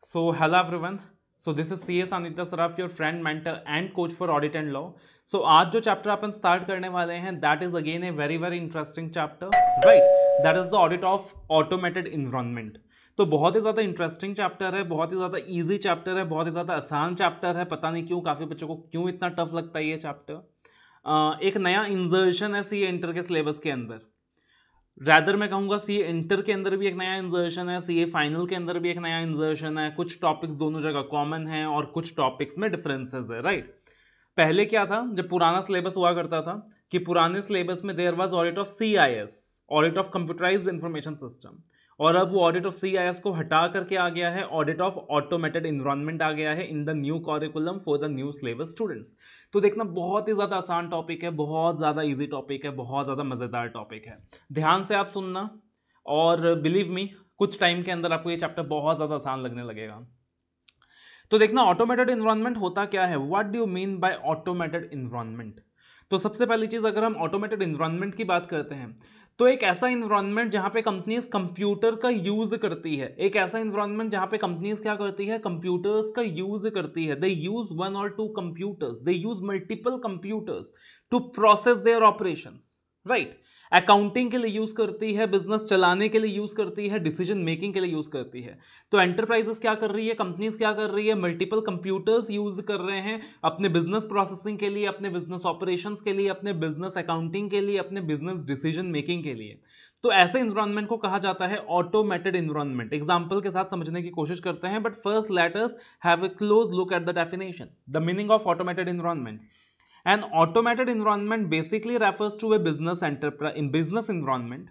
So hello everyone. So this is CS Anita Saraf, your friend, mentor and coach for audit and law. So आज जो chapter अपन start करने वाले हैं that is again a very very interesting chapter right that is the audit of automated environment तो बहुत ही ज़्यादा interesting chapter है बहुत ही ज़्यादा ईजी चैप्टर है बहुत ही ज़्यादा आसान चैप्टर है पता नहीं क्यों काफ़ी बच्चों को क्यों इतना टफ लगता है ये चैप्टर एक नया इंजर्शन है सी एंटर के सिलेबस के अंदर रैदर मैं कहूंगा सी इंटर के अंदर भी एक नया इंजर्शन है सी फाइनल के अंदर भी एक नया इंजर्शन है कुछ टॉपिक्स दोनों जगह कॉमन है और कुछ टॉपिक्स में डिफरेंसेस है राइट पहले क्या था जब पुराना सिलेबस हुआ करता था कि पुराने सिलेबस में there was audit of C I S audit of computerise information system और अब वो ऑडिट ऑफ सी को हटा करके आ गया है ऑडिट ऑफ ऑटोमेटेड इन्वायरमेंट आ गया है in the new curriculum for the new syllabus students तो देखना बहुत ही ज़्यादा आसान टॉपिक है बहुत ज़्यादा इजी टॉपिक है बहुत ज़्यादा मज़ेदार टॉपिक है ध्यान से आप सुनना और बिलीव मी कुछ टाइम के अंदर आपको ये चैप्टर बहुत ज़्यादा आसान लगने लगेगा तो देखना ऑटोमेटेड इन्वायरमेंट होता क्या है what do you mean by automated environment तो सबसे पहली चीज़ अगर हम ऑटोमेटेड इन्वायरमेंट की बात करते हैं तो एक ऐसा इन्वायरमेंट जहां पे कंपनीज कंप्यूटर का यूज करती है एक ऐसा इन्वायरमेंट जहां पे कंपनीज क्या करती है कंप्यूटर्स का यूज करती है दे यूज वन और two computers they use multiple computers to process their operations right accounting के लिए यूज करती है बिजनेस चलाने के लिए यूज करती है डिसीजन मेकिंग के लिए यूज करती है तो एंटरप्राइजेस क्या कर रही है कंपनीज क्या कर रही है मल्टीपल कंप्यूटर्स यूज कर रहे हैं अपने बिजनेस प्रोसेसिंग के लिए अपने बिजनेस ऑपरेशन के लिए अपने बिजनेस अकाउंटिंग के लिए अपने बिजनेस डिसीजन मेकिंग के लिए तो ऐसे इन्वायरमेंट को कहा जाता है ऑटोमेटेड इन्वायरमेंट एग्जाम्पल के साथ समझने की कोशिश करते हैं but first let us have a close look at the definition the meaning of automated environment An automated environment basically refers to a business enterprise in business environment.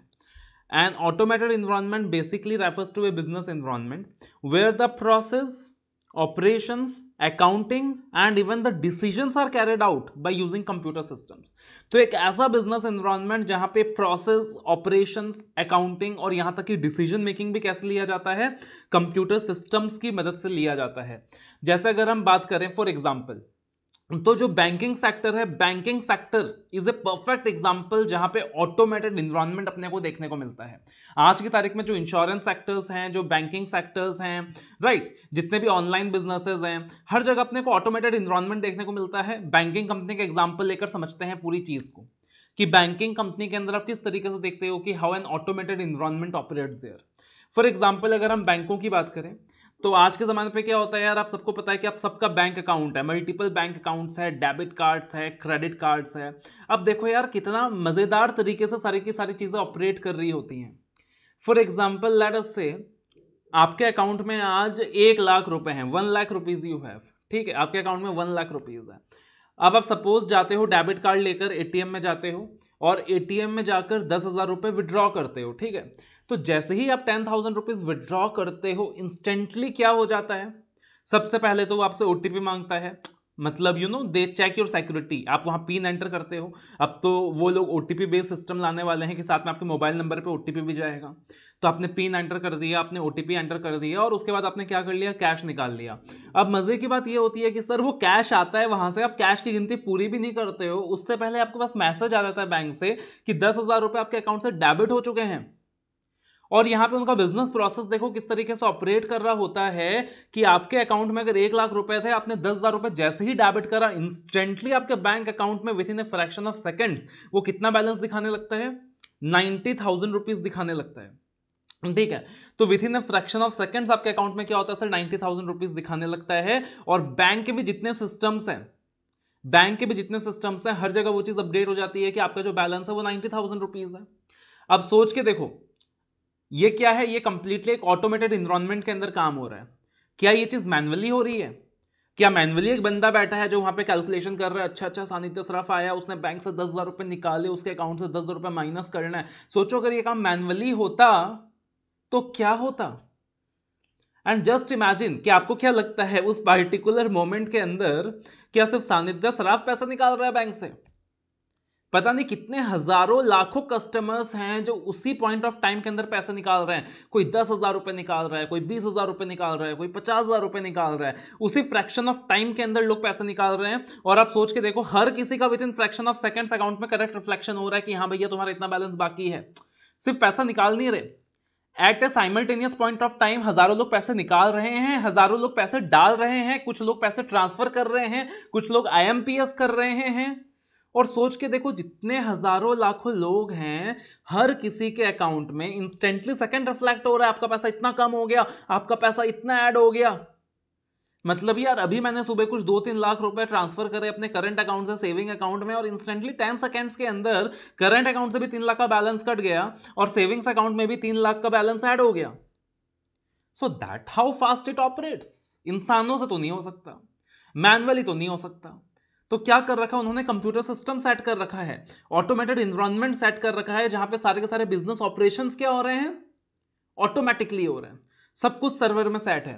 An automated environment basically refers to a business environment where the process, operations, accounting and even the decisions are carried out by using computer systems. तो एक ऐसा business environment जहां पे process, operations, accounting और यहां तक कि decision making भी कैसे लिया जाता है computer systems की मदद से लिया जाता है जैसे अगर हम बात करें for example, तो जो बैंकिंग सेक्टर है banking sector is a perfect example जहां पे ऑटोमेटेड इन्वायरमेंट अपने को देखने को मिलता है आज की तारीख में जो इंश्योरेंस सेक्टर्स हैं जो बैंकिंग सेक्टर्स हैं राइट जितने भी ऑनलाइन बिजनेसेस हैं हर जगह अपने को ऑटोमेटेड इन्वायरमेंट देखने को मिलता है बैंकिंग कंपनी का एग्जाम्पल लेकर समझते हैं पूरी चीज को कि बैंकिंग कंपनी के अंदर आप किस तरीके से देखते हो कि how an automated environment operate there for example अगर हम बैंकों की बात करें तो आज के ज़माने पे क्या होता है यार आप सबको पता है कि आप सबका बैंक अकाउंट है मल्टीपल बैंक अकाउंट्स है डेबिट कार्ड्स है क्रेडिट कार्ड्स है अब देखो यार कितना मज़ेदार तरीके से सारी की सारी चीज़ें ऑपरेट कर रही होती हैं फॉर एग्जाम्पल लेटस से आपके अकाउंट में आज एक लाख रुपए हैं one lakh rupees you have ठीक है आपके अकाउंट में वन लाख रुपीज है अब आप सपोज जाते हो डेबिट कार्ड लेकर एटीएम में जाते हो और एटीएम में जाकर दस हजार रुपए विड्रॉ करते हो ठीक है तो जैसे ही आप टेन थाउजेंड रुपीज विदड्रॉ करते हो इंस्टेंटली क्या हो जाता है सबसे पहले तो वो आपसे ओटीपी मांगता है मतलब you know they check your security आप वहां पिन एंटर करते हो अब तो वो लोग ओटीपी बेस्ड सिस्टम लाने वाले हैं कि साथ में आपके मोबाइल नंबर पे ओटीपी भी जाएगा तो आपने पिन एंटर कर दिया आपने ओ एंटर कर दिया और उसके बाद आपने क्या कर लिया कैश निकाल लिया अब मज़े की बात ये होती है कि सर वो कैश आता है वहां से आप कैश की गिनती पूरी भी नहीं करते हो उससे पहले आपके पास मैसेज आ जाता है बैंक से कि दस हज़ार आपके अकाउंट से डेबिट हो चुके हैं और यहाँ पे उनका बिजनेस प्रोसेस देखो किस तरीके से ऑपरेट कर रहा होता है कि आपके अकाउंट में अगर एक लाख रुपए थे आपने दस हजार रुपए जैसे ही डेबिट करा इंस्टेंटली आपके बैंक अकाउंट में within a fraction of seconds वो कितना बैलेंस दिखाने लगता है नाइनटी थाउजेंड रुपीज दिखाने लगता है ठीक है तो within a fraction of seconds आपके अकाउंट में क्या होता है सर नाइन्टी थाउजेंड रुपीज दिखाने लगता है और बैंक के भी जितने सिस्टम्स हैं बैंक के भी जितने सिस्टम्स हैं हर जगह वो चीज अपडेट हो जाती है कि आपका जो बैलेंस है वो नाइनटी थाउजेंड रुपीज है अब सोच के देखो ये क्या है ये कंप्लीटली एक ऑटोमेटेड इन्वायरमेंट के अंदर काम हो रहा है क्या ये चीज मैनुअली हो रही है क्या मैनुअली एक बंदा बैठा है जो वहां पे कैलकुलेशन कर रहा है अच्छा अच्छा सानिध्य सराफ आया उसने बैंक से दस हजार रुपए निकाले उसके अकाउंट से दस हजार रुपए माइनस करना है सोचो अगर ये काम मैनुअली होता तो क्या होता एंड जस्ट इमेजिन कि आपको क्या लगता है उस पर्टिकुलर मोमेंट के अंदर क्या सिर्फ सानिध्य सराफ पैसा निकाल रहा है बैंक से पता नहीं कितने हजारों लाखों कस्टमर्स हैं जो उसी पॉइंट ऑफ टाइम के अंदर पैसे निकाल रहे हैं कोई दस हजार रुपए निकाल रहा है कोई बीस हजार रुपए निकाल रहा है कोई पचास हजार रुपए निकाल रहा है उसी फ्रैक्शन ऑफ टाइम के अंदर लोग पैसे निकाल रहे हैं और आप सोच के देखो हर किसी का within fraction of seconds account में करेक्ट रिफ्लेक्शन हो रहा है कि हाँ भैया तुम्हारा इतना बैलेंस बाकी है सिर्फ पैसा निकाल नहीं रहे at a simultaneous point of time हजारों लोग पैसे निकाल रहे हैं हजारों लोग पैसे डाल रहे हैं कुछ लोग पैसे ट्रांसफर कर रहे हैं कुछ लोग आईएमपीएस कर रहे हैं और सोच के देखो जितने हजारों लाखों लोग हैं हर किसी के अकाउंट में इंस्टेंटली सेकंड रिफ्लेक्ट हो रहा है आपका पैसा इतना कम हो गया आपका पैसा इतना ऐड हो गया मतलब यार अभी मैंने सुबह कुछ दो तीन लाख रुपए ट्रांसफर करे अपने करंट अकाउंट से सेविंग अकाउंट में और इंस्टेंटली टेन सेकेंड्स के अंदर करंट अकाउंट से भी तीन लाख का बैलेंस कट गया और सेविंग्स अकाउंट में भी तीन लाख का बैलेंस ऐड हो गया so that how fast it operates इंसानों से तो नहीं हो सकता मैनुअली तो नहीं हो सकता तो क्या कर रखा है उन्होंने कंप्यूटर सिस्टम सेट कर रखा है ऑटोमेटेड इन्वायरमेंट सेट कर रखा है जहां पे सारे के सारे बिजनेस ऑपरेशन क्या हो रहे हैं ऑटोमेटिकली हो रहे हैं सब कुछ सर्वर में सेट है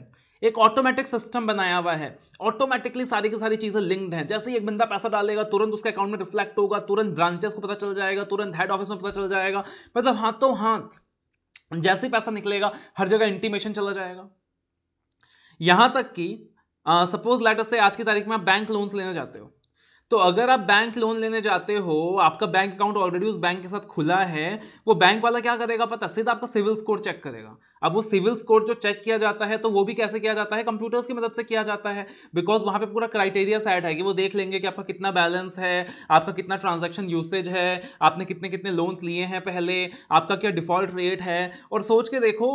एक ऑटोमेटिक सिस्टम बनाया हुआ है ऑटोमेटिकली सारी की सारी चीजें लिंक्ड हैं जैसे ही एक बंदा पैसा डालेगा तुरंत उसके अकाउंट में रिफ्लेक्ट होगा तुरंत ब्रांचेस को पता चल जाएगा तुरंत हेड ऑफिस में पता चल जाएगा मतलब हाथों तो हाथ जैसे ही पैसा निकलेगा हर जगह इंटीमेशन चला जाएगा यहां तक कि सपोज लेटर से आज की तारीख में आप बैंक लोन्स लेने जाते हो तो अगर आप बैंक लोन लेने जाते हो आपका बैंक अकाउंट ऑलरेडी उस बैंक के साथ खुला है वो बैंक वाला क्या करेगा पता सिर्फ आपका सिविल स्कोर चेक करेगा अब वो सिविल स्कोर जो चेक किया जाता है तो वो भी कैसे किया जाता है कंप्यूटर्स की मदद से किया जाता है बिकॉज वहां पे पूरा क्राइटेरिया सेट है कि वो देख लेंगे कि आपका कितना बैलेंस है आपका कितना ट्रांजेक्शन यूसेज है आपने कितने कितने लोन्स लिए हैं पहले आपका क्या डिफॉल्ट रेट है और सोच के देखो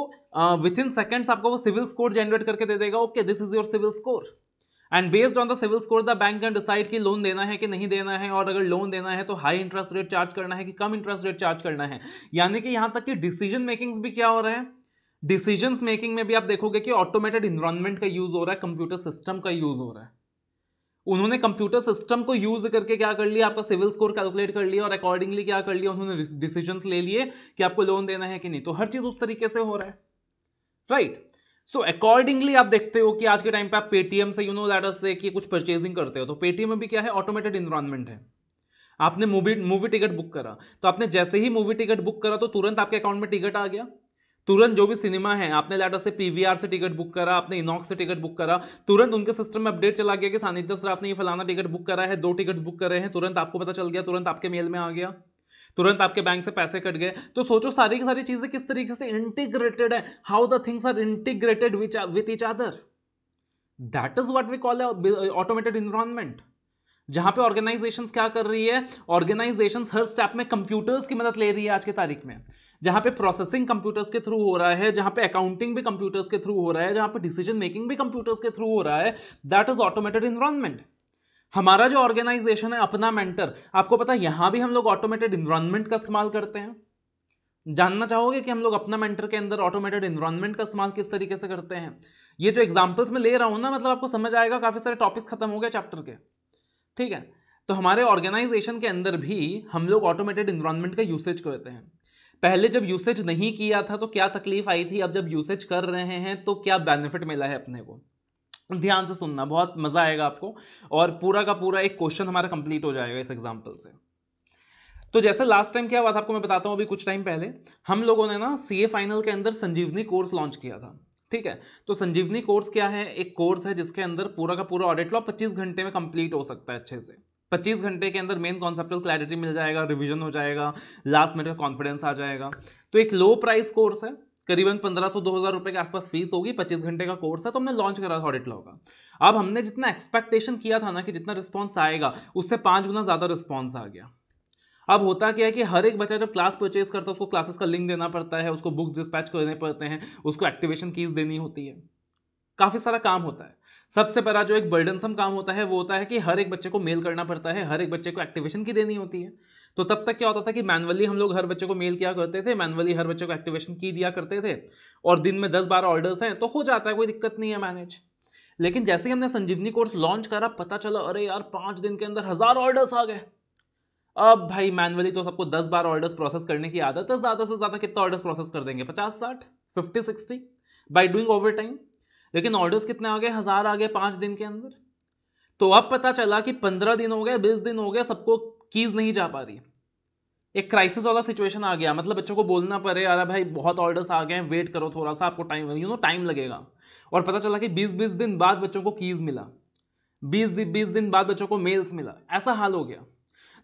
विद इन सेकेंड्स आपका वो सिविल स्कोर जनरेट करके दे देगा okay this is your civil score and based on the civil score the bank can decide कि लोन देना है कि नहीं देना है और अगर लोन देना है तो हाई इंटरेस्ट रेट चार्ज करना है कि कम इंटरेस्ट रेट चार्ज करना है यानी कि यहां तक कि डिसीजन मेकिंग्स भी क्या हो रहा है डिसीजन मेकिंग में भी आप देखोगे कि ऑटोमेटेड इन्वायरमेंट का यूज हो रहा है कंप्यूटर सिस्टम का यूज हो रहा है उन्होंने कंप्यूटर सिस्टम को यूज करके क्या कर लिया आपका सिविल स्कोर कैलकुलेट कर लिया और अकॉर्डिंगली क्या कर लिया उन्होंने डिसीजन ले लिए कि आपको लोन देना है कि नहीं तो हर चीज उस तरीके से हो रहा है right right. So so, accordingly आप देखते हो कि आज के टाइम पे आप पेटीएम से यू नो दैट से कि कुछ परचेजिंग करते हो तो पेटीएम में भी क्या है ऑटोमेटेड इन्वायरमेंट है आपने मूवी मूवी टिकट बुक करा तो आपने जैसे ही मूवी टिकट बुक करा तो तुरंत आपके अकाउंट में टिकट आ गया तुरंत जो भी सिनेमा है आपने लैटर से पीवीआर से टिकट बुक करा आपने इनॉक्स से टिकट बुक करा तुरंत उनके सिस्टम में अपडेट चला गया कि सानिध्य सर आपने ये फलाना टिकट बुक करा है दो टिकट बुक करे हैं तुरंत आपको पता चल गया तुरंत आपके मेल में आ गया तुरंत आपके बैंक से पैसे कट गए तो सोचो सारी की सारी चीजें किस तरीके से इंटीग्रेटेड है how the things are integrated with each other that is what we call automated environment जहां पे ऑर्गेनाइजेशंस क्या कर रही है ऑर्गेनाइजेशंस हर स्टेप में कंप्यूटर्स की मदद ले रही है आज की तारीख में जहां पे प्रोसेसिंग कंप्यूटर्स के थ्रू हो रहा है जहां पे अकाउंटिंग भी कंप्यूटर्स के थ्रू हो रहा है जहां पे डिसीजन मेकिंग भी कंप्यूटर्स के थ्रू हो रहा है दैट इज ऑटोमेटेड इन्वायरमेंट हमारा जो ऑर्गेनाइजेशन है अपना मेंटर आपको पता है यहां भी हम लोग ऑटोमेटेड इन्वायरमेंट का इस्तेमाल करते हैं जानना चाहोगे कि हम लोग अपना मेंटर के अंदर ऑटोमेटेड इन्वायरमेंट का इस्तेमाल किस तरीके से करते हैं ये जो एग्जाम्पल्स में ले रहा हूं ना मतलब आपको समझ आएगा काफी सारे टॉपिक खत्म हो गए चैप्टर के ठीक है तो हमारे ऑर्गेनाइजेशन के अंदर भी हम लोग ऑटोमेटेड इन्वायरमेंट का यूसेज करते हैं पहले जब यूसेज नहीं किया था तो क्या तकलीफ आई थी अब जब यूसेज कर रहे हैं तो क्या बेनिफिट मिला है अपने को ध्यान से सुनना बहुत मजा आएगा आपको और पूरा का पूरा एक क्वेश्चन हमारा कंप्लीट हो जाएगा इस एग्जाम्पल से तो जैसे लास्ट टाइम क्या हुआ था आपको मैं बताता हूँ अभी कुछ टाइम पहले हम लोगों ने ना सीए फाइनल के अंदर संजीवनी कोर्स लॉन्च किया था ठीक है तो संजीवनी कोर्स क्या है एक कोर्स है जिसके अंदर पूरा का पूरा ऑडिट लॉ 25 घंटे में कंप्लीट हो सकता है अच्छे से 25 घंटे के अंदर मेन कॉन्सेप्चुअल क्लैरिटी मिल जाएगा रिवीजन हो जाएगा लास्ट मिनट का कॉन्फिडेंस आ जाएगा तो एक लो प्राइस कोर्स है करीबन 1500-2000 रुपए के आसपास फीस होगी 25 घंटे का कोर्स है तो हमने लॉन्च करा था ऑडिट लॉ का अब हमने जितना एक्सपेक्टेशन किया था ना कि जितना रिस्पॉन्स आएगा उससे पांच गुना ज्यादा रिस्पॉन्स आ गया अब होता क्या है कि हर एक बच्चा जब क्लास परचेज करता है उसको क्लासेस का लिंक देना पड़ता है उसको बुक्स डिस्पैच करने पड़ते हैं उसको एक्टिवेशन कीज देनी होती है काफी सारा काम होता है सबसे पहला जो एक बर्डनसम काम होता है वो होता है कि हर एक बच्चे को मेल करना पड़ता है हर एक बच्चे को एक्टिवेशन की देनी होती है तो तब तक क्या होता था कि मैनुअली हम लोग हर बच्चे को मेल किया करते थे मैनुअली हर बच्चे को एक्टिवेशन की दिया करते थे और दिन में दस बारह ऑर्डर्स हैं तो हो जाता है कोई दिक्कत नहीं है मैनेज लेकिन जैसे ही हमने संजीवनी कोर्स लॉन्च करा पता चला अरे यार पांच दिन के अंदर हजार ऑर्डर्स आ गए अब भाई मैनुअली तो सबको दस बार ऑर्डर्स प्रोसेस करने की आदत है ज्यादा से ज्यादा कितना ऑर्डर्स प्रोसेस कर देंगे पचास साठ fifty sixty by doing over time लेकिन ऑर्डर्स कितने आ गए हजार आ गए पांच दिन के अंदर तो अब पता चला कि पंद्रह दिन हो गए बीस दिन हो गए सबको कीज नहीं जा पा रही एक क्राइसिस वाला सिचुएशन आ गया मतलब बच्चों को बोलना पड़े यार भाई बहुत ऑर्डर्स आ गए हैं वेट करो थोड़ा सा आपको टाइम यू नो टाइम लगेगा और पता चला कि 20-20 दिन बाद बच्चों को कीज मिला 20 20 दिन बाद बच्चों को मेल्स मिला ऐसा हाल हो गया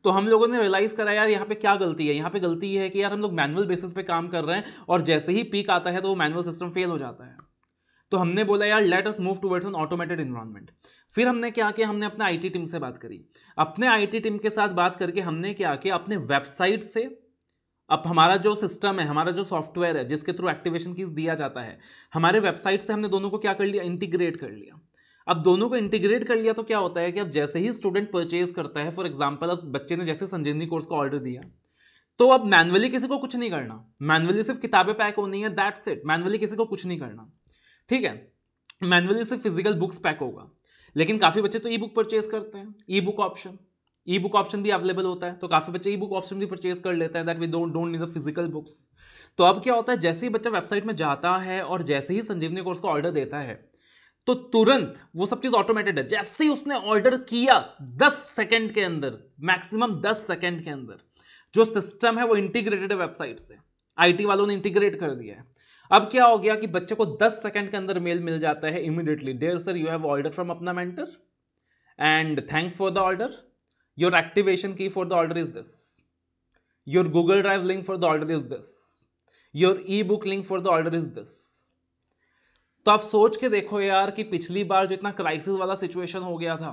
तो हम लोगों ने रियलाइज करा यार यहाँ पे क्या गलती है यहाँ पे गलती है कि यार हम लोग मैनुअल बेसिस पे काम कर रहे हैं और जैसे ही पीक आता है तो वो मैनुअल सिस्टम फेल हो जाता है तो हमने बोला यार let us move towards an automated environment फिर हमने क्या किया हमने अपने आईटी टीम से बात करी अपने आईटी टीम के साथ बात करके हमने क्या किया अपने वेबसाइट से अब हमारा जो सिस्टम है हमारा जो सॉफ्टवेयर है जिसके थ्रू एक्टिवेशन कीज दिया जाता है हमारे वेबसाइट से हमने दोनों को क्या कर लिया इंटीग्रेट कर लिया अब दोनों को इंटीग्रेट कर लिया तो क्या होता है कि अब जैसे ही स्टूडेंट परचेज करता है फॉर एग्जाम्पल अब बच्चे ने जैसे संजीवनी कोर्स का ऑर्डर दिया तो अब मैनुअली किसी को कुछ नहीं करना मैनुअली सिर्फ किताबें पैक होनी है दैट्स इट मैनुअली किसी को कुछ नहीं करना ठीक है मैनुअली सिर्फ फिजिकल बुक्स पैक होगा लेकिन काफी बच्चे तो ई बुक परचेज करते हैं e book option e book option भी अवेलेबल होता है तो काफी बच्चे ई बुक ऑप्शन भी परचेज कर लेते हैं that we don't don't need the physical books तो अब क्या होता है जैसे ही बच्चा वेबसाइट में जाता है और जैसे ही संजीवनी कोर्स को ऑर्डर देता है तो तुरंत वो सब चीज ऑटोमेटेड है जैसे ही उसने ऑर्डर किया दस सेकेंड के अंदर मैक्सिमम दस सेकेंड के अंदर जो सिस्टम है वो इंटीग्रेटेड है वेबसाइट से आईटी वालों ने इंटीग्रेट कर दिया है अब क्या हो गया कि बच्चे को 10 सेकंड के अंदर मेल मिल जाता है immediately dear sir you have order from अपना mentor and thanks for the order your activation key for the order is this your Google drive link for the order is this your e book link for the order is this तो आप सोच के देखो यार कि पिछली बार जो इतना क्राइसिस वाला सिचुएशन हो गया था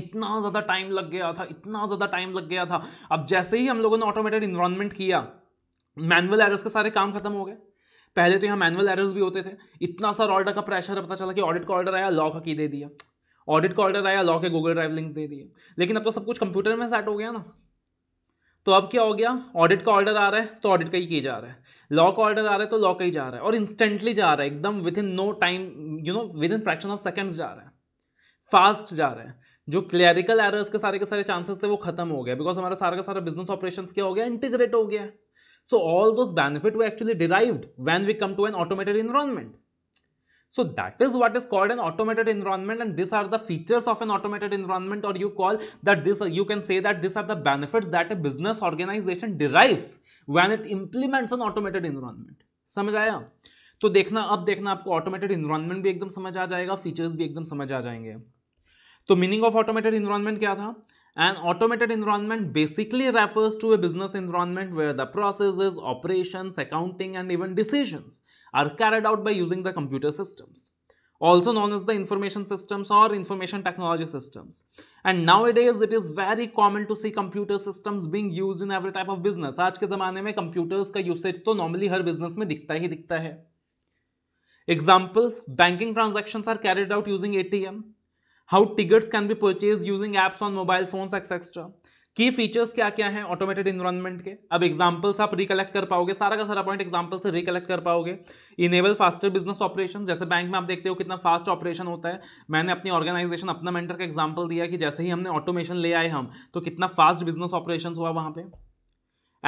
इतना ज्यादा टाइम लग गया था इतना ज्यादा टाइम लग गया था अब जैसे ही हम लोगों ने ऑटोमेटेड इन्वायरमेंट किया मैनुअल एरर्स के सारे काम खत्म हो गए पहले तो यहाँ मैनुअल एरर्स भी होते थे इतना सा ऑर्डर का प्रेशर पता चला कि ऑडिट का ऑर्डर आया लॉ का की दे दिया ऑडिट का ऑर्डर आया लॉ के गूगल ड्राइव लिंक दे दिए लेकिन अब तो सब कुछ कंप्यूटर में सेट हो गया ना तो अब क्या हो गया ऑडिट का ऑर्डर आ रहा है तो ऑडिट का ही किया जा रहा है लॉ का ऑर्डर आ रहा है तो लॉ का ही जा रहा है और इंस्टेंटली जा रहा है एकदम within no time you know within fraction of seconds जा रहा है फास्ट जा रहा है जो क्लैरिकल एरर्स के सारे के सारे चांसेस थे वो खत्म हो गया बिकॉज हमारा सारा का सारा बिजनेस ऑपरेशन क्या हो गया इंटीग्रेट हो गया है So all those benefits were actually derived when we come to an automated environment. So that is what is called an automated environment and these are the features of an automated environment or you call that this you can say that these are the benefits that a business organization derives when it implements an automated environment. समझ आया तो देखना अब देखना आपको automated environment भी एकदम समझ आ जाएगा features भी एकदम समझ आ जाएंगे तो meaning of automated environment क्या था An automated environment basically refers to a business environment where the processes, operations, accounting and even decisions are carried out by using the computer systems also known as the information systems or information technology systems. And nowadays it is very common to see computer systems being used in every type of business. आज के ज़माने में computers का usage तो normally हर business में दिखता ही दिखता है. Examples, banking transactions are carried out using ATM. How tickets can be purchase using apps on mobile phone etcetera key features क्या क्या हैं ऑटोमेटेड इन्वायरमेंट के अब एग्जांपल्स आप रिकलेक्ट कर पाओगे सारा का सारा पॉइंट एग्जांपल से रिकलेक्ट कर पाओगे इनेबल फास्टर बिजनेस ऑपरेशन जैसे बैंक में आप देखते हो कितना फास्ट ऑपरेशन होता है मैंने अपनी ऑर्गेनाइजेशन अपना मेंटर का एग्जाम्पल दिया कि जैसे ही हमने ऑटोमेशन ले आए हम तो कितना फास्ट बिजनेस ऑपरेशन हुआ वहाँ पे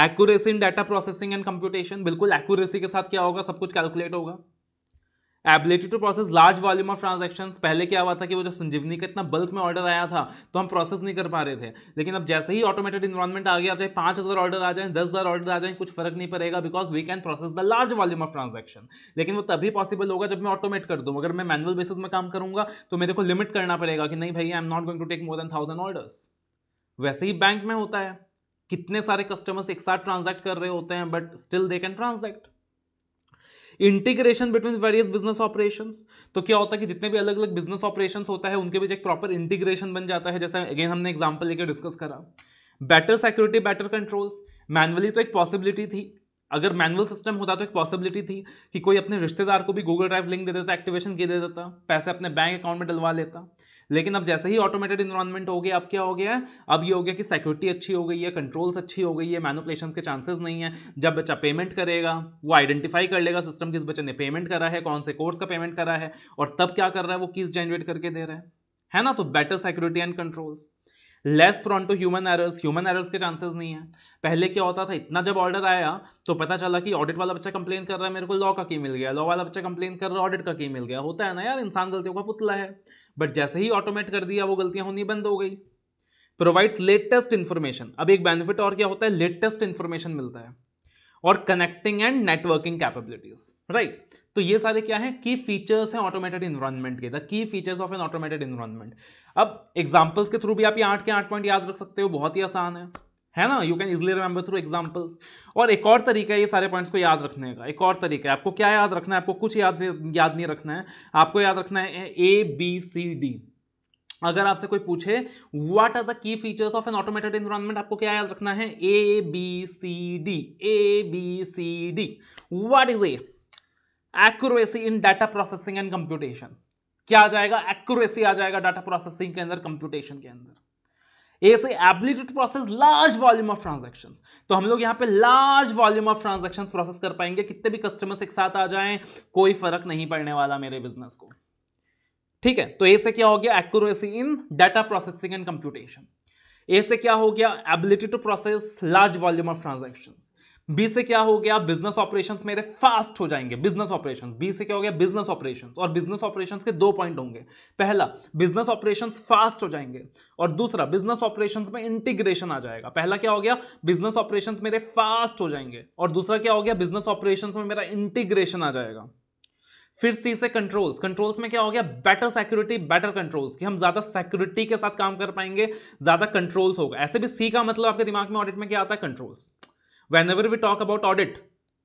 accuracy in data processing and computation बिल्कुल एक्यूरेसी के साथ क्या होगा सब कुछ कैलकुलेट होगा ability to process large volume of transaction पहले क्या हुआ था कि वो जब संजीवनी का इतना बल्क में ऑर्डर आया था तो हम प्रोसेस नहीं कर पा रहे थे लेकिन अब जैसे ही ऑटोमेटेड इन्वॉर्मेंट आ गया चाहे पांच हज़ार ऑर्डर आ जाए दस हज़ार ऑर्डर आ जाए कुछ फर्क नहीं पड़ेगा because we can process the large volume of transaction लेकिन वो तभी पॉसिबल होगा जब मैं ऑटोमेट कर दूँ अगर मैं मैनुअल बेसिस में काम करूंगा तो मेरे को लिमिट करना पड़ेगा कि नहीं भाई I am not going to take more than thousand orders वैसे ही बैंक में होता है कितने सारे कस्टमर्स एक साथ ट्रांजैक्ट कर रहे होते हैं but still they can transact integration between various business operation तो क्या होता है कि जितने भी अलग अलग बिजनेस ऑपरेशन होता है उनके बीच एक प्रॉपर इंटीग्रेशन बन जाता है जैसे अगेन हमने एग्जाम्पल लेकर डिस्कस करा better security better controls manually तो एक पॉसिबिलिटी थी अगर मैनुअल सिस्टम होता तो एक पॉसिबिलिटी थी कि कोई अपने रिश्तेदार को भी गूगल ड्राइव लिंक दे देता एक्टिवेशन दे देता पैसे अपने बैंक अकाउंट में डलवा लेता लेकिन अब जैसे ही ऑटोमेटेड इन्वायरमेंट हो गया अब क्या हो गया है अब ये हो गया कि सिक्योरिटी अच्छी हो गई है कंट्रोल्स अच्छी हो गई है मैनुपलेशन के चांसेस नहीं है जब बच्चा पेमेंट करेगा वो आइडेंटिफाई कर लेगा सिस्टम किस बच्चे ने पेमेंट करा है कौन से कोर्स का पेमेंट करा है और तब क्या कर रहा है वो किस जनरेट करके दे रहा है है ना तो better security and controls less prone to human errors human errors के चांसेस नहीं है पहले क्या होता था इतना जब ऑर्डर आया तो पता चला कि ऑडिट वाला बच्चा कंप्लेन कर रहा है मेरे को लॉ का की मिल गया लॉ वाला बच्चा कंप्लेन कर रहा है ऑडिट का की मिल गया होता है ना यार इंसान गलतियों का पुतला है बट जैसे ही ऑटोमेट कर दिया वो गलतियां होनी बंद हो गई प्रोवाइड्स लेटेस्ट इन्फॉर्मेशन अब एक बेनिफिट और क्या होता है लेटेस्ट इन्फॉर्मेशन मिलता है और connecting and networking capabilities right तो ये सारे क्या है की फीचर्स हैं ऑटोमेटेड इन्वायरमेंट के the key features of an automated environment अब एग्जाम्पल्स के थ्रू भी आप ये आठ के आठ पॉइंट याद रख सकते हो बहुत ही आसान है है ना you can easily remember through examples और एक और तरीका है ये सारे पॉइंट्स को याद रखने का एक और तरीका है आपको क्या याद रखना है आपको कुछ याद याद नहीं रखना है आपको याद रखना है ए बी सी डी अगर आपसे कोई पूछे what are the key features of an automated environment आपको क्या याद रखना है A B C D A B C D what is accuracy in data processing and computation क्या आ जाएगा एक्यूरेसी आ जाएगा डाटा प्रोसेसिंग के अंदर कंप्यूटेशन के अंदर से ability to process large volume of transaction तो हम लोग यहाँ पे large volume of transaction process कर पाएंगे कितने भी कस्टमर्स एक साथ आ जाएं कोई फर्क नहीं पड़ने वाला मेरे बिजनेस को ठीक है तो ए से क्या हो गया accuracy in data processing and computation A से क्या हो गया ability to process large volume of transaction B से क्या हो गया बिजनेस ऑपरेशंस मेरे फास्ट हो जाएंगे बिजनेस ऑपरेशंस बी से क्या हो गया बिजनेस ऑपरेशंस और बिजनेस ऑपरेशंस के दो पॉइंट होंगे पहला बिजनेस ऑपरेशंस फास्ट हो जाएंगे और दूसरा बिजनेस ऑपरेशंस में इंटीग्रेशन आ जाएगा पहला क्या हो गया बिजनेस ऑपरेशंस मेरे फास्ट हो जाएंगे और दूसरा क्या हो गया बिजनेस ऑपरेशन में मेरा इंटीग्रेशन आ जाएगा फिर सी से कंट्रोल्स कंट्रोल्स में क्या हो गया बेटर सिक्योरिटी बेटर कंट्रोल्स कि हम ज्यादा सिक्योरिटी के साथ काम कर पाएंगे ज्यादा कंट्रोल्स होगा ऐसे भी सी का मतलब आपके दिमाग में ऑडिट में क्या आता है controls whenever we talk about audit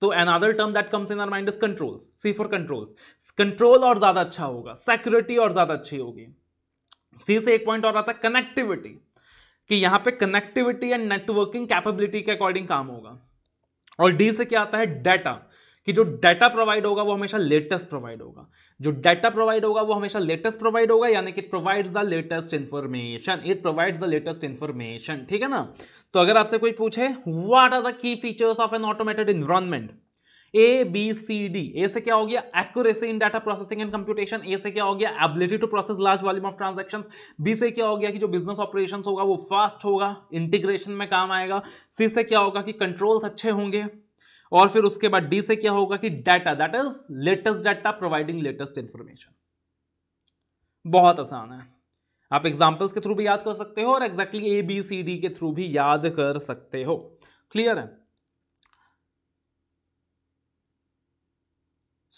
तो another term that comes in our mind is controls c for controls control और ज्यादा अच्छा होगा security और ज्यादा अच्छी होगी c से एक पॉइंट और आता है कनेक्टिविटी कि यहाँ पे कनेक्टिविटी एंड नेटवर्किंग कैपेबिलिटी के अकॉर्डिंग काम होगा और डी से क्या आता है डाटा कि जो डाटा प्रोवाइड होगा वो हमेशा लेटेस्ट प्रोवाइड होगा जो डाटा प्रोवाइड होगा वो हमेशा लेटेस्ट प्रोवाइड होगा यानी कि it provides the latest information it provides the latest information ठीक है ना तो अगर आपसे कोई पूछे what are the key features of an automated environment A B C D A से क्या हो गया accuracy in data processing and computation A से क्या हो गया ability to process large volume of transaction B से क्या हो गया कि जो बिजनेस ऑपरेशन होगा वो फास्ट होगा इंटीग्रेशन में काम आएगा सी से क्या होगा कि कंट्रोल्स अच्छे होंगे और फिर उसके बाद डी से क्या होगा कि data that is latest data providing latest information बहुत आसान है आप एग्जाम्पल्स के थ्रू भी याद कर सकते हो और exactly A B C D के थ्रू भी याद कर सकते हो क्लियर है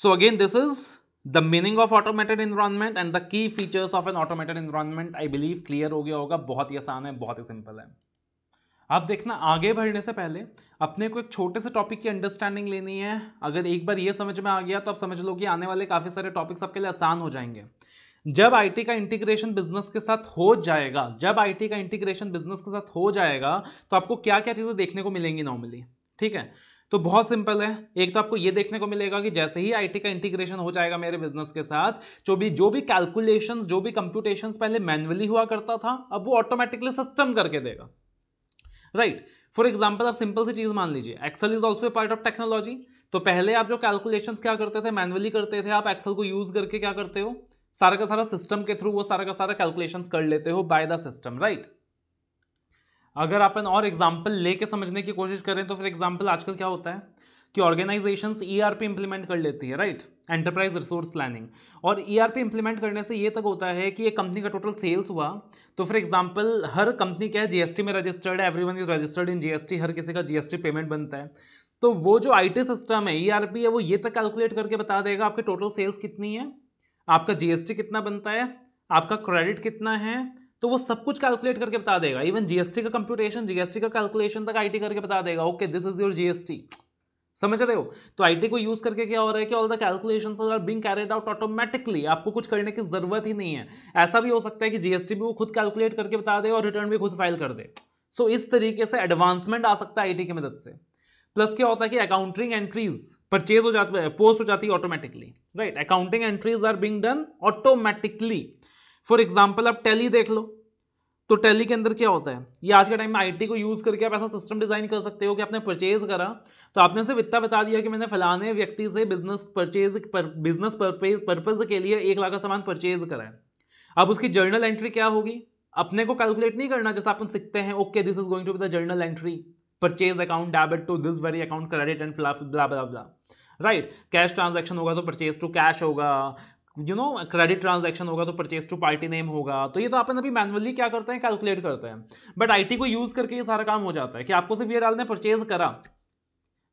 so again this is the meaning of automated environment and the key features of an automated environment. I believe clear हो गया होगा बहुत ही आसान है बहुत ही सिंपल है आप देखना आगे बढ़ने से पहले अपने को एक छोटे से टॉपिक की अंडरस्टैंडिंग लेनी है अगर एक बार ये समझ में आ गया तो आप समझ लो कि आने वाले काफ़ी सारे टॉपिक्स आपके लिए आसान हो जाएंगे जब आईटी का इंटीग्रेशन बिजनेस के साथ हो जाएगा जब आईटी का इंटीग्रेशन बिजनेस के साथ हो जाएगा तो आपको क्या क्या चीजें देखने को मिलेंगी नॉर्मली ठीक है तो बहुत सिंपल है एक तो आपको यह देखने को मिलेगा कि जैसे ही आईटी का इंटीग्रेशन हो जाएगा मेरे बिजनेस के साथ जो भी जो भी कैलकुलेशन जो भी कंप्यूटेशन पहले मैनुअली हुआ करता था अब वो ऑटोमेटिकली सिस्टम करके देगा राइट फॉर एग्जाम्पल आप सिंपल सी चीज मान लीजिए Excel is also a part of technology तो पहले आप जो कैलकुलेशंस क्या करते थे मैनुअली करते थे आप एक्सेल को यूज करके क्या करते हो सारा का सारा सिस्टम के थ्रू वो सारा का सारा कैलकुलेशंस कर लेते हो बाय द सिस्टम राइट अगर अपन और एग्जाम्पल लेके समझने की कोशिश करें तो फिर एग्जाम्पल आजकल क्या होता है कि ऑर्गेनाइजेशन ईआरपी इंप्लीमेंट कर लेती है राइट एंटरप्राइज रिसोर्स प्लानिंग और ईआरपी e इंप्लीमेंट करने से ये तक होता है कि ये कंपनी का टोटल सेल्स हुआ तो फॉर एग्जांपल हर कंपनी क्या है जीएसटी में रजिस्टर्ड है everyone is registered in GST हर किसी का जीएसटी पेमेंट बनता है तो वो जो आईटी सिस्टम है ईआरपी e है वो ये तक कैलकुलेट करके बता देगा आपके टोटल सेल्स कितनी है आपका जीएसटी कितना बनता है आपका क्रेडिट कितना है तो वो सब कुछ कैलकुलेट करके बता देगा इवन जीएसटी का कंप्यूटेशन जीएसटी का कैलकुलेशन तक आईटी करके बता देगा okay this is your GST समझ रहे हो तो आईटी को यूज करके क्या हो रहा है कि all the calculations are being carried out automatically आपको कुछ करने की जरूरत ही नहीं है ऐसा भी हो सकता है कि जीएसटी भी वो खुद कैलकुलेट करके बता दे और रिटर्न भी खुद फाइल कर दे सो so, इस तरीके से एडवांसमेंट आ सकता है आईटी की मदद से प्लस क्या होता है कि अकाउंटिंग एंट्रीज परचेज हो जाती है पोस्ट हो जाती है automatically right accounting entries are being done automatically for example आप टैली देख लो तो टैली के अंदर क्या होता है ये आज के टाइम में आईटी को यूज करके आप ऐसा सिस्टम डिजाइन कर सकते हो कि आपने परचेज करा तो आपने सिर्फ इतना बता दिया कि मैंने फलाने व्यक्ति से बिजनेस परचेज पर, बिजनेस पर्पज के लिए एक लाख का सामान परचेज करा है अब उसकी जर्नल एंट्री क्या होगी अपने को कैलकुलेट नहीं करना जैसे अपन सीखते हैं okay this is going to be the journal entry purchase account debit to this very account credit and blah blah blah right cash transaction होगा तो परचेज टू कैश होगा यू नो क्रेडिट ट्रांजेक्शन होगा तो purchase to party name होगा तो ये तो अपन अभी मैनुअली क्या करते हैं कैलकुलेट करते हैं बट आईटी को यूज करके ये सारा काम हो जाता है कि आपको सिर्फ ये डालना है परचेज करा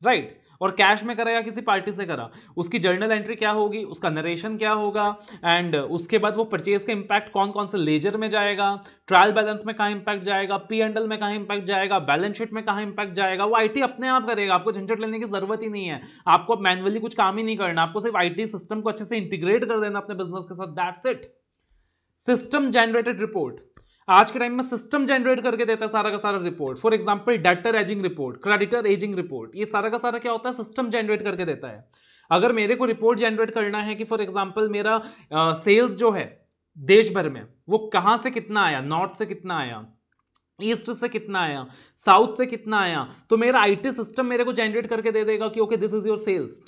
राइट right? और कैश में करा या किसी पार्टी से करा उसकी जर्नल एंट्री क्या होगी उसका नरेशन क्या होगा एंड उसके बाद वो परचेज का इंपैक्ट कौन कौन से लेजर में जाएगा ट्रायल बैलेंस में कहा इंपैक्ट जाएगा पी एंडल में कहा इंपैक्ट जाएगा बैलेंस शीट में कहा इंपैक्ट जाएगा वो आई अपने आप करेगा आपको झंझट लेने की जरूरत ही नहीं है आपको मैनुअली कुछ काम ही नहीं करना आपको सिर्फ आई सिस्टम को अच्छे से इंटीग्रेट कर देना अपने बिजनेस के साथ that's it system generated report आज के टाइम में सिस्टम जनरेट करके देता है सारा का सारा report for example debtor ageing report creditor ageing report ये सारा का सारा क्या होता है सिस्टम जनरेट करके देता है अगर मेरे को रिपोर्ट जनरेट करना है कि फॉर एग्जाम्पल मेरा सेल्स uh, जो है देश भर में वो कहां से कितना आया नॉर्थ से कितना आया ईस्ट से कितना आया साउथ से कितना आया तो मेरा आईटी सिस्टम मेरे को जनरेट करके दे देगा कि okay this is your sales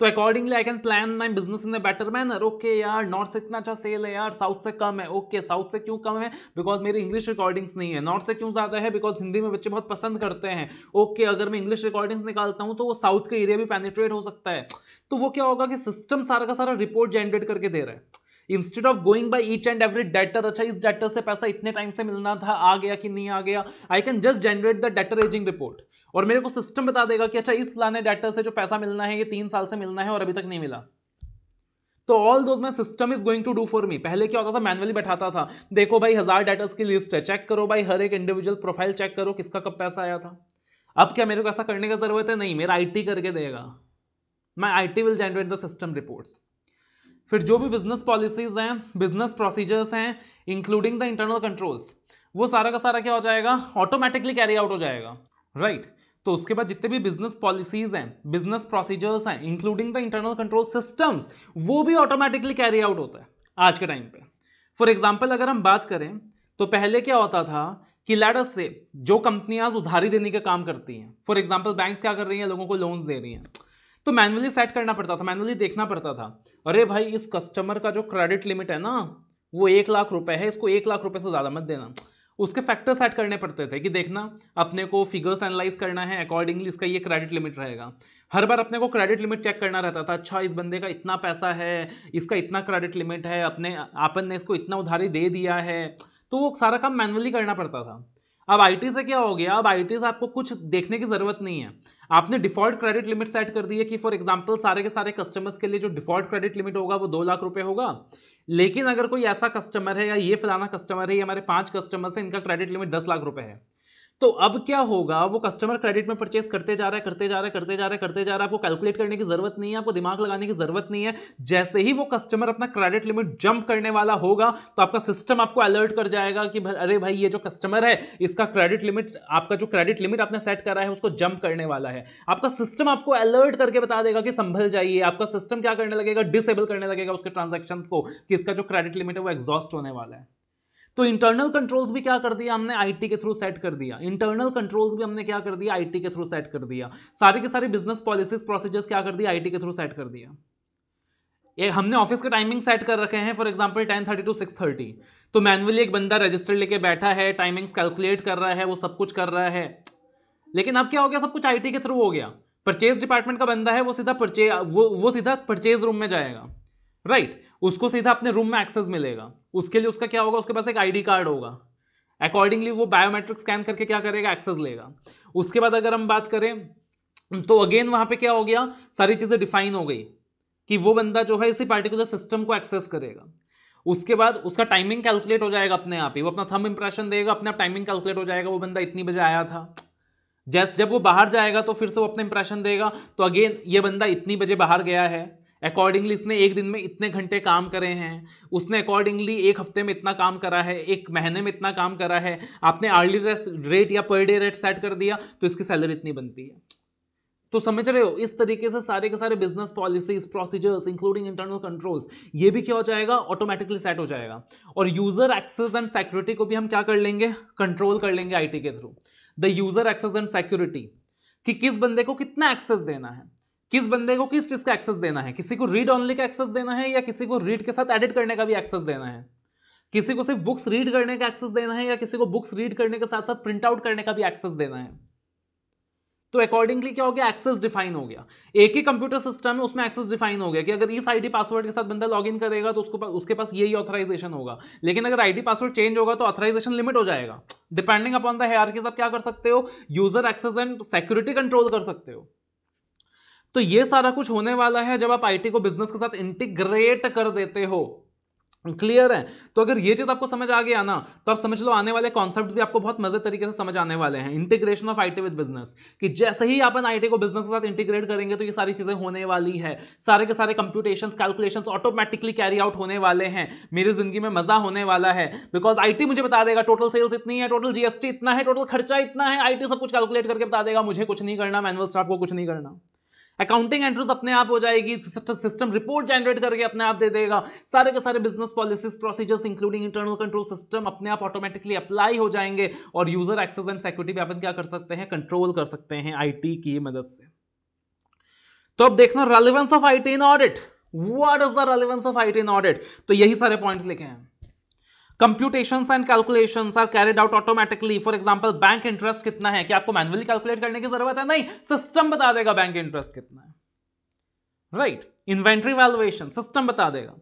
तो accordingly I can plan my business in a better manner okay यार नॉर्थ से इतना अच्छा सेल है यार साउथ से कम है ओके okay, साउथ से क्यों कम है बिकॉज मेरी इंग्लिश रिकॉर्डिंग्स नहीं है नॉर्थ से क्यों ज्यादा है बिकॉज हिंदी में बच्चे बहुत पसंद करते हैं ओके okay, अगर मैं इंग्लिश रिकॉर्डिंग्स निकालता हूँ तो वो साउथ का एरिया भी पेनिट्रेट हो सकता है तो वो क्या होगा कि सिस्टम सारा का सारा रिपोर्ट जनरेट करके दे रहा है instead of going by each and every debtor अच्छा इस डेटर से पैसा इतने टाइम से मिलना था आ गया कि नहीं आ गया I can just generate the debtor ageing report और मेरे को सिस्टम बता देगा कि अच्छा इस फलाने डाटा से जो पैसा मिलना है ये तीन साल से मिलना है और अभी तक नहीं मिला तो all those my system is going to do for me पहले क्या होता था मैनुअली बैठाता था देखो भाई हजार डाटास की लिस्ट है चेक करो भाई हर एक इंडिविजुअल प्रोफाइल चेक करो किसका कब पैसा आया था अब क्या मेरे को ऐसा करने का जरूरत है नहीं मेरा आईटी करके देगा my IT will generate the system reports फिर जो भी बिजनेस पॉलिसीज हैं बिजनेस प्रोसीजर्स हैं इंक्लूडिंग द इंटरनल कंट्रोल्स वो सारा का सारा क्या हो जाएगा ऑटोमेटिकली कैरी आउट हो जाएगा राइट right. तो उसके बाद जितने भी बिजनेस पॉलिसीज हैं बिजनेस प्रोसीजर्स हैं including the internal control systems वो भी ऑटोमेटिकली कैरी आउट होता है आज के टाइम पे फॉर एग्जाम्पल अगर हम बात करें तो पहले क्या होता था कि लैडस से जो कंपनियां उधारी देने का काम करती हैं फॉर एग्जाम्पल बैंक क्या कर रही हैं लोगों को लोन्स दे रही हैं तो मैनुअली सेट करना पड़ता था मैनुअली देखना पड़ता था अरे भाई इस कस्टमर का जो क्रेडिट लिमिट है ना वो एक लाख रुपए है इसको एक लाख रुपए से ज़्यादा मत देना उसके फैक्टर्स ऐड करने पड़ते थे कि देखना अपने को फिगर्स एनालाइज करना है अकॉर्डिंगली इसका ये क्रेडिट लिमिट रहेगा हर बार अपने को क्रेडिट लिमिट चेक करना रहता था अच्छा इस बंदे का इतना पैसा है इसका इतना क्रेडिट लिमिट है अपने आपन ने इसको इतना उधारी दे दिया है तो वो सारा काम मैनुअली करना पड़ता था अब आई से क्या हो गया अब आई से आपको कुछ देखने की जरूरत नहीं है आपने डिफॉल्ट क्रेडिट लिमिट सेट कर दी है कि फॉर एग्जांपल सारे के सारे कस्टमर्स के लिए जो डिफॉल्ट क्रेडिट लिमिट होगा वो दो लाख रुपए होगा लेकिन अगर कोई ऐसा कस्टमर है या ये फलाना कस्टमर है ये हमारे पांच कस्टमर है इनका क्रेडिट लिमिट दस लाख रुपए है तो अब क्या होगा वो कस्टमर क्रेडिट में परचेस करते जा रहा है करते जा रहा है करते जा रहा है करते जा रहा है आपको कैलकुलेट करने की जरूरत नहीं है आपको दिमाग लगाने की जरूरत नहीं है जैसे ही वो कस्टमर अपना क्रेडिट लिमिट जंप करने वाला होगा तो आपका सिस्टम आपको अलर्ट कर जाएगा कि अरे भाई ये जो कस्टमर है इसका क्रेडिट लिमिट आपका जो क्रेडिट लिमिट आपने सेट करा है उसको जंप करने वाला है आपका सिस्टम आपको अलर्ट करके बता देगा कि संभल जाइए आपका सिस्टम क्या करने लगेगा डिसेबल करने लगेगा उसके ट्रांजेक्शन को कि इसका जो क्रेडिट लिमिट है वो एग्जॉस्ट होने वाला है तो इंटरनल कंट्रोल्स भी क्या कर दिया हमने आईटी के थ्रू सेट कर दिया इंटरनल कंट्रोल्स भी हमने क्या कर दिया आईटी के थ्रू सेट कर दिया सारे के सारे बिजनेस पॉलिसीज प्रोसीजर्स क्या कर दिया आईटी के थ्रू सेट कर दिया ये हमने ऑफिस के टाइमिंग सेट कर रखे हैं फॉर एग्जांपल 10:30 टू 6:30 तो मैनुअली एक बंदा रजिस्टर लेके बैठा है टाइमिंग्स कैलकुलेट कर रहा है वो सब कुछ कर रहा है लेकिन अब क्या हो गया सब कुछ आईटी के थ्रू हो गया परचेज डिपार्टमेंट का बंदा है वो सीधा परचेज वो वो सीधा परचेज रूम में जाएगा राइट right. उसको सीधा अपने रूम में एक्सेस मिलेगा उसके लिए उसका क्या होगा उसके पास एक आईडी कार्ड होगा अकॉर्डिंगली वो बायोमेट्रिक स्कैन करके क्या करेगा एक्सेस लेगा उसके बाद अगर हम बात करें तो अगेन वहां पे क्या हो गया सारी चीजें डिफाइन हो गई कि वो बंदा जो है इसी पार्टिकुलर सिस्टम को एक्सेस करेगा उसके बाद उसका टाइमिंग कैलकुलेट हो जाएगा अपने आप ही वो अपना थम इंप्रेशन देगा अपने आप टाइमिंग कैलकुलेट हो जाएगा वो बंदा इतनी बजे आया था जैस जब वो बाहर जाएगा तो फिर से वो अपना इंप्रेशन देगा तो अगेन ये बंदा इतनी बजे बाहर गया है अकॉर्डिंगली इसने एक दिन में इतने घंटे काम करे हैं उसने अकॉर्डिंगली एक हफ्ते में इतना काम करा है एक महीने में इतना काम करा है आपने आर्ली रेट या पर डे रेट सेट कर दिया तो इसकी सैलरी इतनी बनती है तो समझ रहे हो इस तरीके से सारे के सारे business policies procedures including internal controls ये भी क्या हो जाएगा ऑटोमेटिकली सेट हो जाएगा और यूजर एक्सेस एंड सिक्योरिटी को भी हम क्या कर लेंगे कंट्रोल कर लेंगे आईटी के through the user access and security कि किस बंदे को कितना एक्सेस देना है किस बंदे को किस चीज का एक्सेस देना है किसी को रीड ऑनली का एक्सेस देना है या किसी को रीड के साथ एडिट करने का भी एक्सेस देना है किसी को सिर्फ बुक्स रीड करने का एक्सेस देना है या किसी को बुक्स रीड करने के साथ साथ प्रिंट आउट करने का भी एक्सेस देना है तो अकॉर्डिंगली क्या हो गया एक्सेस डिफाइन हो गया एक ही कंप्यूटर सिस्टम है उसमें एक्सेस डिफाइन हो गया कि अगर इस आईडी पासवर्ड के साथ बंदा इन करेगा तो उसको उसके पास यही ऑथराइजेशन होगा लेकिन अगर आईडी पासवर्ड चेंज होगा तो ऑथराइजेशन लिमिट हो जाएगा डिपेंडिंग अपॉन द हेयर साथ क्या कर सकते हो user access and security control कर सकते हो तो ये सारा कुछ होने वाला है जब आप आईटी को बिजनेस के साथ इंटीग्रेट कर देते हो क्लियर है तो अगर ये चीज आपको समझ आ गया ना तो आप समझ लो आने वाले कॉन्सेप्ट भी आपको बहुत मजे तरीके से समझ आने वाले हैं integration of IT with business कि जैसे ही आप आईटी को बिजनेस के साथ इंटीग्रेट करेंगे तो ये सारी चीजें होने वाली है सारे के सारे computation calculation automatically carry out होने वाले हैं मेरी जिंदगी में मजा होने वाला है बिकॉज आईटी मुझे बता देगा टोटल सेल्स इतनी है टोटल जीएसटी इतना है टोटल खर्चा इतना है आईटी सब कुछ कैलकुलेट करके बता देगा मुझे कुछ नहीं करना मैनुअल स्टाफ को कुछ नहीं करना अकाउंटिंग एंट्रीज अपने आप हो जाएगी सिस्टम रिपोर्ट जनरेट करके अपने आप दे देगा सारे के सारे business policies procedures including internal control system अपने आप ऑटोमेटिकली अप्लाई हो जाएंगे और यूजर एक्सेस एंड सिक्योरिटी भी अपन क्या कर सकते हैं कंट्रोल कर सकते हैं आई की मदद से तो अब देखना relevance of T in audit what is the relevance of IT in audit तो यही सारे पॉइंट लिखे हैं computations and calculations are carried out automatically for example bank interest कितना है क्या आपको मैनुअली कैलकुलेट करने की जरूरत है नहीं सिस्टम बता देगा बैंक इंटरेस्ट कितना है राइट इन्वेंट्री वैल्युएशन सिस्टम बता देगा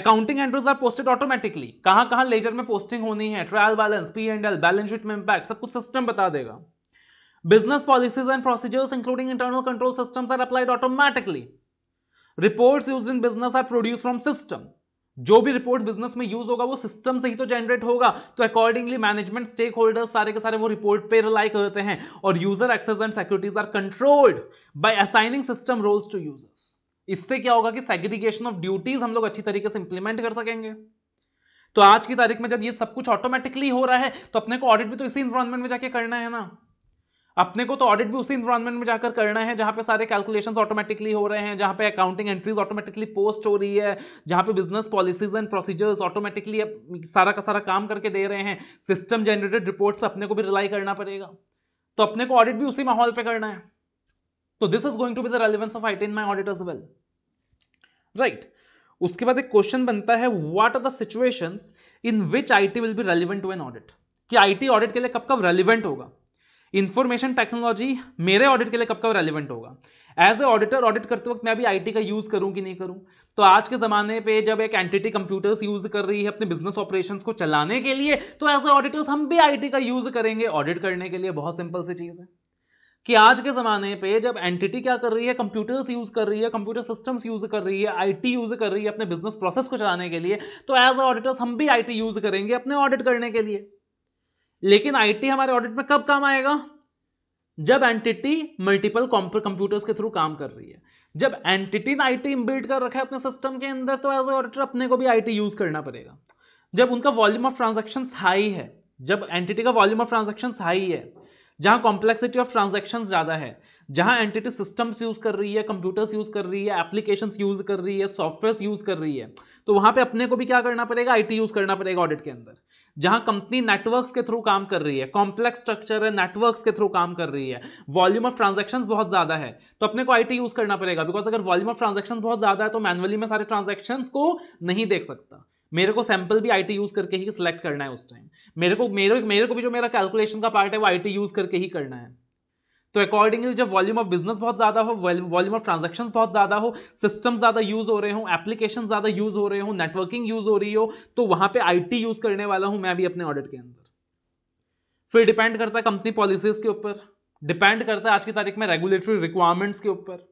accounting entries are posted automatically कहां कहां लेजर में पोस्टिंग होनी है trial balance P and L balance sheet में इंपैक्ट सब कुछ सिस्टम बता देगा business policies and procedures including internal control systems are applied automatically reports used in business are produced from system जो भी रिपोर्ट बिजनेस में यूज होगा वो सिस्टम से ही तो जनरेट होगा तो अकॉर्डिंगली मैनेजमेंट स्टेक होल्डर्स सारे के सारे वो रिपोर्ट पे रिलाई करते हैं और user access and securities are controlled by assigning system roles to users इससे क्या होगा कि सेग्रीगेशन ऑफ ड्यूटीज हम लोग अच्छी तरीके से इंप्लीमेंट कर सकेंगे तो आज की तारीख में जब ये सब कुछ ऑटोमेटिकली हो रहा है तो अपने को ऑडिट भी तो इसी इन्वायरमेंट में जाके करना है ना अपने को तो ऑडिट भी उसी इन्वायरमेंट में जाकर करना है जहां पे सारे कैलकुलेशंस ऑटोमेटिकली हो रहे हैं जहां पे अकाउंटिंग एंट्रीज ऑटोमेटिकली पोस्ट हो रही है जहां पे business policies and procedures automatically सारा का सारा काम करके दे रहे हैं सिस्टम जनरेटेड रिपोर्ट्स पे अपने को भी रिलाई करना पड़ेगा तो अपने को ऑडिट भी उसी माहौल पे करना है तो this is going to be the relevance of I T in my audit as well write उसके बाद एक क्वेश्चन बनता है what are the situations in which IT will be relevant to an audit कि आईटी ऑडिट के लिए कब कब रेलिवेंट होगा इन्फॉर्मेशन टेक्नोलॉजी मेरे ऑडिट के लिए कब कब रेलिवेंट होगा एज ए ऑडिटर ऑडिट करते वक्त मैं भी आईटी का यूज करूं कि नहीं करूं तो आज के जमाने पे जब एक एंटिटी कंप्यूटर्स यूज कर रही है अपने बिजनेस ऑपरेशंस को चलाने के लिए तो एज ए ऑडिटर्स हम भी आईटी का यूज करेंगे ऑडिट करने के लिए बहुत सिंपल सी चीज है कि आज के जमाने पे जब एंटिटी क्या कर रही है कंप्यूटर्स यूज कर रही है कंप्यूटर सिस्टम्स यूज कर रही है आईटी यूज कर रही है अपने बिजनेस प्रोसेस को चलाने के लिए तो एज ए ऑडिटर्स हम भी आईटी यूज करेंगे अपने ऑडिट करने के लिए लेकिन आईटी हमारे ऑडिट में कब काम आएगा जब एंटिटी मल्टीपल कंप्यूटर्स के थ्रू काम कर रही है जब एंटिटी ने आईटी बिल्ड कर रखा है अपने सिस्टम के अंदर तो एज ए ऑडिटर अपने को भी आईटी यूज करना पड़ेगा जब उनका वॉल्यूम ऑफ ट्रांजेक्शन हाई है जब एंटिटी का वॉल्यूम ऑफ ट्रांजेक्शन हाई है जहां कॉम्प्लेक्सिटी ऑफ ट्रांजेक्शन ज्यादा है जहां एंटिटी सिस्टम्स यूज कर रही है कंप्यूटर्स यूज कर रही है एप्लीकेशन यूज कर रही है सॉफ्टवेयर यूज कर रही है तो वहां पे अपने को भी क्या करना पड़ेगा आईटी यूज करना पड़ेगा ऑडिट के अंदर जहां कंपनी नेटवर्क्स के थ्रू काम कर रही है कॉम्प्लेक्स स्ट्रक्चर है नेटवर्क्स के थ्रू काम कर रही है वॉल्यूम ऑफ ट्रांजेक्शन बहुत ज्यादा है तो अपने को आईटी यूज करना पड़ेगा बिकॉज अगर वॉल्यूम ऑफ ट्रांजेक्शन बहुत ज्यादा है तो मैनुअली में सारे ट्रांजेक्शन को नहीं देख सकता मेरे को सैंपल भी आईटी यूज करके ही सिलेक्ट करना है उस टाइम मेरे को मेरे मेरे को भी जो मेरा कैलकुलेशन का पार्ट है वो आईटी यूज करके ही करना है तो अकॉर्डिंगली जब वॉल्यूम ऑफ बिजनेस बहुत ज्यादा हो वॉल्यूम ऑफ ट्रांजेक्शन बहुत ज्यादा हो सिस्टम ज्यादा यूज हो रहे हो एप्लीकेशन ज्यादा यूज हो रहे हो नेटवर्किंग यूज हो रही हो तो वहां पे आईटी यूज करने वाला हूं मैं भी अपने ऑडिट के अंदर फिर डिपेंड करता है कंपनी पॉलिसीज के ऊपर डिपेंड करता है आज की तारीख में रेगुलेटरी रिक्वायरमेंट्स के ऊपर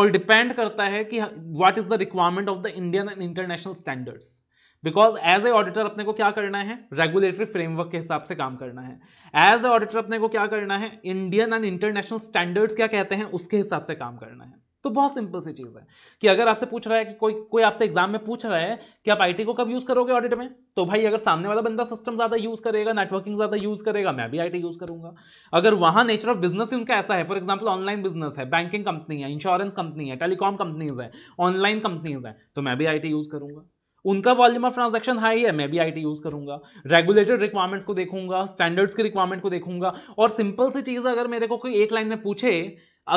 और डिपेंड करता है कि what is the requirement of the Indian and international standards because as a auditor अपने को क्या करना है रेगुलेटरी फ्रेमवर्क के हिसाब से काम करना है एज ए ऑडिटर अपने को क्या करना है इंडियन एंड इंटरनेशनल स्टैंडर्ड्स क्या कहते हैं उसके हिसाब से काम करना है तो बहुत सिंपल सी चीज है कि अगर आपसे पूछ रहा है कि कोई कोई आपसे एग्जाम में पूछ रहा है कि आप आईटी को कब यूज करोगे ऑडिट में तो भाई अगर सामने वाला बंदा सिस्टम ज्यादा यूज करेगा नेटवर्किंग ज्यादा यूज करेगा मैं भी आईटी यूज करूंगा अगर वहां नेचर ऑफ बिजनेस उनका ऐसा है फॉर एग्जाम्पल ऑनलाइन बिजनेस है बैंकिंग कंपनी है इंश्योरेंस कंपनी है टेलीकॉम कंपनीज है ऑनलाइन कंपनीज है तो मैं भी आई यूज करूंगा उनका वॉल्यूम ऑफ ट्रांजेक्शन हाई है मैं भी आईटी यूज करूंगा रेगुलेटेड रिक्वायरमेंट्स को देखूंगा स्टैंडर्ड्स के रिक्वायरमेंट को देखूंगा और सिंपल सी चीज अगर मेरे को कोई एक लाइन में पूछे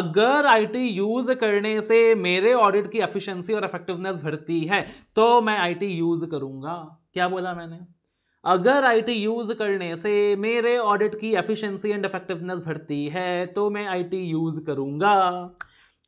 अगर आईटी यूज करने से मेरे ऑडिट की एफिशिएंसी और इफेक्टिवनेस बढ़ती है तो मैं आईटी यूज करूंगा क्या बोला मैंने अगर आईटी यूज करने से मेरे ऑडिट की एफिशिएंसी एंड इफेक्टिवनेस बढ़ती है तो मैं आईटी यूज करूंगा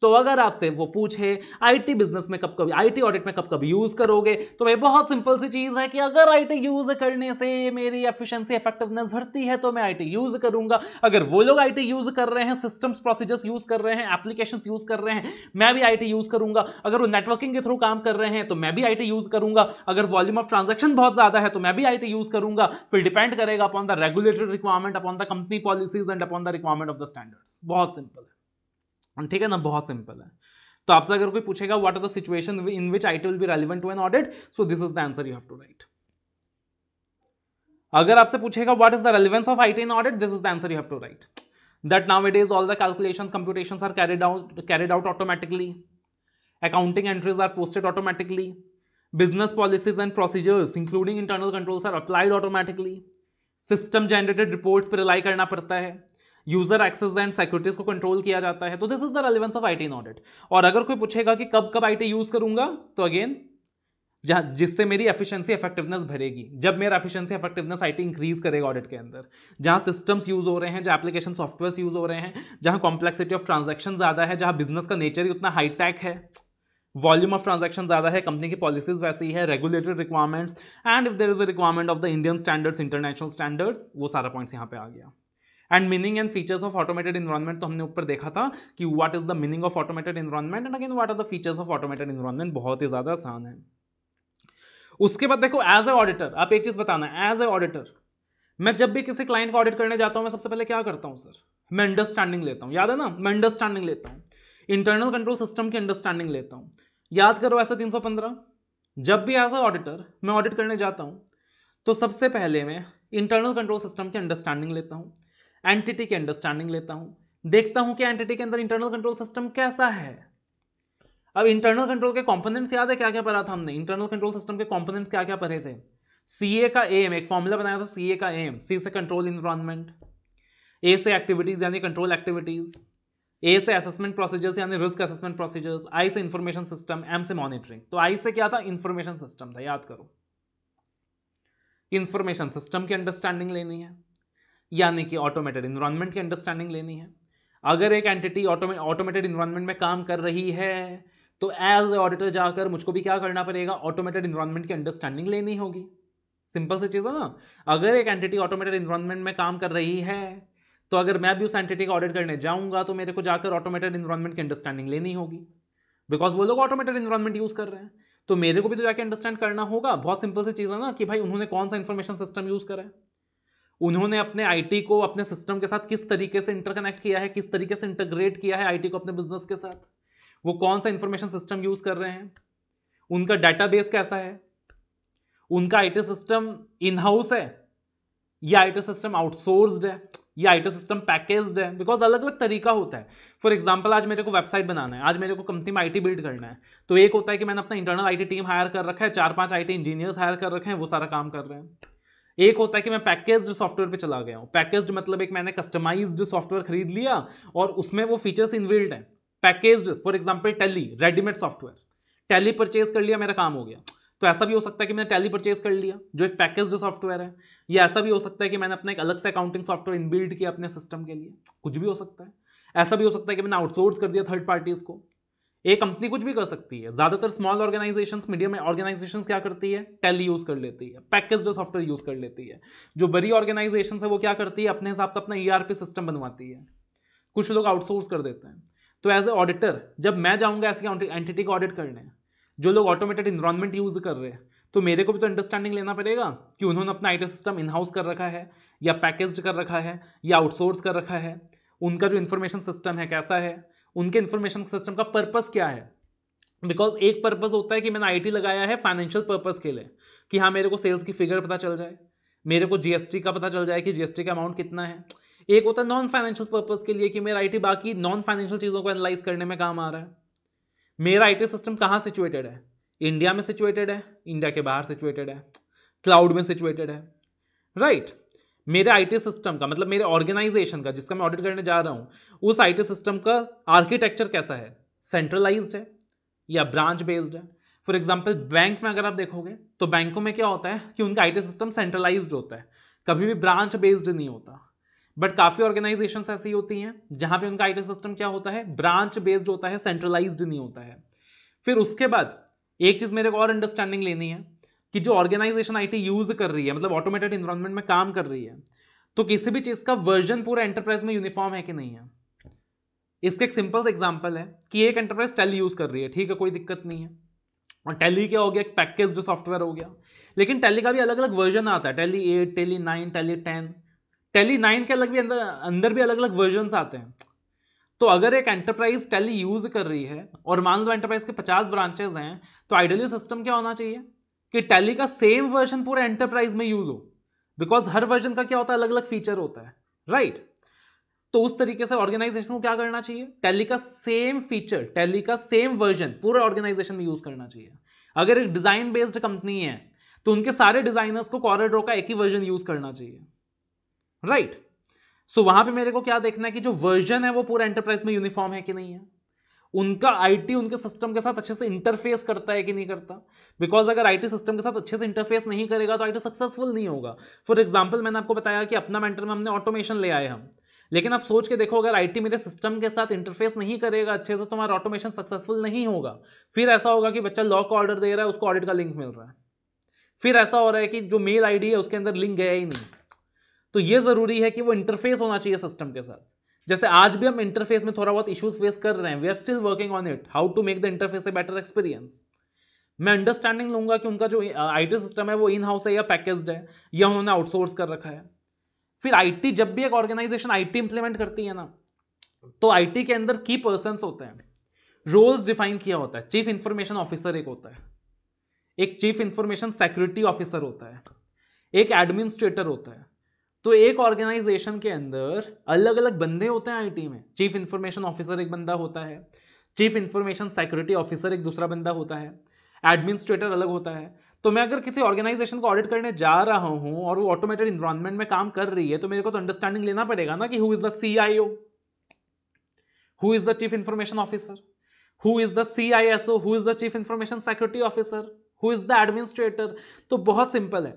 तो अगर आपसे वो पूछे आईटी बिजनेस में कब कभी आईटी ऑडिट में कब कभी यूज करोगे तो भाई बहुत सिंपल सी चीज है कि अगर आईटी यूज करने से मेरी एफिशिएंसी इफेक्टिवनेस बढ़ती है तो मैं आईटी यूज करूंगा अगर वो लोग आईटी यूज कर रहे हैं सिस्टम्स प्रोसीजर्स यूज कर रहे हैं एप्लीकेशन यूज कर रहे हैं मैं भी आईटी यूज करूंगा अगर वो नेटवर्किंग के थ्रू काम कर रहे हैं तो मैं भी आईटी यूज करूंगा अगर वॉल्यूम ऑफ ट्रांजेक्शन बहुत ज्यादा है तो मैं भी आईटी यूज करूंगा फिर डिपेंड करेगा upon the regulatory requirement upon the company policies and upon the requirement of the standards बहुत सिंपल है ठीक है ना बहुत सिंपल है तो आपसे अगर कोई पूछेगा what are the situation in which I will be relevant to an audit so this is the answer you have to write अगर आपसे पूछेगा what is the relevance of IT in audit this is the answer you have to write that now it is all the calculation computation are carried out carried out automatically accounting entries are posted automatically business policies and procedures including internal controls are applied automatically system generated reports पर rely करना पड़ता है user access and securities को control किया जाता है तो this is the relevance of I T audit और अगर कोई पूछेगा कि कब कब आई यूज करूंगा तो अगेन जिससे मेरी एफिशिएंसी इफेक्टिवनेस भरेगी जब मेरा एफिशिएंसी इफेक्टिवनेस आईटी इंक्रीज करेगा ऑडिट के अंदर जहां सिस्टम्स यूज हो रहे हैं जहां एप्लीकेशन सॉफ्टवेयर यूज हो रहे हैं जहां कॉम्प्लेक्सिटी ऑफ ट्रांजेक्शन ज्यादा है जहां बिजनेस का नेचर ही उतना हाईटेक है वॉल्यूम ऑफ ट्रांजेक्शन ज्यादा है कंपनी की पॉलिसीज वैसी है regulatory requirements and if there is a requirement of the Indian standards international standards वो सारा पॉइंट्स यहाँ पे आ गया and meaning and features of automated environment तो हमने ऊपर देखा था कि what is the meaning of automated environment and again what are the features of automated environment बहुत ही ज्यादा आसान है उसके बाद देखो एज ए ऑडिटर आप एक चीज बताना एज ए ऑडिटर मैं जब भी किसी क्लाइंट को ऑडिट करने जाता हूं मैं सबसे पहले क्या करता हूं सर मैं अंडरस्टैंडिंग लेता हूं याद है ना मैं अंडरस्टैंडिंग लेता हूं इंटरनल कंट्रोल सिस्टम की अंडरस्टैंडिंग लेता हूं याद करो ऐसा 315 जब भी एज ए ऑडिटर मैं ऑडिट करने जाता हूं तो सबसे पहले मैं इंटरनल कंट्रोल सिस्टम की अंडरस्टैंडिंग लेता हूं एंटिटी की अंडरस्टैंडिंग लेता हूं देखता हूं कि एंटिटी के अंदर इंटरनल कंट्रोल सिस्टम कैसा है अब इंटरनल कंट्रोल के कंपोनेंट्स याद है क्या क्या पढ़ा था हमने इंटरनल कंट्रोल सिस्टम के कंपोनेंट्स क्या क्या पढ़े थे सीए का एम एक फॉर्मूला बनाया था सीए का एम सी से कंट्रोल इन्वायरमेंट ए से एक्टिविटीज यानी कंट्रोल एक्टिविटीज ए से असेसमेंट प्रोसीजर्स यानी रिस्क असेसमेंट प्रोसीजर्स आई से इंफॉर्मेशन सिस्टम एम से मॉनिटरिंग तो आई से क्या था इंफॉर्मेशन सिस्टम था याद करो इंफॉर्मेशन सिस्टम की अंडरस्टैंडिंग लेनी है यानी कि ऑटोमेटेड इन्वायरमेंट की अंडरस्टैंडिंग लेनी है अगर एक एंटिटी ऑटोमेटेड इन्वायरमेंट में काम कर रही है तो एज ए ऑडिटर जाकर मुझको भी क्या करना पड़ेगा ऑटोमेटेड इन्वायरमेंट की अंडरस्टैंडिंग लेनी होगी सिंपल सी चीज़ है ना अगर एक एंटिटी ऑटोमेटेड इन्वायरमेंट में काम कर रही है तो अगर मैं भी उस एंटिटी का ऑडिट करने जाऊंगा तो मेरे को जाकर ऑटोमेटेड इन्वायरमेंट की अंडरस्टैंडिंग लेनी होगी बिकॉज वो लोग ऑटोमेटेड इन्वायरमेंट यूज़ कर रहे हैं तो मेरे को भी तो जाके अंडरस्टैंड करना होगा बहुत सिंपल सी चीज़ है ना कि भाई उन्होंने कौन सा इन्फॉर्मेशन सिस्टम यूज़ करा है उन्होंने अपने आईटी को अपने सिस्टम के साथ किस तरीके से इंटरकनेक्ट किया है किस तरीके से इंटरग्रेट किया है आईटी को अपने बिजनेस के साथ वो कौन सा इंफॉर्मेशन सिस्टम यूज कर रहे हैं उनका डाटाबेस कैसा है उनका आईटी सिस्टम इन हाउस है या आईटी सिस्टम आउटसोर्स्ड है या आईटी सिस्टम पैकेज्ड है बिकॉज अलग अलग तरीका होता है फॉर एग्जाम्पल आज मेरे को वेबसाइट बनाना है आज मेरे को कंपनी में आईटी बिल्ड करना है तो एक होता है कि मैंने अपना इंटरनल आईटी टीम हायर कर रखा है चार पांच आईटी इंजीनियर्स हायर कर रखे हैं वो सारा काम कर रहे हैं एक होता है कि मैं पैकेज सॉफ्टवेयर पे चला गया हूँ पैकेज मतलब एक मैंने कस्टमाइज्ड सॉफ्टवेयर खरीद लिया और उसमें वो फीचर्स इनबिल्ड है package for example Tally readymade software Tally purchase कर लिया मेरा काम हो गया तो ऐसा भी हो सकता है कि मैंने टैली परचेज कर लिया जो एक पैकेज जो सॉफ्टवेयर है या ऐसा भी हो सकता है कि मैंने अपना एक अलग से अकाउंटिंग सॉफ्टवेयर इनबिल्ड किया अपने सिस्टम के लिए कुछ भी हो सकता है ऐसा भी हो सकता है कि मैंने आउटसोर्स कर दिया थर्ड पार्टीज को ये कंपनी कुछ भी कर सकती है ज्यादातर स्मॉल ऑर्गेनाइजेशन मीडियम ऑर्गेनाइजेशन क्या करती है टेल यूज कर लेती है पैकेज सॉफ्टवेयर यूज कर लेती है जो बड़ी ऑर्गेनाइजेशन है वो क्या करती है अपने हिसाब से अपना ईआरपी e सिस्टम बनवाती है कुछ लोग आउटसोर्स कर देते हैं तो एज ए ऑडिटर जब मैं जाऊंगा ऐसी एंटिटी को ऑडिट करने जो लोग ऑटोमेटेड इन्वायरमेंट यूज कर रहे हैं तो मेरे को भी तो अंडरस्टैंडिंग लेना पड़ेगा कि उन्होंने अपना आईटी सिस्टम इन हाउस कर रखा है या पैकेज कर रखा है या आउटसोर्स कर रखा है उनका जो इन्फॉर्मेशन सिस्टम है कैसा है उनके इंफॉर्मेशन सिस्टम का पर्पस क्या है बिकॉज एक पर्पस होता है कि मैंने आईटी लगाया है फाइनेंशियल पर्पस के लिए कि हाँ मेरे को सेल्स की फिगर पता चल जाए मेरे को जीएसटी का पता चल जाए कि जीएसटी का अमाउंट कितना है एक होता है नॉन फाइनेंशियल पर्पस के लिए कि मेरा आईटी बाकी नॉन फाइनेंशियल चीजों को एनालाइज करने में काम आ रहा है मेरा आईटी सिस्टम कहाँ सिचुएटेड है इंडिया में सिचुएटेड है इंडिया के बाहर सिचुएटेड है क्लाउड में सिचुएटेड है राइट right? मेरे आईटी सिस्टम का मतलब मेरे ऑर्गेनाइजेशन का जिसका मैं ऑडिट करने जा रहा हूं उस आईटी सिस्टम का आर्किटेक्चर कैसा है सेंट्रलाइज्ड है या ब्रांच बेस्ड है फॉर एग्जाम्पल बैंक में अगर आप देखोगे तो बैंकों में क्या होता है कि उनका आईटी सिस्टम सेंट्रलाइज्ड होता है कभी भी ब्रांच बेस्ड नहीं होता बट काफी ऑर्गेनाइजेशन ऐसी होती हैं जहां पे उनका आईटी सिस्टम क्या होता है ब्रांच बेस्ड होता है सेंट्रलाइज्ड नहीं होता है फिर उसके बाद एक चीज मेरे को और अंडरस्टैंडिंग लेनी है कि जो ऑर्गेनाइजेशन आईटी यूज कर रही है मतलब ऑटोमेटेड इन्वायरमेंट में काम कर रही है तो किसी भी चीज का वर्जन पूरा एंटरप्राइज में यूनिफॉर्म है कि नहीं है इसका एक सिंपल एग्जाम्पल है कि एक एंटरप्राइज टेली यूज कर रही है ठीक है कोई दिक्कत नहीं है और टेली क्या हो गया एक पैकेज जो सॉफ्टवेयर हो गया लेकिन टेली का भी अलग अलग वर्जन आता है Tally eight Tally nine Tally ten Tally nine के अलग भी अंदर अंदर भी अलग अलग वर्जन आते हैं तो अगर एक एंटरप्राइज टेली यूज कर रही है और मान लो एंटरप्राइज के 50 ब्रांचेस हैं तो आइडियली सिस्टम क्या होना चाहिए कि टैली का सेम वर्जन पूरे एंटरप्राइज में यूज हो बिकॉज हर वर्जन का क्या होता है अलग अलग फीचर होता है राइट right? तो उस तरीके से ऑर्गेनाइजेशन को क्या करना चाहिए टैली का सेम फीचर टैली का सेम वर्जन पूरे ऑर्गेनाइजेशन में यूज करना चाहिए अगर एक डिजाइन बेस्ड कंपनी है तो उनके सारे डिजाइनर्स को कॉरिडोर का एक ही वर्जन यूज करना चाहिए राइट right? सो so, वहां पे मेरे को क्या देखना है कि जो वर्जन है वो पूरा एंटरप्राइज में यूनिफॉर्म है कि नहीं है उनका आईटी उनके सिस्टम के साथ अच्छे से इंटरफेस करता है कि नहीं करता बिकॉज अगर आईटी सिस्टम के साथ अच्छे से इंटरफेस नहीं करेगा तो आईटी सक्सेसफुल नहीं होगा फॉर एग्जाम्पल मैंने आपको बताया कि अपना मेंटर में हमने ऑटोमेशन ले आए हम लेकिन आप सोच के देखो अगर आईटी मेरे सिस्टम के साथ इंटरफेस नहीं करेगा अच्छे से तो हमारा ऑटोमेशन सक्सेसफुल नहीं होगा फिर ऐसा होगा कि बच्चा लॉ का ऑर्डर दे रहा है उसको ऑडिट का लिंक मिल रहा है फिर ऐसा हो रहा है कि जो मेल आईडी है उसके अंदर लिंक गया ही नहीं तो ये जरूरी है कि वो इंटरफेस होना चाहिए सिस्टम के साथ जैसे आज भी हम इंटरफेस में थोड़ा बहुत इश्यूज फेस कर रहे हैं we are still working on it how to make the interface a better experience मैं अंडरस्टैंडिंग लूंगा कि उनका जो आईटी सिस्टम है वो इन हाउस है या पैकेज है या उन्होंने आउटसोर्स कर रखा है फिर आईटी जब भी एक ऑर्गेनाइजेशन आईटी इंप्लीमेंट करती है ना तो आईटी के अंदर की पर्सन होते हैं रोल्स डिफाइन किया होता है चीफ इंफॉर्मेशन ऑफिसर एक होता है एक चीफ इंफॉर्मेशन सिक्योरिटी ऑफिसर होता है एक एडमिनिस्ट्रेटर होता है तो एक ऑर्गेनाइजेशन के अंदर अलग अलग बंदे होते हैं आईटी में चीफ इंफॉर्मेशन ऑफिसर एक बंदा होता है चीफ इंफॉर्मेशन सिक्योरिटी ऑफिसर एक दूसरा बंदा होता है एडमिनिस्ट्रेटर अलग होता है तो मैं अगर किसी ऑर्गेनाइजेशन को ऑडिट करने जा रहा हूं और वो ऑटोमेटेड इन्वायरमेंट में काम कर रही है तो मेरे को तो अंडरस्टैंडिंग लेना पड़ेगा ना कि who is the O who is the chief information officer who is the O who is the chief information security officer who is the administrator तो बहुत सिंपल है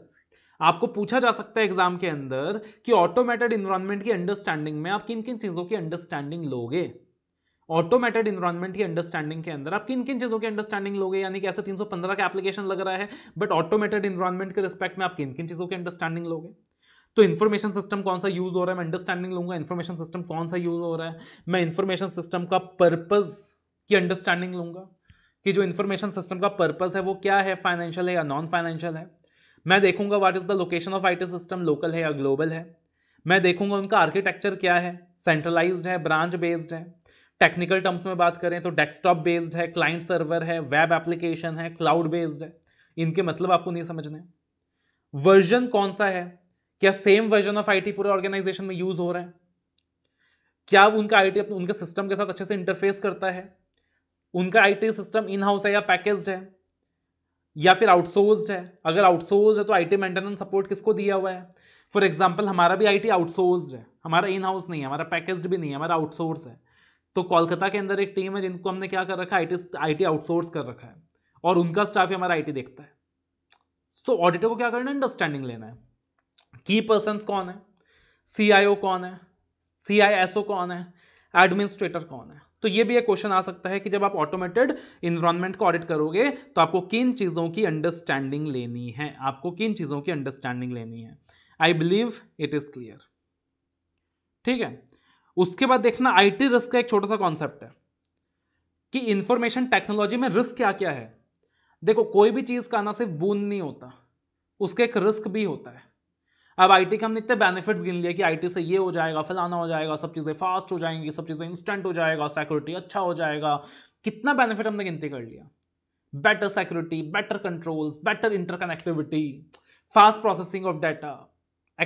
आपको पूछा जा सकता है एग्जाम के अंदर कि ऑटोमेटेड इन्वायरमेंट की अंडरस्टैंडिंग में आप किन किन चीजों की अंडरस्टैंडिंग लोगे ऑटोमेटेड इन्वायरमेंट की अंडरस्टैंडिंग के अंदर आप किन किन चीजों की अंडरस्टैंडिंग लोगे यानी कि ऐसे 315 का एप्लीकेशन लग रहा है बट ऑटोमेटेड इन्वायरमेंट के रिस्पेक्ट में आप किन किन चीजों की अंडरस्टैंडिंग लोगे तो इन्फॉर्मेशन सिस्टम कौन सा यूज हो रहा है मैं अंडरस्टैंडिंग लूंगा इन्फॉर्मेशन सिस्टम कौन सा यूज हो रहा है मैं इन्फॉर्मेशन सिस्टम का पर्पज की अंडरस्टैंडिंग लूंगा कि जो इन्फॉर्मेशन सिस्टम का पर्पज है वो क्या है फाइनेंशियल है या नॉन फाइनेंशियल है मैं देखूंगा what is the location of IT system local है या ग्लोबल है मैं देखूंगा उनका आर्किटेक्चर क्या है सेंट्रलाइज्ड है ब्रांच बेस्ड है टेक्निकल टर्म्स में बात करें तो डेस्कटॉप बेस्ड है क्लाइंट सर्वर है वेब एप्लीकेशन है क्लाउड बेस्ड है इनके मतलब आपको नहीं समझने वर्जन कौन सा है क्या सेम वर्जन ऑफ आईटी पूरे ऑर्गेनाइजेशन में यूज हो रहा है क्या उनका आईटी उनके सिस्टम के साथ अच्छे से इंटरफेस करता है उनका आईटी सिस्टम इन हाउस है या पैकेज्ड है या फिर आउटसोर्स है अगर आउटसोर्स है तो आईटी मेंटेनेंस सपोर्ट किसको दिया हुआ है फॉर एग्जाम्पल हमारा भी आईटी आउटसोर्स है हमारा इन हाउस नहीं है हमारा पैकेज भी नहीं है हमारा आउटसोर्स है तो कोलकाता के अंदर एक टीम है जिनको हमने क्या कर रखा है आई टी आउटसोर्स कर रखा है और उनका स्टाफ ही हमारा टी देखता है सो so, ऑडिटर को क्या करना है अंडरस्टैंडिंग लेना है की पर्सन कौन है ओ कौन है सीआईएसओ कौन है एडमिनिस्ट्रेटर कौन है तो ये भी एक क्वेश्चन आ सकता है कि जब आप ऑटोमेटेड इन्वायरमेंट को ऑडिट करोगे तो आपको किन चीज़ों की अंडरस्टैंडिंग लेनी है आपको किन चीज़ों की अंडरस्टैंडिंग लेनी है I believe it is clear ठीक है उसके बाद देखना आईटी रिस्क का एक छोटा सा कॉन्सेप्ट है कि इंफॉर्मेशन टेक्नोलॉजी में रिस्क क्या क्या है देखो कोई भी चीज का ना सिर्फ बूंद नहीं होता उसके एक रिस्क भी होता है अब आईटी के हमने इतने बेनिफिट्स गिन लिया कि आईटी से ये हो जाएगा फलाना हो जाएगा सब चीज़ें फास्ट हो जाएंगी सब चीज़ें इंस्टेंट हो जाएगा सिक्योरिटी अच्छा हो जाएगा कितना बेनिफिट हमने गिनती कर लिया better security better controls better interconnectivity fast processing of data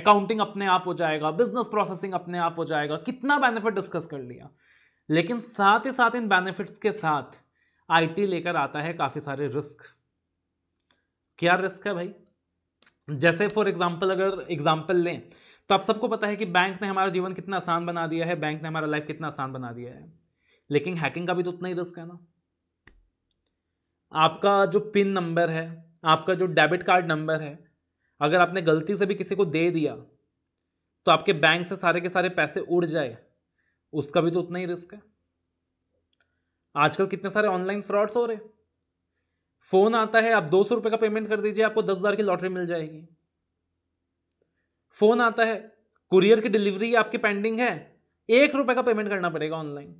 accounting अपने आप हो जाएगा बिजनेस प्रोसेसिंग अपने आप हो जाएगा कितना बेनिफिट डिस्कस कर लिया लेकिन साथ ही साथ इन बेनिफिट्स के साथ आईटी लेकर आता है काफी सारे रिस्क क्या रिस्क है भाई जैसे फॉर एग्जाम्पल अगर एग्जाम्पल लें तो आप सबको पता है कि बैंक ने हमारा जीवन कितना आसान बना दिया है बैंक ने हमारा लाइफ कितना आसान बना दिया है लेकिन हैकिंग का भी तो उतना ही रिस्क है ना आपका जो पिन नंबर है आपका जो डेबिट कार्ड नंबर है अगर आपने गलती से भी किसी को दे दिया तो आपके बैंक से सारे के सारे पैसे उड़ जाए उसका भी तो उतना ही रिस्क है आजकल कितने सारे ऑनलाइन फ्रॉड्स हो रहे हैं फोन आता है आप दो सौ रुपए का पेमेंट कर दीजिए आपको दस हजार की लॉटरी मिल जाएगी फोन आता है कुरियर की डिलीवरी आपकी पेंडिंग है एक रुपए का पेमेंट करना पड़ेगा ऑनलाइन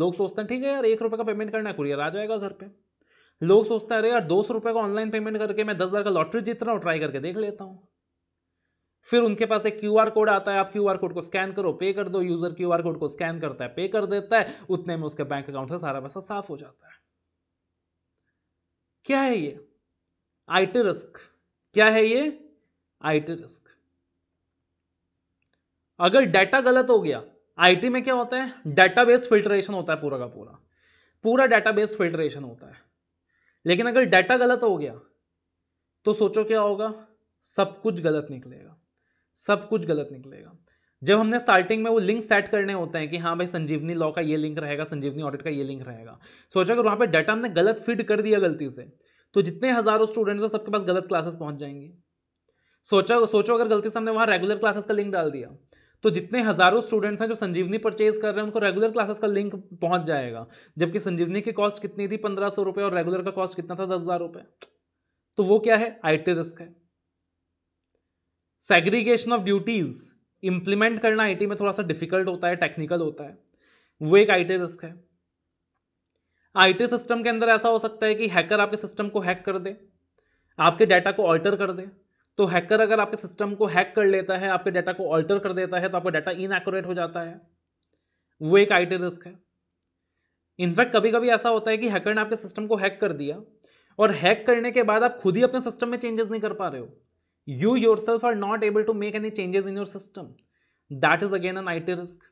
लोग सोचते हैं ठीक है यार एक रुपए का पेमेंट करना है कुरियर आ जाएगा घर पे लोग सोचते हैं अरे यार दो सौ रुपए का ऑनलाइन पेमेंट करके मैं दस हजार का लॉटरी जीत रहा हूं ट्राई करके देख लेता हूँ फिर उनके पास एक क्यू कोड आता है आप क्यू कोड को स्कैन करो पे कर दो यूजर क्यू कोड को स्कैन करता है पे कर देता है उतने में उसके बैंक अकाउंट से सारा पैसा साफ हो जाता है क्या है ये आइटर रिस्क क्या है ये आईटी रिस्क अगर डाटा गलत हो गया आईटी में क्या होता है डाटाबेस फिल्ट्रेशन होता है पूरा का पूरा पूरा डाटाबेस फिल्ट्रेशन होता है लेकिन अगर डाटा गलत हो गया तो सोचो क्या होगा सब कुछ गलत निकलेगा सब कुछ गलत निकलेगा जब हमने स्टार्टिंग में वो लिंक सेट करने होते हैं कि हाँ भाई संजीवनी लॉ का ये लिंक रहेगा संजीवनी ऑडिट का ये लिंक रहेगा सोचा अगर वहां पे डाटा हमने गलत फीड कर दिया गलती से तो जितने हजारों स्टूडेंट्स हैं सबके पास गलत क्लासेस पहुंच जाएंगे सोचा सोचो अगर गलती से हमने वहां रेगुलर क्लासेस का लिंक डाल दिया तो जितने हजारों स्टूडेंट्स हैं जो संजीवनी परचेज कर रहे हैं उनको रेगुलर क्लासेस का लिंक पहुंच जाएगा जबकि संजीवनी की कॉस्ट कितनी थी पंद्रह सौ रुपये और रेगुलर का कॉस्ट कितना था दस हजार रुपए तो वो क्या है आईटी रिस्क है सेग्रीगेशन ऑफ ड्यूटीज इम्प्लीमेंट करना आईटी में थोड़ा सा डिफिकल्ट होता है टेक्निकल होता है वो एक आईटी रिस्क है आईटी सिस्टम के अंदर ऐसा हो सकता है कि हैकर आपके सिस्टम को हैक कर दे आपके डाटा को ऑल्टर कर दे तो हैकर अगर आपके सिस्टम को हैक कर लेता है आपके डाटा को ऑल्टर कर देता है तो आपका डाटा इनएक्यूरेट हो जाता है वो एक आईटी रिस्क है इनफैक्ट कभी कभी ऐसा होता है कि हैकर ने आपके सिस्टम को हैक कर दिया और हैक करने के बाद आप खुद ही अपने सिस्टम में चेंजेस नहीं कर पा रहे हो you yourself are not able to make any changes in your system that is again an IT risk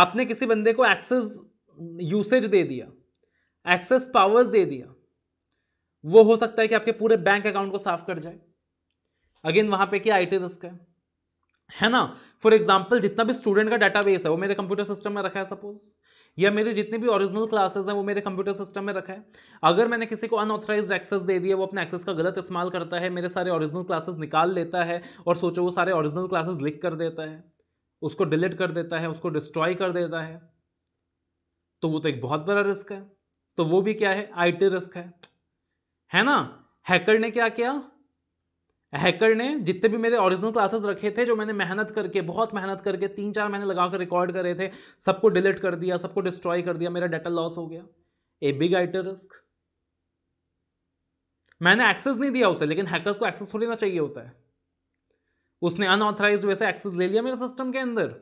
आपने किसी बंदे को एक्सेस यूसेज दे दिया एक्सेस पावर्स दे दिया वो हो सकता है कि आपके पूरे बैंक अकाउंट को साफ कर जाए अगेन वहां पे क्या आईटी रिस्क है है ना फॉर एग्जाम्पल जितना भी स्टूडेंट का डाटा बेस है वो मेरे कंप्यूटर सिस्टम में रखा है सपोज या मेरे जितने भी ओरिजिनल क्लासेस हैं वो मेरे कंप्यूटर सिस्टम में रखा है अगर मैंने किसी को अनऑथराइज एक्सेस दे दिया वो अपने एक्सेस का गलत इस्तेमाल करता है मेरे सारे ओरिजिनल क्लासेस निकाल लेता है और सोचो वो सारे ओरिजिनल क्लासेस लिख कर देता है उसको डिलीट कर देता है उसको डिस्ट्रॉय कर देता है तो वो तो एक बहुत बड़ा रिस्क है तो वो भी क्या है आईटी रिस्क है है ना हैकर ने क्या किया हैकर ने जितने भी मेरे ओरिजिनल क्लासेस रखे थे जो मैंने मेहनत करके बहुत मेहनत करके तीन चार महीने लगा कर रिकॉर्ड करे थे सबको डिलीट कर दिया सबको डिस्ट्रॉय कर दिया मेरा डाटा लॉस हो गया ए बिग आइटर रिस्क मैंने एक्सेस नहीं दिया उसे लेकिन हैकर्स को एक्सेस थोड़ी ना चाहिए होता है उसने अनऑथराइज वे से एक्सेस ले लिया मेरे सिस्टम के अंदर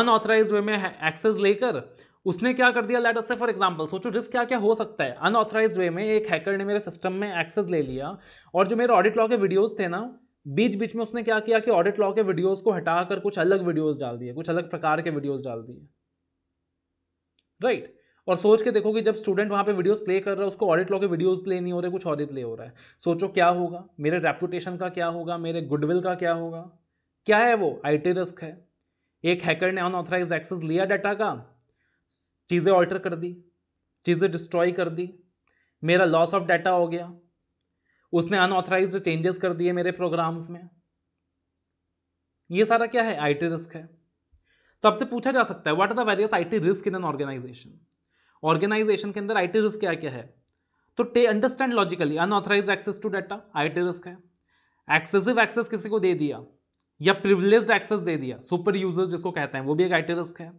अनऑथराइज वे में एक्सेस लेकर उसने क्या कर दिया लेट से फॉर एग्जांपल सोचो रिस्क क्या क्या हो सकता है अनऑथराइज वे में एक हैकर ने मेरे सिस्टम में एक्सेस ले लिया और जो मेरे ऑडिट लॉ के वीडियोस थे ना बीच बीच में उसने क्या किया कि ऑडिट लॉ के वीडियोस को हटाकर कुछ अलग वीडियोस डाल दिए कुछ अलग प्रकार के वीडियोज डाल दिए राइट right. और सोच के देखो कि जब स्टूडेंट वहां पे वीडियोस प्ले कर रहा है उसको ऑडिट लॉ के वीडियोस प्ले नहीं हो रहे कुछ और ही प्ले हो रहा है सोचो क्या होगा मेरे रेपुटेशन का क्या होगा मेरे गुडविल का क्या होगा क्या है वो आईटी रिस्क है एक हैकर ने अनऑथराइज एक्सेस लिया डाटा का चीज़ें ऑल्टर कर दी चीज़ें डिस्ट्रॉय कर दी मेरा लॉस ऑफ डाटा हो गया उसने अनऑथराइज चेंजेस कर दिए मेरे प्रोग्राम्स में ये सारा क्या है आईटी रिस्क है तो आपसे पूछा जा सकता है what are the various IT risk in an organisation organisation के अंदर आईटी रिस्क क्या क्या है तो to understand logically unauthorise access to data IT risk है एक्सेसिव एक्सेस किसी को दे दिया या प्रिविलेज एक्सेस दे दिया सुपर यूजर्स जिसको कहते हैं वो भी एक आईटी रिस्क है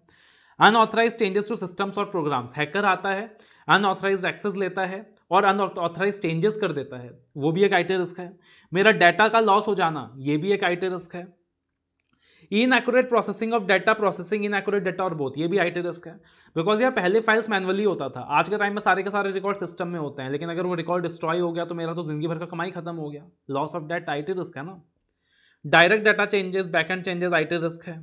अनऑथराइज चेंजेस टू सिस्टम्स और प्रोग्राम्स हैकर आता है अनऑथराइज एक्सेस लेता है और अनऑथराइज चेंजेस कर देता है वो भी एक आईटी रिस्क है मेरा डाटा का लॉस हो जाना ये भी एक आईटी रिस्क है inaccurate processing of data processing inaccurate data और बोथ ये भी आईटी रिस्क है बिकॉज यार पहले फाइल्स मैनुअली होता था आज के टाइम में सारे के सारे रिकॉर्ड सिस्टम में होते हैं लेकिन अगर वो रिकॉर्ड डिस्ट्रॉय हो गया तो मेरा तो जिंदगी भर का कमाई खत्म हो गया loss of data IT risk है ना direct data changes back end changes IT risk है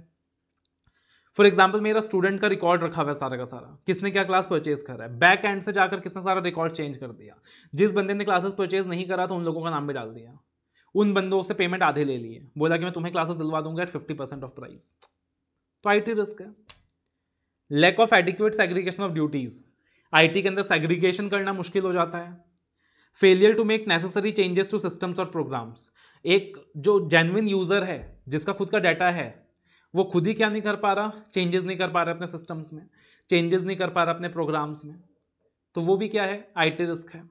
फॉर एग्जाम्पल मेरा स्टूडेंट का रिकॉर्ड रखा हुआ है सारा का सारा किसने क्या क्लास परचेज करा है बैक एंड से जाकर किसने सारा रिकॉर्ड चेंज कर दिया जिस बंदे ने क्लासेस परचेज नहीं करा तो उन लोगों का नाम भी डाल दिया उन बंदों से पेमेंट आधे ले लिए बोला कि मैं तुम्हें क्लासेस दिलवा दूंगा at fifty percent of price तो टी रिस्क है lack of adequate segregation of duties T के अंदर सेग्रीगेशन करना मुश्किल हो जाता है failure to make necessary changes to systems और प्रोग्राम्स एक जो जेनविन यूजर है जिसका खुद का डाटा है वो खुद ही क्या नहीं कर पा रहा चेंजेस नहीं कर पा रहा अपने सिस्टम्स में चेंजेस नहीं कर पा रहा अपने प्रोग्राम्स में तो वो भी क्या है आईटी रिस्क है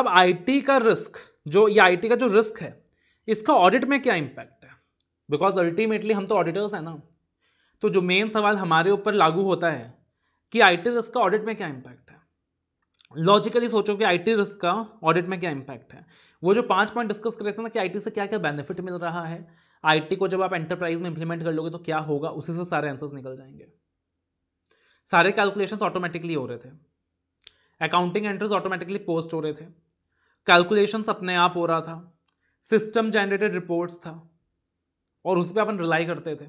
अब आईटी का रिस्क जो ये आईटी का जो रिस्क है इसका ऑडिट में क्या इंपैक्ट है बिकॉज अल्टीमेटली हम तो ऑडिटर्स हैं ना तो जो मेन सवाल हमारे ऊपर लागू होता है कि आईटी रिस्क का ऑडिट में क्या इम्पैक्ट है लॉजिकली सोचो कि आईटी रिस्क का ऑडिट में क्या इम्पैक्ट है वो जो पांच पॉइंट डिस्कस करे थे ना कि आईटी से क्या क्या बेनिफिट मिल रहा है आईटी को जब आप एंटरप्राइज में इंप्लीमेंट कर लोगे तो क्या होगा उसी से सारे आंसर्स निकल जाएंगे सारे कैलकुलेशंस ऑटोमेटिकली हो रहे थे अकाउंटिंग एंट्रीज ऑटोमेटिकली पोस्ट हो रहे थे कैलकुलेशंस अपने आप हो रहा था सिस्टम जनरेटेड रिपोर्ट्स था और उस पर अपन रिलाई करते थे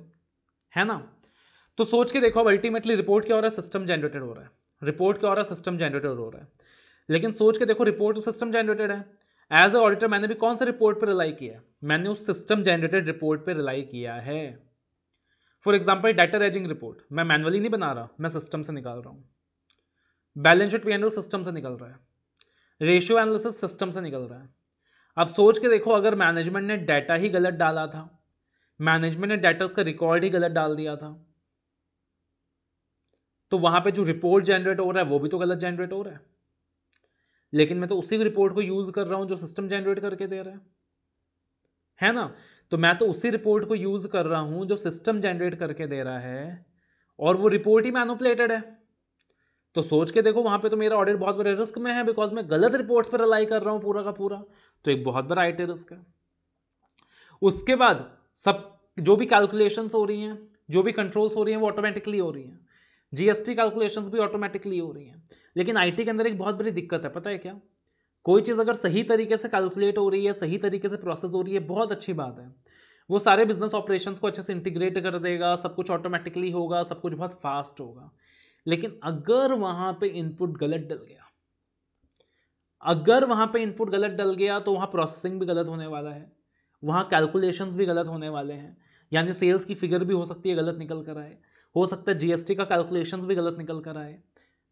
है ना तो सोच के देखो अब अल्टीमेटली रिपोर्ट क्या हो रहा है सिस्टम जनरेटेड हो रहा है रिपोर्ट क्या हो रहा है सिस्टम जनरेटेड हो रहा है लेकिन सोच के देखो रिपोर्ट तो सिस्टम जनरेटेड है एज ए ऑडिटर मैंने भी कौन सा रिपोर्ट पर रिलाई किया मैंने उस सिस्टम जनरेटेड रिपोर्ट पर रिलाई किया है for example data raising report मैं मैनुअली नहीं बना रहा मैं सिस्टम से निकाल रहा हूँ बैलेंस शीट पी सिस्टम से निकल रहा है रेशियो एनालिसिस सिस्टम से निकल रहा है अब सोच के देखो अगर मैनेजमेंट ने डाटा ही गलत डाला था मैनेजमेंट ने डाटा का रिकॉर्ड ही गलत डाल दिया था तो वहां पे जो रिपोर्ट जनरेट हो रहा है वो भी तो गलत जनरेट हो रहा है लेकिन मैं तो उसी रिपोर्ट को यूज कर रहा हूं जो सिस्टम जनरेट करके दे रहा है है ना तो मैं तो उसी रिपोर्ट को यूज कर रहा हूं जो सिस्टम जनरेट करके दे रहा है और वो रिपोर्ट ही मैनुपलेटेड है तो सोच के देखो वहां पे तो मेरा ऑडिट बहुत बड़े रिस्क में है बिकॉज मैं गलत रिपोर्ट्स पर अलाई कर रहा हूं पूरा का पूरा तो एक बहुत बड़ा आईटी रिस्क है उसके बाद सब जो भी कैलकुलेशंस हो रही हैं जो भी कंट्रोल्स हो रही हैं वो ऑटोमेटिकली हो रही हैं जीएसटी कैलकुलेशन भी ऑटोमेटिकली हो रही हैं लेकिन आईटी के अंदर एक बहुत बड़ी दिक्कत है पता है क्या कोई चीज़ अगर सही तरीके से कैलकुलेट हो रही है सही तरीके से प्रोसेस हो रही है बहुत अच्छी बात है वो सारे बिजनेस ऑपरेशन को अच्छे से इंटीग्रेट कर देगा सब कुछ ऑटोमेटिकली होगा सब कुछ बहुत फास्ट होगा लेकिन अगर वहां पे इनपुट गलत डल गया अगर वहां पे इनपुट गलत डल गया तो वहां प्रोसेसिंग भी गलत होने वाला है वहां कैलकुलेशंस भी गलत होने वाले हैं यानी सेल्स की फिगर भी हो सकती है गलत निकल कर आए हो सकता है जीएसटी का कैलकुलेशन भी गलत निकल कर आए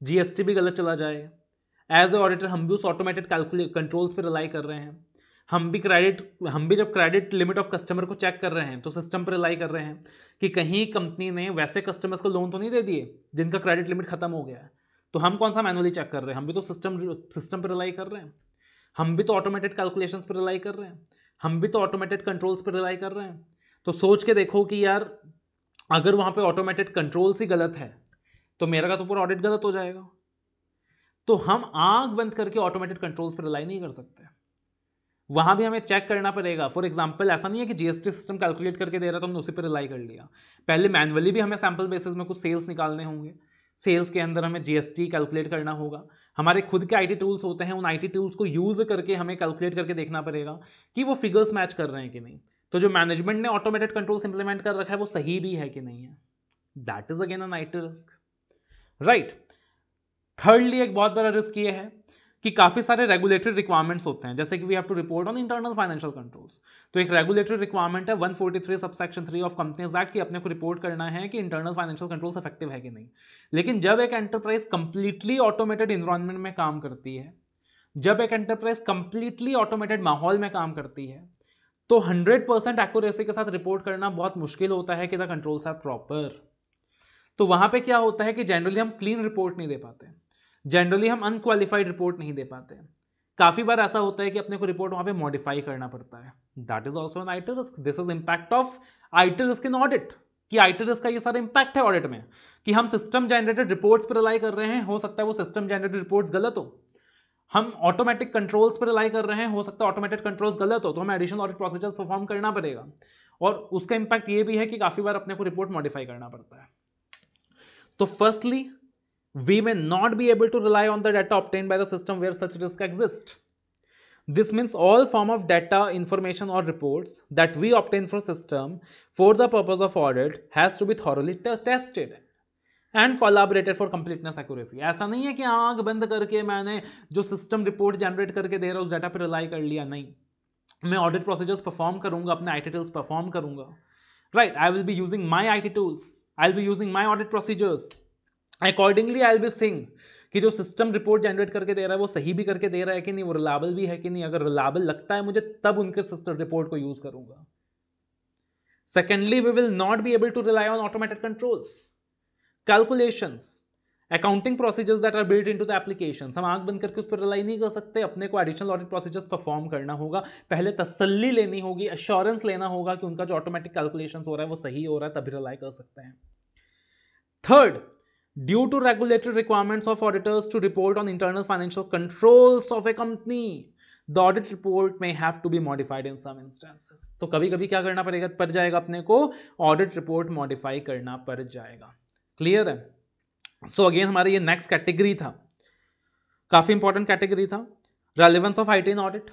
जीएसटी भी गलत चला जाए एज ए ऑडिटर हम भी उस ऑटोमेटेड कंट्रोल्स पर रिलाई कर रहे हैं हम भी क्रेडिट हम भी जब क्रेडिट लिमिट ऑफ कस्टमर को चेक कर रहे हैं तो सिस्टम पर रिलाई कर रहे हैं कि कहीं कंपनी ने वैसे कस्टमर्स को लोन तो नहीं दे दिए जिनका क्रेडिट लिमिट खत्म हो गया है तो हम कौन सा मैनुअली चेक कर रहे हैं हम भी तो सिस्टम सिस्टम पर रिलाई कर रहे हैं हम भी तो ऑटोमेटेड कैलकुलेशन पर रिलाई कर रहे हैं हम भी तो ऑटोमेटेड कंट्रोल्स पर रिलाई कर रहे हैं तो सोच के देखो कि यार अगर वहां पे ऑटोमेटेड कंट्रोल्स ही गलत है तो मेरा का तो पूरा ऑडिट गलत हो जाएगा तो हम आग बंद करके ऑटोमेटेड कंट्रोल्स पर रिलाई नहीं कर सकते वहां भी हमें चेक करना पड़ेगा फॉर एग्जाम्पल ऐसा नहीं है कि जीएसटी सिस्टम कैलकुलेट करके दे रहा था तो हमने उसी पर रिलाई कर लिया पहले मैनुअली भी हमें सैम्पल बेसिस में कुछ सेल्स निकालने होंगे सेल्स के अंदर हमें जीएसटी कैलकुलेट करना होगा हमारे खुद के आईटी टूल्स होते हैं उन आईटी टूल्स को यूज करके हमें कैलकुलेट करके देखना पड़ेगा कि वो फिगर्स मैच कर रहे हैं कि नहीं तो जो मैनेजमेंट ने ऑटोमेटेड कंट्रोल इंप्लीमेंट कर रखा है वो सही भी है कि नहीं है that is again at risk right thirdly एक बहुत बड़ा रिस्क ये है कि काफी सारे रेगुलेटरी रिक्वायरमेंट्स होते हैं जैसे कि we have to report on internal financial controls तो एक रेगुलेटरी रिक्वायरमेंट है 143 सबसेक्शन 3 ऑफ कंपनीज एक्ट कि अपने को रिपोर्ट करना है कि इंटरनल फाइनेंशियल कंट्रोल्स इफेक्टिव है कि नहीं लेकिन जब एक एंटरप्राइज कंप्लीटली ऑटोमेटेड इन्वायरमेंट में काम करती है जब एक एंटरप्राइज कंप्लीटली ऑटोमेटेड माहौल में काम करती है तो 100 परसेंट एक्यूरेसी के साथ रिपोर्ट करना बहुत मुश्किल होता है कि द कंट्रोल्स आर प्रॉपर तो वहां पे क्या होता है कि जनरली हम क्लीन रिपोर्ट नहीं दे पाते जनरली हम अनक्वालिफाइड रिपोर्ट नहीं दे पाते काफी बार ऐसा होता है कि अपने को रिपोर्ट वहां पे मॉडिफाई करना पड़ता है that is also an IT risk this is impact of IT risk in audit कि आईटी रिस्क का ये सारा इंपैक्ट है ऑडिट में कि हम सिस्टम जनरेटेड रिपोर्ट्स पर रिलाई कर रहे हैं हो सकता है वो सिस्टम जनरेटेड रिपोर्ट्स गलत हो हम ऑटोमेटिक कंट्रोल्स पर रिलाई कर रहे हैं हो सकता है ऑटोमेटिक कंट्रोल्स गलत हो तो हमें एडिशनल ऑडिट प्रोसीजर्स परफॉर्म करना पड़ेगा और उसका इंपैक्ट ये भी है कि काफी बार अपने को रिपोर्ट मॉडिफाई करना पड़ता है तो firstly we may not be able to rely on the data obtain by the system where such risk exist this means all form of data information और report that we obtain for system for the purpose of audit has be thoroughly tested and collaborated for completeness accuracy ऐसा नहीं है कि आंख बंद करके मैंने जो सिस्टम रिपोर्ट जनरेट करके दे रहा उस डाटा पर रिलाई कर लिया नहीं मैं ऑडिट प्रोसीजर्स परफॉर्म करूंगा अपने आई टूल्स परफॉर्म करूंगा right I will be using my I tools I will be using my audit procedures accordingly I will be using कि जो सिस्टम रिपोर्ट जनरेट करके दे रहा है वो सही भी करके दे रहा है कि नहीं वो रिलायबल भी है कि नहीं अगर रिलायबल लगता है मुझे तब उनके सिस्टम रिपोर्ट को यूज करूंगा secondly we will not be able to rely on automatic controls calculations accounting procedures that are built into the application हम आंख बंद करके उस पर रिलाई नहीं कर सकते अपने को एडिशनल ऑडिट प्रोसीजर्स परफॉर्म करना होगा पहले तसल्ली लेनी होगी अश्योरेंस लेना होगा कि उनका जो ऑटोमेटिक कैलकुलेशन हो रहा है वो सही हो रहा है तभी रिलाई कर सकते हैं third due to regulatory requirements of auditors to report on internal financial controls of a company the audit report में have to be modified in some instances तो कभी कभी क्या करना पड़ेगा पड़ जाएगा अपने को ऑडिट रिपोर्ट मॉडिफाई करना पड़ जाएगा क्लियर है सो so अगेन हमारा ये नेक्स्ट कैटेगरी था काफी इंपॉर्टेंट कैटेगरी था relevance of IT in audit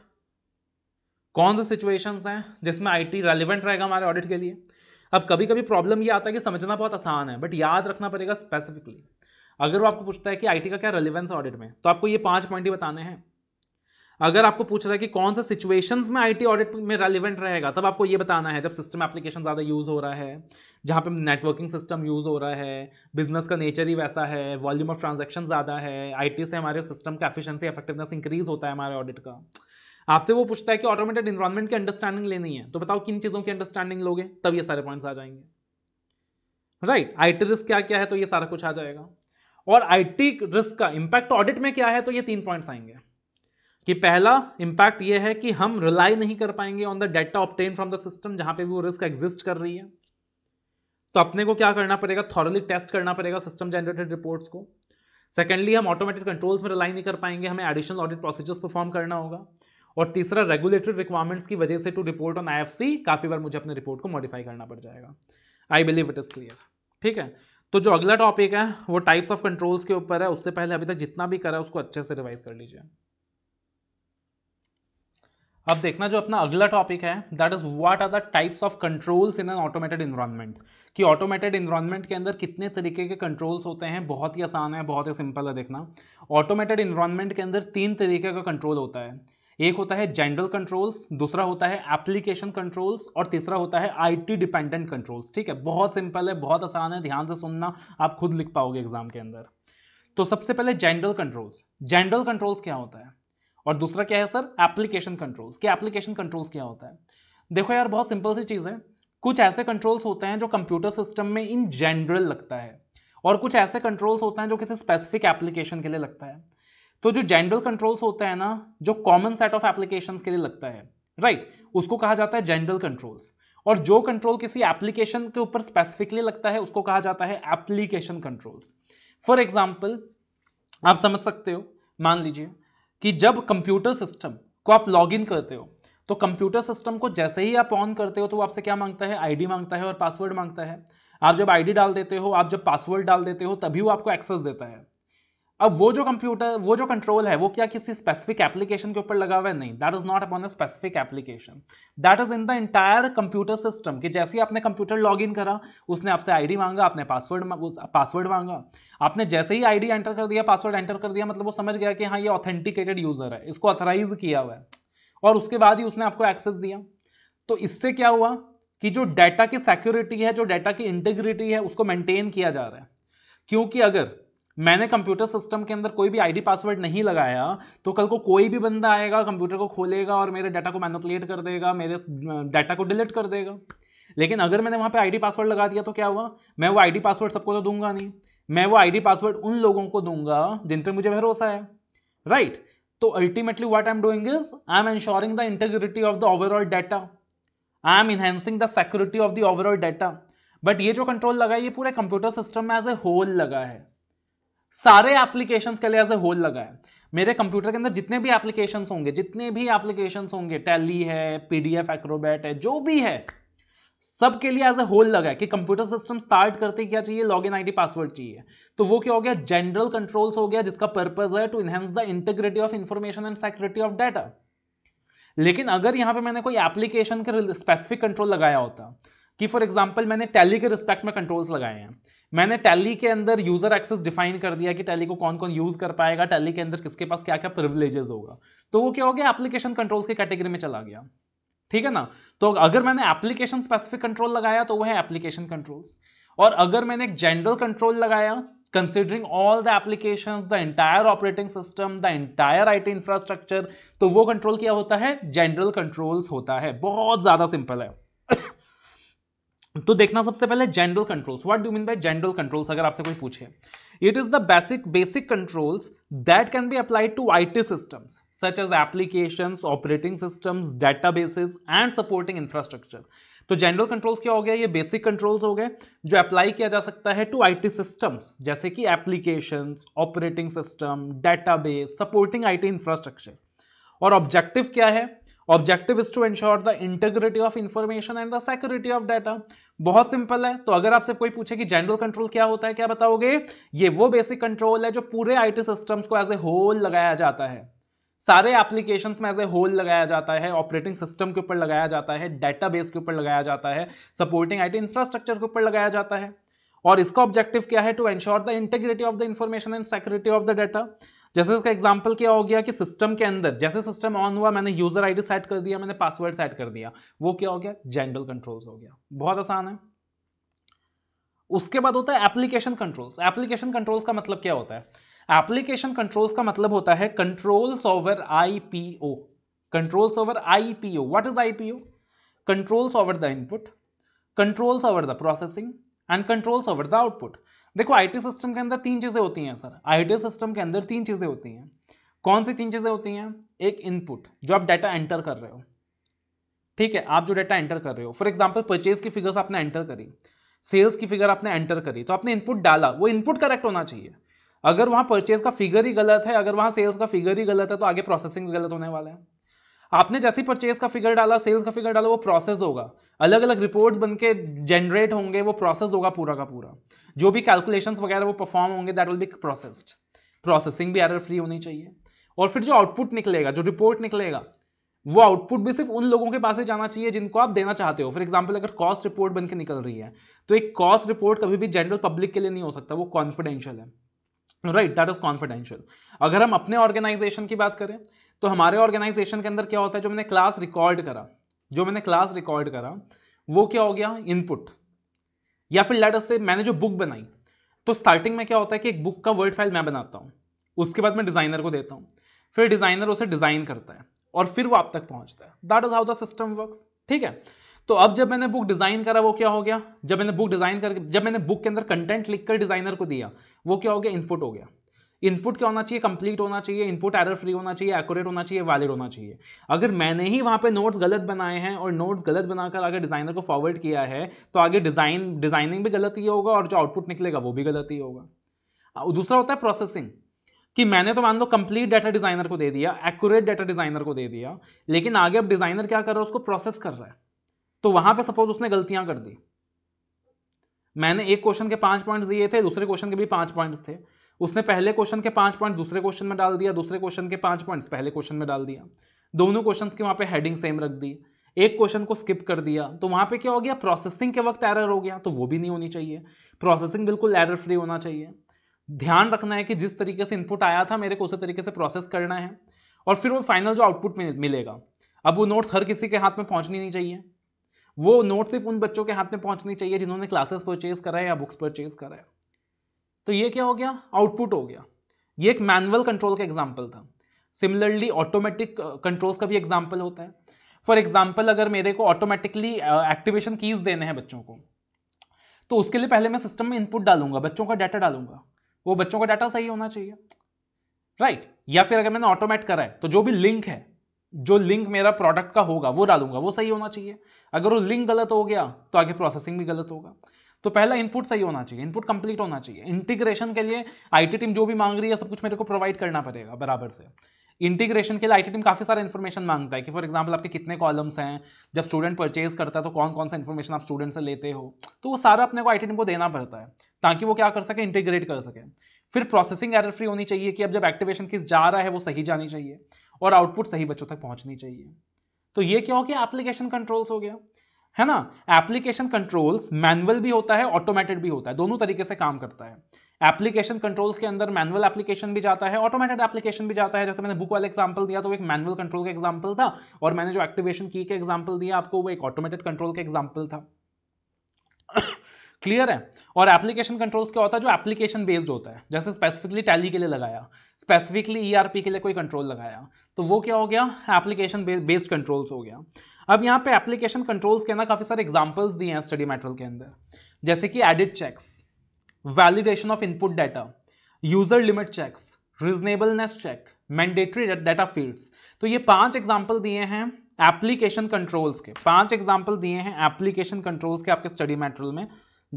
कौन से सिचुएशंस हैं जिसमें आईटी रेलिवेंट रहेगा हमारे ऑडिट के लिए अब कभी कभी प्रॉब्लम ये आता है कि समझना बहुत आसान है बट याद रखना पड़ेगा स्पेसिफिकली अगर वो आपको पूछता है कि आईटी का क्या रेलिवेंस ऑडिट में तो आपको ये पांच पॉइंट ही बताने हैं अगर आपको पूछ रहा है कि कौन सा सिचुएशन में आईटी ऑडिट में रेलिवेंट रहेगा तब आपको ये बताना है जब सिस्टम एप्लीकेशन ज़्यादा यूज़ हो रहा है जहाँ पे नेटवर्किंग सिस्टम यूज़ हो रहा है बिजनेस का नेचर ही वैसा है वॉल्यूम ऑफ ट्रांजेक्शन ज़्यादा है आईटी से हमारे सिस्टम का एफिशिएंसी इफेक्टिवनेस इंक्रीज होता है हमारे ऑडिट का आपसे वो पूछता है कि ऑटोमेटेड इन्वायरमेंट की अंडरस्टैंडिंग लेनी है तो बताओ किन चीज़ों की अंडरस्टैंडिंग लोगे तब ये सारे पॉइंट्स आ जाएंगे राइट आईटी रिस्क क्या क्या है तो ये सारा कुछ आ जाएगा और आईटी रिस्क का इंपैक्ट ऑडिट में क्या है तो ये तीन पॉइंट्स आएंगे कि पहला इंपैक्ट यह है कि हम रिलाई नहीं कर पाएंगे on the data obtain from the system जहां पे भी वो रिस्क एग्जिस्ट कर रही है तो अपने को क्या करना पड़ेगा थॉरली टेस्ट करना पड़ेगा सिस्टम जनरेटेड रिपोर्ट्स को सेकेंडली हम ऑटोमेटिक कंट्रोल्स में रिलाई नहीं कर पाएंगे हमें एडिशनल ऑडिट प्रोसीजर्स परफॉर्म करना होगा और तीसरा रेगुलेटरी रिक्वायरमेंट्स की वजह से टू रिपोर्ट ऑन आई काफ़ी बार मुझे अपने रिपोर्ट को मॉडिफाई करना पड़ जाएगा I believe it is clear ठीक है तो जो अगला टॉपिक है वो टाइप्स ऑफ कंट्रोल्स के ऊपर है उससे पहले अभी तक जितना भी करा उसको अच्छे से रिवाइज कर लीजिए अब देखना जो अपना अगला टॉपिक है that is what are the types of controls in an automated environment कि ऑटोमेटेड इन्वायरमेंट के अंदर कितने तरीके के कंट्रोल्स होते हैं बहुत ही आसान है बहुत ही सिंपल है देखना ऑटोमेटेड इन्वायरमेंट के अंदर तीन तरीके का कंट्रोल होता है एक होता है जनरल कंट्रोल्स दूसरा होता है एप्लीकेशन कंट्रोल्स और तीसरा होता है आईटी डिपेंडेंट कंट्रोल्स ठीक है बहुत सिंपल है बहुत आसान है ध्यान से सुनना आप खुद लिख पाओगे एग्जाम के अंदर तो सबसे पहले जनरल कंट्रोल्स जनरल कंट्रोल्स क्या होता है और दूसरा क्या है सर एप्लीकेशन कंट्रोल्स कि एप्लीकेशन कंट्रोल्स क्या होता है देखो यार बहुत सिंपल सी चीज़ है कुछ ऐसे कंट्रोल्स होते हैं जो कंप्यूटर सिस्टम में इन जनरल लगता है और कुछ ऐसे कंट्रोल्स होते हैं जो किसी स्पेसिफिक एप्लीकेशन के लिए लगता है तो जो जनरल कंट्रोल्स होते हैं ना जो कॉमन सेट ऑफ एप्लीकेशन के लिए लगता है राइट right? उसको कहा जाता है जनरल कंट्रोल्स और जो कंट्रोल किसी एप्लीकेशन के ऊपर स्पेसिफिकली लगता है उसको कहा जाता है एप्लीकेशन कंट्रोल्स फॉर एग्जाम्पल आप समझ सकते हो मान लीजिए कि जब कंप्यूटर सिस्टम को आप लॉग इन करते हो तो कंप्यूटर सिस्टम को जैसे ही आप ऑन करते हो तो आपसे क्या मांगता है आईडी मांगता है और पासवर्ड मांगता है आप जब आईडी डाल देते हो आप जब पासवर्ड डाल देते हो तभी वो आपको एक्सेस देता है अब वो जो कंप्यूटर वो जो कंट्रोल है वो क्या किसी स्पेसिफिक एप्लीकेशन के ऊपर लगा हुआ है नहीं that is not upon a specific application that is in the entire computer system कि जैसे ही आपने कंप्यूटर लॉग इन करा उसने आपसे आईडी मांगा आपने पासवर्ड पासवर्ड मांगा आपने जैसे ही आईडी एंटर कर दिया पासवर्ड एंटर कर दिया मतलब वो समझ गया कि हाँ ये ऑथेंटिकेटेड यूजर है इसको ऑथराइज किया हुआ है और उसके बाद ही उसने आपको एक्सेस दिया तो इससे क्या हुआ कि जो डाटा की सिक्योरिटी है जो डाटा की इंटीग्रिटी है उसको मेंटेन किया जा रहा है क्योंकि अगर मैंने कंप्यूटर सिस्टम के अंदर कोई भी आईडी पासवर्ड नहीं लगाया तो कल को कोई भी बंदा आएगा कंप्यूटर को खोलेगा और मेरे डाटा को मैनुपलेट कर देगा मेरे डाटा को डिलीट कर देगा लेकिन अगर मैंने वहां पे आईडी पासवर्ड लगा दिया तो क्या हुआ मैं वो आईडी पासवर्ड सबको तो दूंगा नहीं मैं वो आईडी पासवर्ड उन लोगों को दूंगा जिन पर मुझे भरोसा है राइट तो ultimately what I am doing is I am ensuring the integrity of the overall data I am enhancing the security of the overall data but ये जो कंट्रोल लगा है ये पूरे कंप्यूटर सिस्टम में एज ए होल लगा है सारे एप्लीकेशन के लिए एज ए होल लगा है मेरे कंप्यूटर के अंदर जितने भी एप्लीकेशन होंगे जितने भी एप्लीकेशन होंगे टैली है पीडीएफ एक्रोबैट है जो भी है सबके लिए एज ए होल लगा है कि कंप्यूटर सिस्टम स्टार्ट करते क्या चाहिए लॉग इन आई पासवर्ड चाहिए तो वो क्या हो गया जनरल कंट्रोल्स हो गया जिसका पर्पज है to enhance the integrity of information and security of data लेकिन अगर यहां पे मैंने कोई एप्लीकेशन के स्पेसिफिक कंट्रोल लगाया होता कि फॉर एग्जाम्पल मैंने टैली के रिस्पेक्ट में कंट्रोल्स लगाए हैं मैंने टैली के अंदर यूजर एक्सेस डिफाइन कर दिया कि टैली को कौन कौन यूज कर पाएगा टैली के अंदर किसके पास क्या क्या प्रिविलेजेस होगा तो वो क्या हो गया एप्लीकेशन कंट्रोल्स के कैटेगरी में चला गया ठीक है ना तो अगर मैंने एप्लीकेशन स्पेसिफिक कंट्रोल लगाया तो वो है एप्लीकेशन कंट्रोल्स और अगर मैंने एक जनरल कंट्रोल लगाया considering all the application the entire operating system the entire I T infrastructure तो वो कंट्रोल क्या होता है जनरल कंट्रोल्स होता है बहुत ज्यादा सिंपल है तो देखना सबसे पहले general controls what do mean by general controls अगर आपसे कोई पूछे it is the basic basic controls that can be applied to IT systems such as applications operating systems databases and supporting infrastructure तो जनरल कंट्रोल्स क्या हो गया ये basic controls हो गए जो अप्लाई किया जा सकता है टू आईटी सिस्टम्स जैसे कि application operating system database supporting IT infrastructure और ऑब्जेक्टिव क्या है objective is to ensure the integrity of information and the security of data बहुत सिंपल है तो अगर आपसे कोई पूछे कि जनरल कंट्रोल क्या होता है क्या बताओगे ये वो बेसिक कंट्रोल है जो पूरे आईटी सिस्टम्स को एज ए होल लगाया जाता है सारे एप्लीकेशंस में एज ए होल लगाया जाता है ऑपरेटिंग सिस्टम के ऊपर लगाया जाता है डेटाबेस के ऊपर लगाया जाता है सपोर्टिंग आईटी इंफ्रास्ट्रक्चर के ऊपर लगाया जाता है और इसका ऑब्जेक्टिव क्या है to ensure the integrity of the information and security of the data जैसे इसका एग्जाम्पल क्या हो गया कि सिस्टम के अंदर जैसे सिस्टम ऑन हुआ मैंने यूजर आईडी सेट कर दिया मैंने पासवर्ड सेट कर दिया वो क्या हो गया जनरल कंट्रोल्स हो गया बहुत आसान है उसके बाद होता है एप्लीकेशन कंट्रोल्स एप्लीकेशन कंट्रोल्स का मतलब क्या होता है एप्लीकेशन कंट्रोल्स का मतलब होता है controls over IPO controls over IPO what is IPO controls over the input controls over the processing and controls over the output देखो आईटी सिस्टम के अंदर तीन चीज़ें होती हैं सर आईटी सिस्टम के अंदर तीन चीज़ें होती हैं कौन सी तीन चीज़ें होती हैं एक इनपुट जो आप डाटा एंटर कर रहे हो ठीक है आप जो डाटा एंटर कर रहे हो फॉर एग्जाम्पल परचेज की फिगर्स आपने एंटर करी सेल्स की फिगर आपने एंटर करी तो आपने इनपुट डाला वो इनपुट करेक्ट होना चाहिए अगर वहां परचेज का फिगर ही गलत है अगर वहां सेल्स का फिगर ही गलत है तो आगे प्रोसेसिंग भी गलत होने वाला है आपने जैसे ही परचेज का फिगर डाला सेल्स का फिगर डाला वो प्रोसेस होगा अलग अलग रिपोर्ट्स बनके जनरेट होंगे वो प्रोसेस होगा पूरा का पूरा जो भी कैलकुलेशंस वगैरह वो परफॉर्म होंगे that will be processed processing भी एरर फ्री होनी चाहिए और फिर जो आउटपुट निकलेगा जो रिपोर्ट निकलेगा वो आउटपुट भी सिर्फ उन लोगों के पास ही जाना चाहिए जिनको आप देना चाहते हो फॉर एग्जाम्पल अगर कॉस्ट रिपोर्ट बनकर निकल रही है तो एक कॉस्ट रिपोर्ट कभी भी जनरल पब्लिक के लिए नहीं हो सकता वो कॉन्फिडेंशियल है राइट दैट इज कॉन्फिडेंशियल अगर हम अपने ऑर्गेनाइजेशन की बात करें तो हमारे ऑर्गेनाइजेशन के अंदर क्या होता है जो मैंने क्लास रिकॉर्ड करा जो मैंने क्लास रिकॉर्ड करा वो क्या हो गया इनपुट या फिर लेटर से मैंने जो बुक बनाई तो स्टार्टिंग में क्या होता है कि एक बुक का वर्ड फाइल मैं बनाता हूँ उसके बाद मैं डिजाइनर को देता हूँ फिर डिजाइनर उसे डिजाइन करता है और फिर वो आप तक पहुंचता है that is how the system work ठीक है तो अब जब मैंने बुक डिजाइन करा वो क्या हो गया जब मैंने बुक डिजाइन करके जब मैंने बुक के अंदर कंटेंट लिखकर डिजाइनर को दिया वो क्या हो गया इनपुट हो गया इनपुट क्या होना चाहिए कंप्लीट होना चाहिए इनपुट एरर फ्री होना चाहिए एक्यूरेट होना चाहिए वैलिड होना चाहिए अगर मैंने ही वहां पे नोट्स गलत बनाए हैं और नोट्स गलत बनाकर अगर डिजाइनर को फॉरवर्ड किया है तो आगे डिजाइन डिजाइनिंग भी गलत ही होगा और जो आउटपुट निकलेगा वो भी गलत ही होगा दूसरा होता है प्रोसेसिंग कि मैंने तो मान लो कंप्लीट डाटा डिजाइनर को दे दिया एक्यूरेट डाटा डिजाइनर को दे दिया लेकिन आगे अब डिजाइनर क्या कर रहा है उसको प्रोसेस कर रहा है तो वहां पे सपोज उसने गलतियां कर दी मैंने एक क्वेश्चन के पांच पॉइंट्स दिए थे दूसरे क्वेश्चन के भी पांच पॉइंट्स थे उसने पहले क्वेश्चन के पांच पॉइंट दूसरे क्वेश्चन में डाल दिया दूसरे क्वेश्चन के पांच पॉइंट्स पहले क्वेश्चन में डाल दिया दोनों क्वेश्चन की वहां पे हेडिंग सेम रख दी एक क्वेश्चन को स्किप कर दिया तो वहां पे क्या हो गया प्रोसेसिंग के वक्त एरर हो गया तो वो भी नहीं होनी चाहिए प्रोसेसिंग बिल्कुल एरर फ्री होना चाहिए ध्यान रखना है कि जिस तरीके से इनपुट आया था मेरे को उसी तरीके से प्रोसेस करना है और फिर वो फाइनल जो आउटपुट मिलेगा अब वो नोट्स हर किसी के हाथ में पहुंचनी नहीं चाहिए वो नोट सिर्फ उन बच्चों के हाथ में पहुंचनी चाहिए जिन्होंने क्लासेस परचेज कराए या बुक्स परचेज कराए तो ये क्या हो गया आउटपुट हो गया ये एक मैनुअल कंट्रोल का एग्जाम्पल था सिमिलरली ऑटोमेटिक कंट्रोल्स का भी एग्जाम्पल होता है फॉर एग्जाम्पल अगर मेरे को ऑटोमेटिकली एक्टिवेशन कीज देने हैं बच्चों को तो उसके लिए पहले मैं सिस्टम में इनपुट डालूंगा बच्चों का डाटा डालूंगा वो बच्चों का डाटा सही होना चाहिए राइट right. या फिर अगर मैंने ऑटोमेट करा है तो जो भी लिंक है जो लिंक मेरा प्रोडक्ट का होगा वो डालूंगा वो सही होना चाहिए अगर वो लिंक गलत हो गया तो आगे प्रोसेसिंग भी गलत होगा तो पहला इनपुट सही होना चाहिए इनपुट कंप्लीट होना चाहिए इंटीग्रेशन के लिए आईटी टीम जो भी मांग रही है सब कुछ मेरे को प्रोवाइड करना पड़ेगा बराबर से इंटीग्रेशन के लिए आईटी टीम काफी सारा इन्फॉर्मेशन मांगता है कि फॉर एग्जांपल आपके कितने कॉलम्स हैं जब स्टूडेंट परचेज करता है तो कौन कौन सा इन्फॉर्मेशन आप स्टूडेंट से लेते हो तो वो सारा अपने को आई टीम को देना पड़ता है ताकि वो क्या कर सके इंटीग्रेट कर सके फिर प्रोसेसिंग एरर फ्री होनी चाहिए कि अब जब एक्टिवेशन किस जा रहा है वो सही जानी चाहिए और आउटपुट सही बच्चों तक पहुंचनी चाहिए तो ये क्या हो गया एप्लीकेशन कंट्रोल्स हो गया है ना एप्लीकेशन कंट्रोल्स मैनुअल भी होता है ऑटोमेटेड भी होता है दोनों तरीके से काम करता है एप्लीकेशन कंट्रोल्स के अंदर मैनुअल एप्लीकेशन भी जाता है ऑटोमेटेड एप्लीकेशन भी जाता है जैसे मैंने बुक वाला एग्जांपल दिया तो एक मैनुअल कंट्रोल का एग्जांपल था और मैंने जो एक्टिवेशन की के एग्जांपल दिया आपको वो एक ऑटोमेटेड कंट्रोल का एग्जांपल था क्लियर है और एप्लीकेशन कंट्रोल्स क्या होता है जो एप्लीकेशन बेस्ड होता है जैसे स्पेसिफिकली टैली के लिए लगाया स्पेसिफिकली ईआरपी e के लिए कोई कंट्रोल लगाया तो वो क्या हो गया एप्लीकेशन बेस्ड कंट्रोल्स हो गया अब यहाँ पे एप्लीकेशन कंट्रोल्स के अंदर काफी सारे एग्जाम्पल्स दिए हैं स्टडी मेटेरियल के अंदर जैसे कि edit checks validation of input data user limit checks reasonableness check mandatory data fields तो ये पांच एग्जाम्पल दिए हैं एप्लीकेशन कंट्रोल्स के पांच एग्जाम्पल दिए हैं एप्लीकेशन कंट्रोल्स के आपके स्टडी मेटेरियल में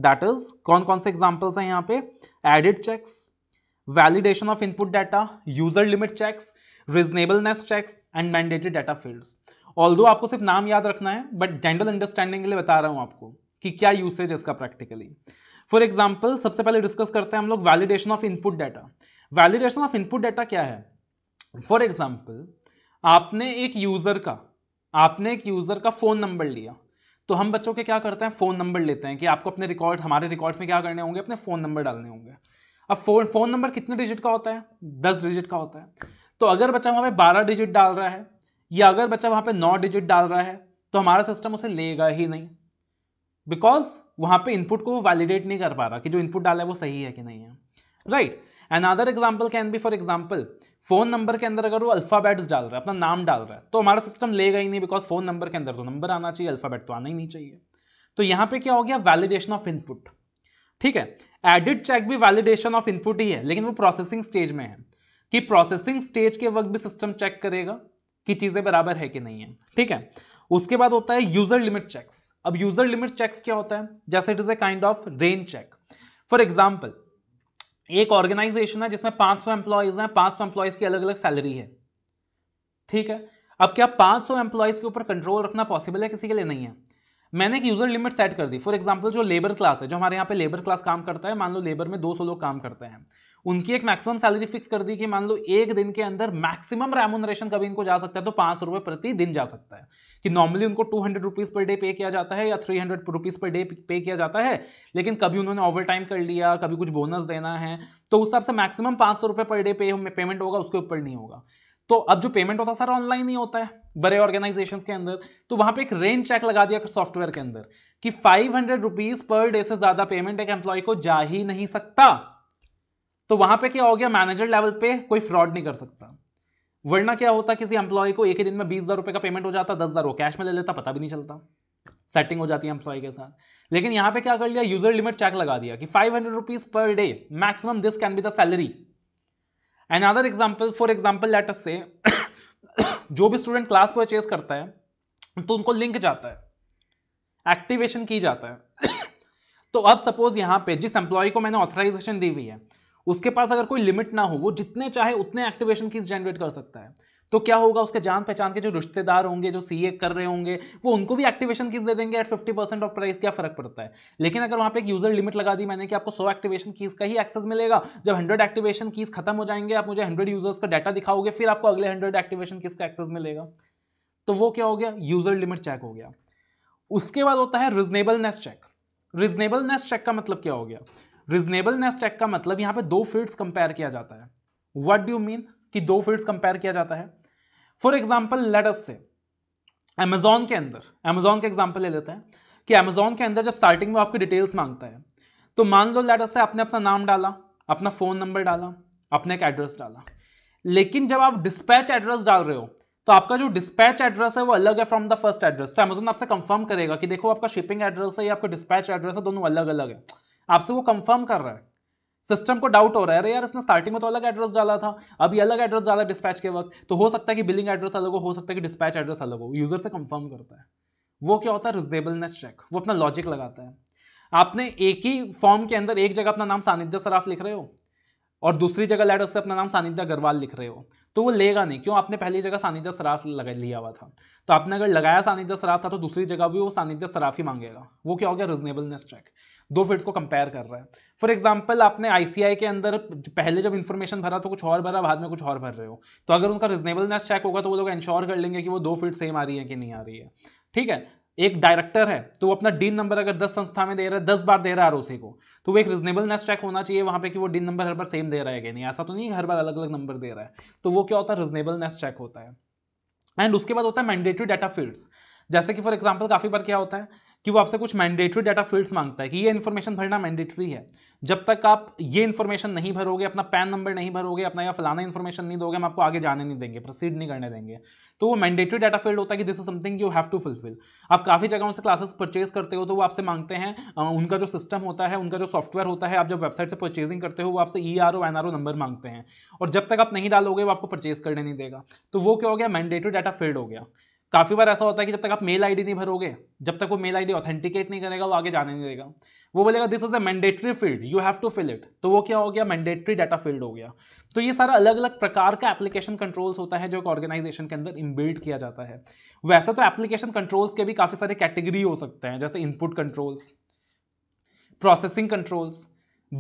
दैट इज कौन कौन से एग्जाम्पल्स हैं यहाँ पे edit checks validation of input data user limit checks reasonableness checks and mandatory data fields all आपको सिर्फ नाम याद रखना है बट जनरल अंडरस्टैंडिंग के लिए बता रहा हूं आपको कि क्या यूसेज है इसका प्रैक्टिकली फॉर एग्जाम्पल सबसे पहले डिस्कस करते हैं हम लोग validation of input data validation of input data क्या है फॉर एग्जाम्पल आपने एक यूजर का आपने एक यूजर का फोन नंबर लिया तो हम बच्चों के क्या करते हैं फोन नंबर लेते हैं कि आपको अपने रिकॉर्ड हमारे रिकॉर्ड में क्या करने होंगे अपने फोन नंबर डालने होंगे अब फोन फोन नंबर कितने डिजिट का होता है दस डिजिट का होता है तो अगर बच्चा हमारे बारह डिजिट डाल रहा है या अगर बच्चा वहां पे नौ डिजिट डाल रहा है तो हमारा सिस्टम उसे लेगा ही नहीं बिकॉज वहां पे इनपुट को वैलिडेट नहीं कर पा रहा कि जो इनपुट डाला है वो सही है कि नहीं है right and other example can be for example phone number के अंदर अगर वो अल्फाबेट्स डाल रहा है अपना नाम डाल रहा है तो हमारा सिस्टम लेगा ही नहीं बिकॉज फोन नंबर के अंदर तो नंबर आना चाहिए अल्फाबेट तो आना ही नहीं चाहिए तो यहाँ पे क्या हो गया वैलिडेशन ऑफ इनपुट ठीक है एडिट चेक भी वैलिडेशन ऑफ इनपुट ही है लेकिन वो प्रोसेसिंग स्टेज में है कि प्रोसेसिंग स्टेज के वक्त भी सिस्टम चेक करेगा कि चीजें बराबर है कि नहीं है ठीक है उसके बाद होता है यूजर लिमिट चेक्स अब यूजर लिमिट चेक्स क्या होता है जैसे it is a kind of range check for example एक ऑर्गेनाइजेशन है जिसमें 500 सौ एम्प्लॉयज है पांच सौ एम्प्लॉयज की अलग अलग सैलरी है ठीक है अब क्या 500 सौ एम्प्लॉयज के ऊपर कंट्रोल रखना पॉसिबल है किसी के लिए नहीं है मैंने एक यूजर लिमिट सेट कर दी फॉर एग्जाम्पल जो लेबर क्लास है जो हमारे यहाँ पे लेबर क्लास काम करता है मान लो लेबर में 200 लोग काम करते हैं उनकी एक मैक्सिमम सैलरी फिक्स कर दी कि मान लो एक दिन के अंदर मैक्सिमम रेमोनरेशन कभी इनको जा सकता है तो पांच रुपए प्रति दिन जा सकता है कि नॉर्मली उनको two hundred rupees per day pay किया जाता है या three hundred rupees per day pay किया जाता है लेकिन कभी उन्होंने ओवर टाइम कर लिया कभी कुछ बोनस देना है तो उस हिसाब से मैक्सिमम पांच सौ रुपए पर डे पे पेमेंट होगा उसके ऊपर नहीं होगा तो अब जो पेमेंट होता है सर ऑनलाइन ही होता है बड़े ऑर्गेनाइजेशन के अंदर तो वहां पे एक रेंज चेक लगा दिया सॉफ्टवेयर के अंदर कि five hundred rupees per day से ज्यादा पेमेंट एक एम्प्लॉय को जा ही नहीं सकता तो वहां पे क्या हो गया मैनेजर लेवल पे कोई फ्रॉड नहीं कर सकता वरना क्या होता किसी एम्प्लॉय को एक ही दिन में बीस हजार रुपए का पेमेंट हो जाता दस हजार वो कैश में ले लेता पता भी नहीं चलता सेटिंग हो जाती है एम्प्लॉय के साथ लेकिन यहां पे क्या कर लिया यूजर लिमिट चेक लगा दिया कि five hundred rupees per day maximum this can be the salary other example for example let's say जो भी स्टूडेंट क्लास परचेज करता है तो उनको लिंक जाता है एक्टिवेशन की जाता है तो अब सपोज यहां पे जिस एम्प्लॉय को मैंने ऑथराइजेशन दी हुई है उसके पास अगर कोई लिमिट ना हो वो जितने चाहे उतने एक्टिवेशन कीज जनरेट कर सकता है तो क्या होगा उसके जान पहचान के जो रिश्तेदार होंगे जो सीए कर रहे होंगे वो उनको भी एक्टिवेशन कीज दे देंगे at fifty percent of price क्या फर्क पड़ता है लेकिन अगर वहां पे एक यूजर लिमिट लगा दी मैंने कि आपको सौ एक्टिवेशन कीज का ही एक्सेस मिलेगा जब हंड्रेड एक्टिवेशन कीज खत्म हो जाएंगे आप मुझे हंड्रेड यूजर्स का डाटा दिखाओगे फिर आपको अगले हंड्रेड एक्टिवेशन कीज का एक्सेस मिलेगा तो वो क्या हो गया यूजर लिमिट चेक हो गया उसके बाद होता है रिजनेबलनेस चेक रिजनेबलनेस चेक का मतलब क्या हो गया रिजनेबलनेस चेक का मतलब यहाँ पे दो फील्ड्स कंपेयर किया जाता है व्हाट डू मीन कि दो फील्ड्स कंपेयर किया जाता है for example let's say Amazon के अंदर अमेजोन का एग्जाम्पल ले लेते हैं कि अमेजोन के अंदर जब स्टार्टिंग में आपकी डिटेल्स मांगता है तो मान लो लेटस से आपने अपना नाम डाला अपना फ़ोन नंबर डाला अपना एक एड्रेस डाला लेकिन जब आप डिस्पैच एड्रेस डाल रहे हो तो आपका जो डिस्पैच एड्रेस है वो अलग है फ्रॉम द फर्स्ट एड्रेस तो अमेजोन आपसे कंफर्म करेगा कि देखो आपका शिपिंग एड्रेस है या आपका डिस्पैच एड्रेस है दोनों अलग अलग है आपसे वो कंफर्म कर रहा है सिस्टम को डाउट हो रहा है अरे यार इसने स्टार्टिंग में तो अलग एड्रेस डाला था अभी अलग एड्रेस डाला डिस्पैच के वक्त तो हो सकता है कि बिलिंग एड्रेस अलग हो हो सकता है कि डिस्पैच एड्रेस अलग हो यूजर से कंफर्म करता है वो क्या होता है रिजनेबलनेस चेक वो अपना लॉजिक लगाता है आपने एक ही फॉर्म के अंदर एक जगह अपना नाम सानिध्य सराफ लिख रहे हो और दूसरी जगह लेटर से अपना नाम सानिध्य अग्रवाल लिख रहे हो तो वो लेगा नहीं क्यों आपने पहली जगह सानिध्य सराफ लगा लिया हुआ था तो आपने अगर लगाया सानिध्य सराफ था तो दूसरी जगह भी वो सानिध्य सराफ ही मांगेगा वो क्या हो गया रिजनेबलनेस चेक दो फील्ड को कंपेयर कर रहा है फॉर एग्जाम्पल आपने आईसीआई के अंदर पहले जब इन्फॉर्मेशन भरा तो कुछ और भरा बाद में कुछ और भर रहे हो तो अगर उनका रिजनेबलनेस चेक होगा तो वो लोग इंश्योर कर लेंगे कि वो दो फील्ड सेम आ रही है कि नहीं आ रही है ठीक है एक डायरेक्टर है तो वो अपना डीन नंबर अगर दस संस्था में दे रहा है दस बार दे रहा है आरोसी को तो वो एक रिजनेबलनेस चेक होना चाहिए वहां पे कि वो डीन नंबर हर बार सेम दे रहा है कि नहीं ऐसा तो नहीं हर बार अलग अलग नंबर दे रहा है तो वो क्या होता है रिजनेबलनेस चेक होता है एंड उसके बाद होता है मैंडेटरी डाटा फील्ड्स जैसे कि फॉर एग्जाम्पल काफी बार क्या होता है कि वो आपसे कुछ मैंडेटरी डाटा फील्ड्स मांगता है कि ये इन्फॉर्मेशन भरना मैंडेटरी है जब तक आप ये इन्फॉर्मेशन नहीं भरोगे अपना पैन नंबर नहीं भरोगे अपना या फलाना इन्फॉर्मेशन नहीं दोगे हम आपको आगे जाने नहीं देंगे प्रोसीड नहीं करने देंगे तो वो मैंडेटरी डाटा फील्ड होता है कि this is something you have to fulfil आप काफ़ी जगह उनसे क्लासेस परचेज करते हो तो वो आपसे मांगते हैं उनका जो सिस्टम होता है उनका जो सॉफ्टवेयर होता है आप जब वेबसाइट से परचेजिंग करते हो वो आपसे E R O N R O number मांगते हैं और जब तक आप नहीं डालोगे वो आपको परचेज करने नहीं देगा तो वो क्या हो गया मैंडेटरी डाटा फील्ड हो गया काफ़ी बार ऐसा होता है कि जब तक आप मेल आईडी नहीं भरोगे जब तक वो मेल आईडी ऑथेंटिकेट नहीं करेगा वो आगे जाने नहीं देगा वो बोलेगा this is a mandatory field you have to fill it तो वो क्या हो गया मैंडेटरी डाटा फील्ड हो गया तो ये सारा अलग अलग प्रकार का एप्लीकेशन कंट्रोल्स होता है जो एक ऑर्गेनाइजेशन के अंदर इम्बिल्ड किया जाता है वैसे तो एप्लीकेशन कंट्रोल्स के भी काफ़ी सारे कैटेगरी हो सकते हैं जैसे input controls processing controls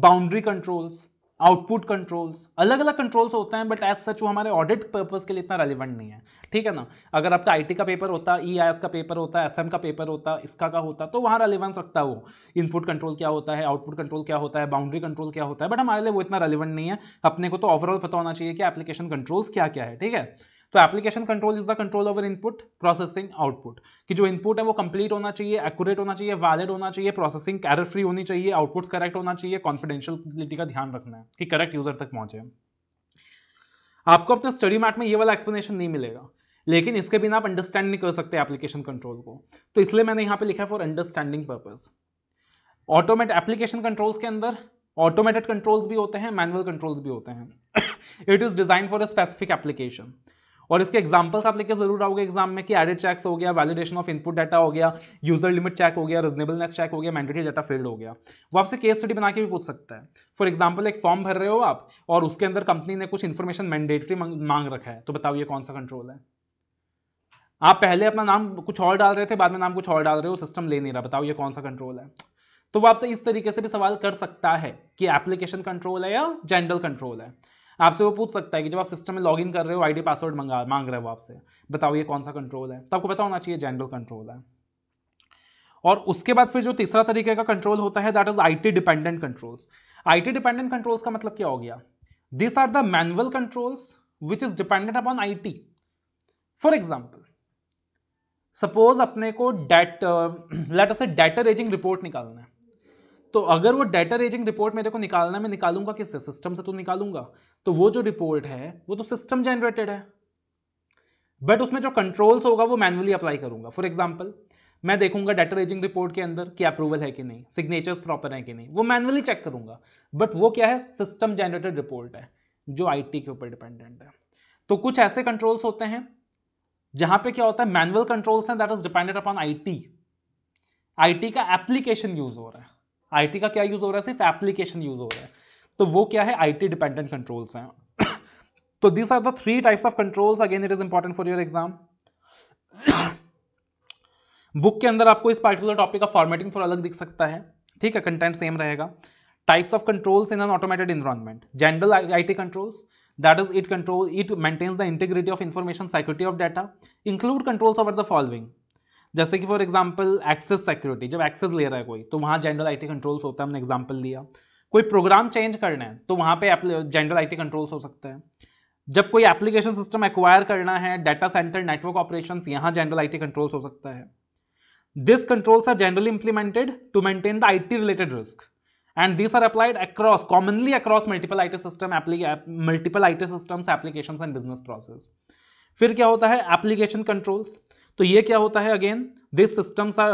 boundary controls output controls अलग अलग कंट्रोल्स होते हैं बट एज सच वो हमारे ऑडिट पर्पज के लिए इतना रेलिवेंट नहीं है ठीक है ना अगर आपका आईटी का पेपर होता ई e आई का पेपर होता एम का पेपर होता इसका का होता तो वहाँ रेलिवेंस रखता है वो इनपुट कंट्रोल क्या होता है आउटपुट कंट्रोल क्या होता है बाउंड्री कंट्रोल क्या होता है बट हमारे लिए वो इतना रेलिवेंट नहीं है अपने को तो ओवरऑल पता होना चाहिए कि एप्लीकेशन कंट्रोल्स क्या क्या है ठीक है तो application control is the control over input processing output कि जो इनपुट है वो कंप्लीट होना चाहिए एक्यूरेट होना चाहिए वैलिड होना चाहिए प्रोसेसिंग एरर फ्री होनी चाहिए आउटपुट्स करेक्ट होना चाहिए कॉन्फिडेंशियलिटी का ध्यान रखना है कि करेक्ट यूजर तक पहुंचे आपको अपने स्टडी मैट में ये वाला एक्सप्लेनेशन नहीं मिलेगा लेकिन इसके बिना आप अंडरस्टैंड नहीं कर सकते एप्लीकेशन कंट्रोल को तो इसलिए मैंने यहां पे लिखा है for understanding purpose automate application controls के अंदर ऑटोमेटेड कंट्रोल्स भी होते हैं मैनुअल कंट्रोल्स भी होते हैं it is design for a specific application और इसके एग्जाम्पल्स आप लेके जरूर आओगे एग्जाम में कि एडेड चेक्स हो गया वैलिडेशन ऑफ इनपुट डाटा हो गया यूजर लिमिट चेक हो गया रिजनेबलनेस चेक हो गया मैंडेटरी डाटा फील्ड हो गया वो आपसे केस स्टडी बना के भी पूछ सकता है फॉर एग्जाम्पल एक फॉर्म भर रहे हो आप और उसके अंदर कंपनी ने कुछ इन्फॉर्मेशन मैंडेटरी मांग रखा है तो बताओ ये कौन सा कंट्रोल है आप पहले अपना नाम कुछ और डाल रहे थे बाद में नाम कुछ और डाल रहे हो सिस्टम ले नहीं रहा बताओ ये कौन सा कंट्रोल है तो वो आपसे इस तरीके से भी सवाल कर सकता है कि एप्लीकेशन कंट्रोल है या जनरल कंट्रोल है आपसे वो पूछ सकता है कि जब आप सिस्टम में लॉग इन कर रहे हो आईडी पासवर्ड मंगा मांग रहे हो आपसे बताओ ये कौन सा कंट्रोल है तो आपको पता होना चाहिए जनरल कंट्रोल है और उसके बाद फिर जो तीसरा तरीके का कंट्रोल होता है that is IT dependent controls IT dependent controls का मतलब क्या हो गया this are the manual controls which is dependent upon IT for example suppose अपने को डेट लेटर से डेटर एजिंग रिपोर्ट निकालना है तो अगर वो डेटर एजिंग रिपोर्ट मेरे को निकालना है मैं निकालूंगा किससे सिस्टम से तो निकालूंगा तो वो जो रिपोर्ट है वो तो सिस्टम जनरेटेड है बट उसमें जो कंट्रोल्स होगा वो मैनुअली अप्लाई करूंगा फॉर एग्जाम्पल मैं देखूंगा डेटर एजिंग रिपोर्ट के अंदर कि अप्रूवल है कि नहीं सिग्नेचर्स प्रॉपर है कि नहीं वो मैनुअली चेक करूंगा बट वो क्या है सिस्टम जनरेटेड रिपोर्ट है जो आईटी के ऊपर डिपेंडेंट है तो कुछ ऐसे कंट्रोल्स होते हैं जहां पे क्या होता है मैनुअल कंट्रोल्स हैं that is dependent upon IT IT का एप्लीकेशन यूज हो रहा है आईटी का क्या यूज हो रहा है सिर्फ एप्लीकेशन यूज हो रहा है तो वो क्या है आईटी डिपेंडेंट कंट्रोल्स हैं तो these are the three types of controls again it is important for your exam book के अंदर आपको इस पार्टिकुलर टॉपिक का फॉर्मेटिंग थोड़ा अलग दिख सकता है ठीक है कंटेंट सेम रहेगा types of controls in an automated environment general IT controls that is it control it maintains the integrity of information security of data include controls over the following जैसे कि फॉर एग्जाम्पल एक्सेस सिक्योरिटी जब access ले रहा है कोई तो वहां general IT controls होता है हमने एग्जाम्पल लिया कोई प्रोग्राम चेंज करना है तो वहां पे जनरल आईटी कंट्रोल्स हो सकते हैं जब कोई एप्लीकेशन सिस्टम एक्वायर करना है डाटा सेंटर नेटवर्क ऑपरेशन यहां जनरल आईटी कंट्रोल्स हो सकता है this controls are generally implemented to maintain the IT related risk and these are applied across commonly across multiple IT system multiple IT systems applications and business process फिर क्या होता है application controls तो ये क्या होता है again this system are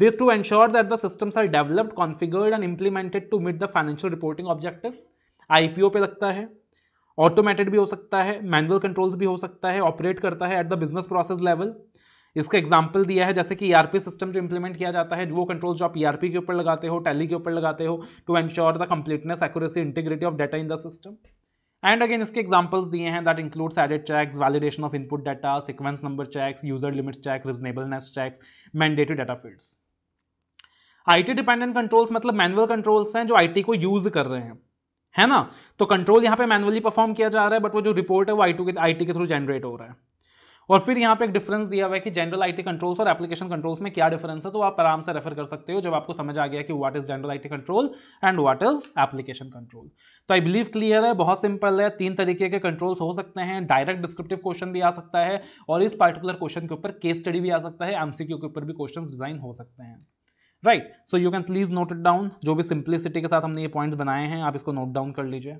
this to ensure that the systems are developed configured and implemented to meet the financial reporting objectives पे लगता है ऑटोमेटेड भी हो सकता है मैनुअल कंट्रोल्स भी हो सकता है ऑपरेट करता है at the business process level इसका एग्जाम्पल दिया है जैसे कि ईआरपी e सिस्टम जो इंप्लीमेंट किया जाता है वो कंट्रोल जो आप ईआरपी e के ऊपर लगाते हो टैली के ऊपर लगाते हो to ensure the completeness accuracy integrity of data in the system and again इसके एग्जाम्पल्स दिए हैं that includes added checks validation of input data sequence number checks user limit check reasonableness checks mandated data field T dependent controls मतलब manual controls हैं जो I T को use कर रहे हैं है ना तो कंट्रोल यहाँ पे मैनुअली परफॉर्म किया जा रहा है बट वो जो रिपोर्ट है वो आई आई टू टी के थ्रू जनरेट हो रहा है और फिर यहाँ पे एक डिफरेंस दिया हुआ है कि जनरल आईटी कंट्रोल्स और एप्लीकेशन कंट्रोल्स में क्या डिफरेंस है तो आप आराम से रेफर कर सकते हो जब आपको समझ आ गया कि what is general IT control and what is application control तो आई बिलीव क्लियर है बहुत सिंपल है तीन तरीके के कंट्रोल्स हो सकते हैं डायरेक्ट डिस्क्रिप्टिव क्वेश्चन भी आ सकता है और इस पर्टिकुलर क्वेश्चन के ऊपर केस स्टडी भी आ सकता है एमसीक्यू के ऊपर भी क्वेश्चन डिजाइन हो सकते हैं right so you can please note it down जो भी सिंप्लिसिटी के साथ हमने ये पॉइंट्स बनाए हैं आप इसको नोट डाउन कर लीजिए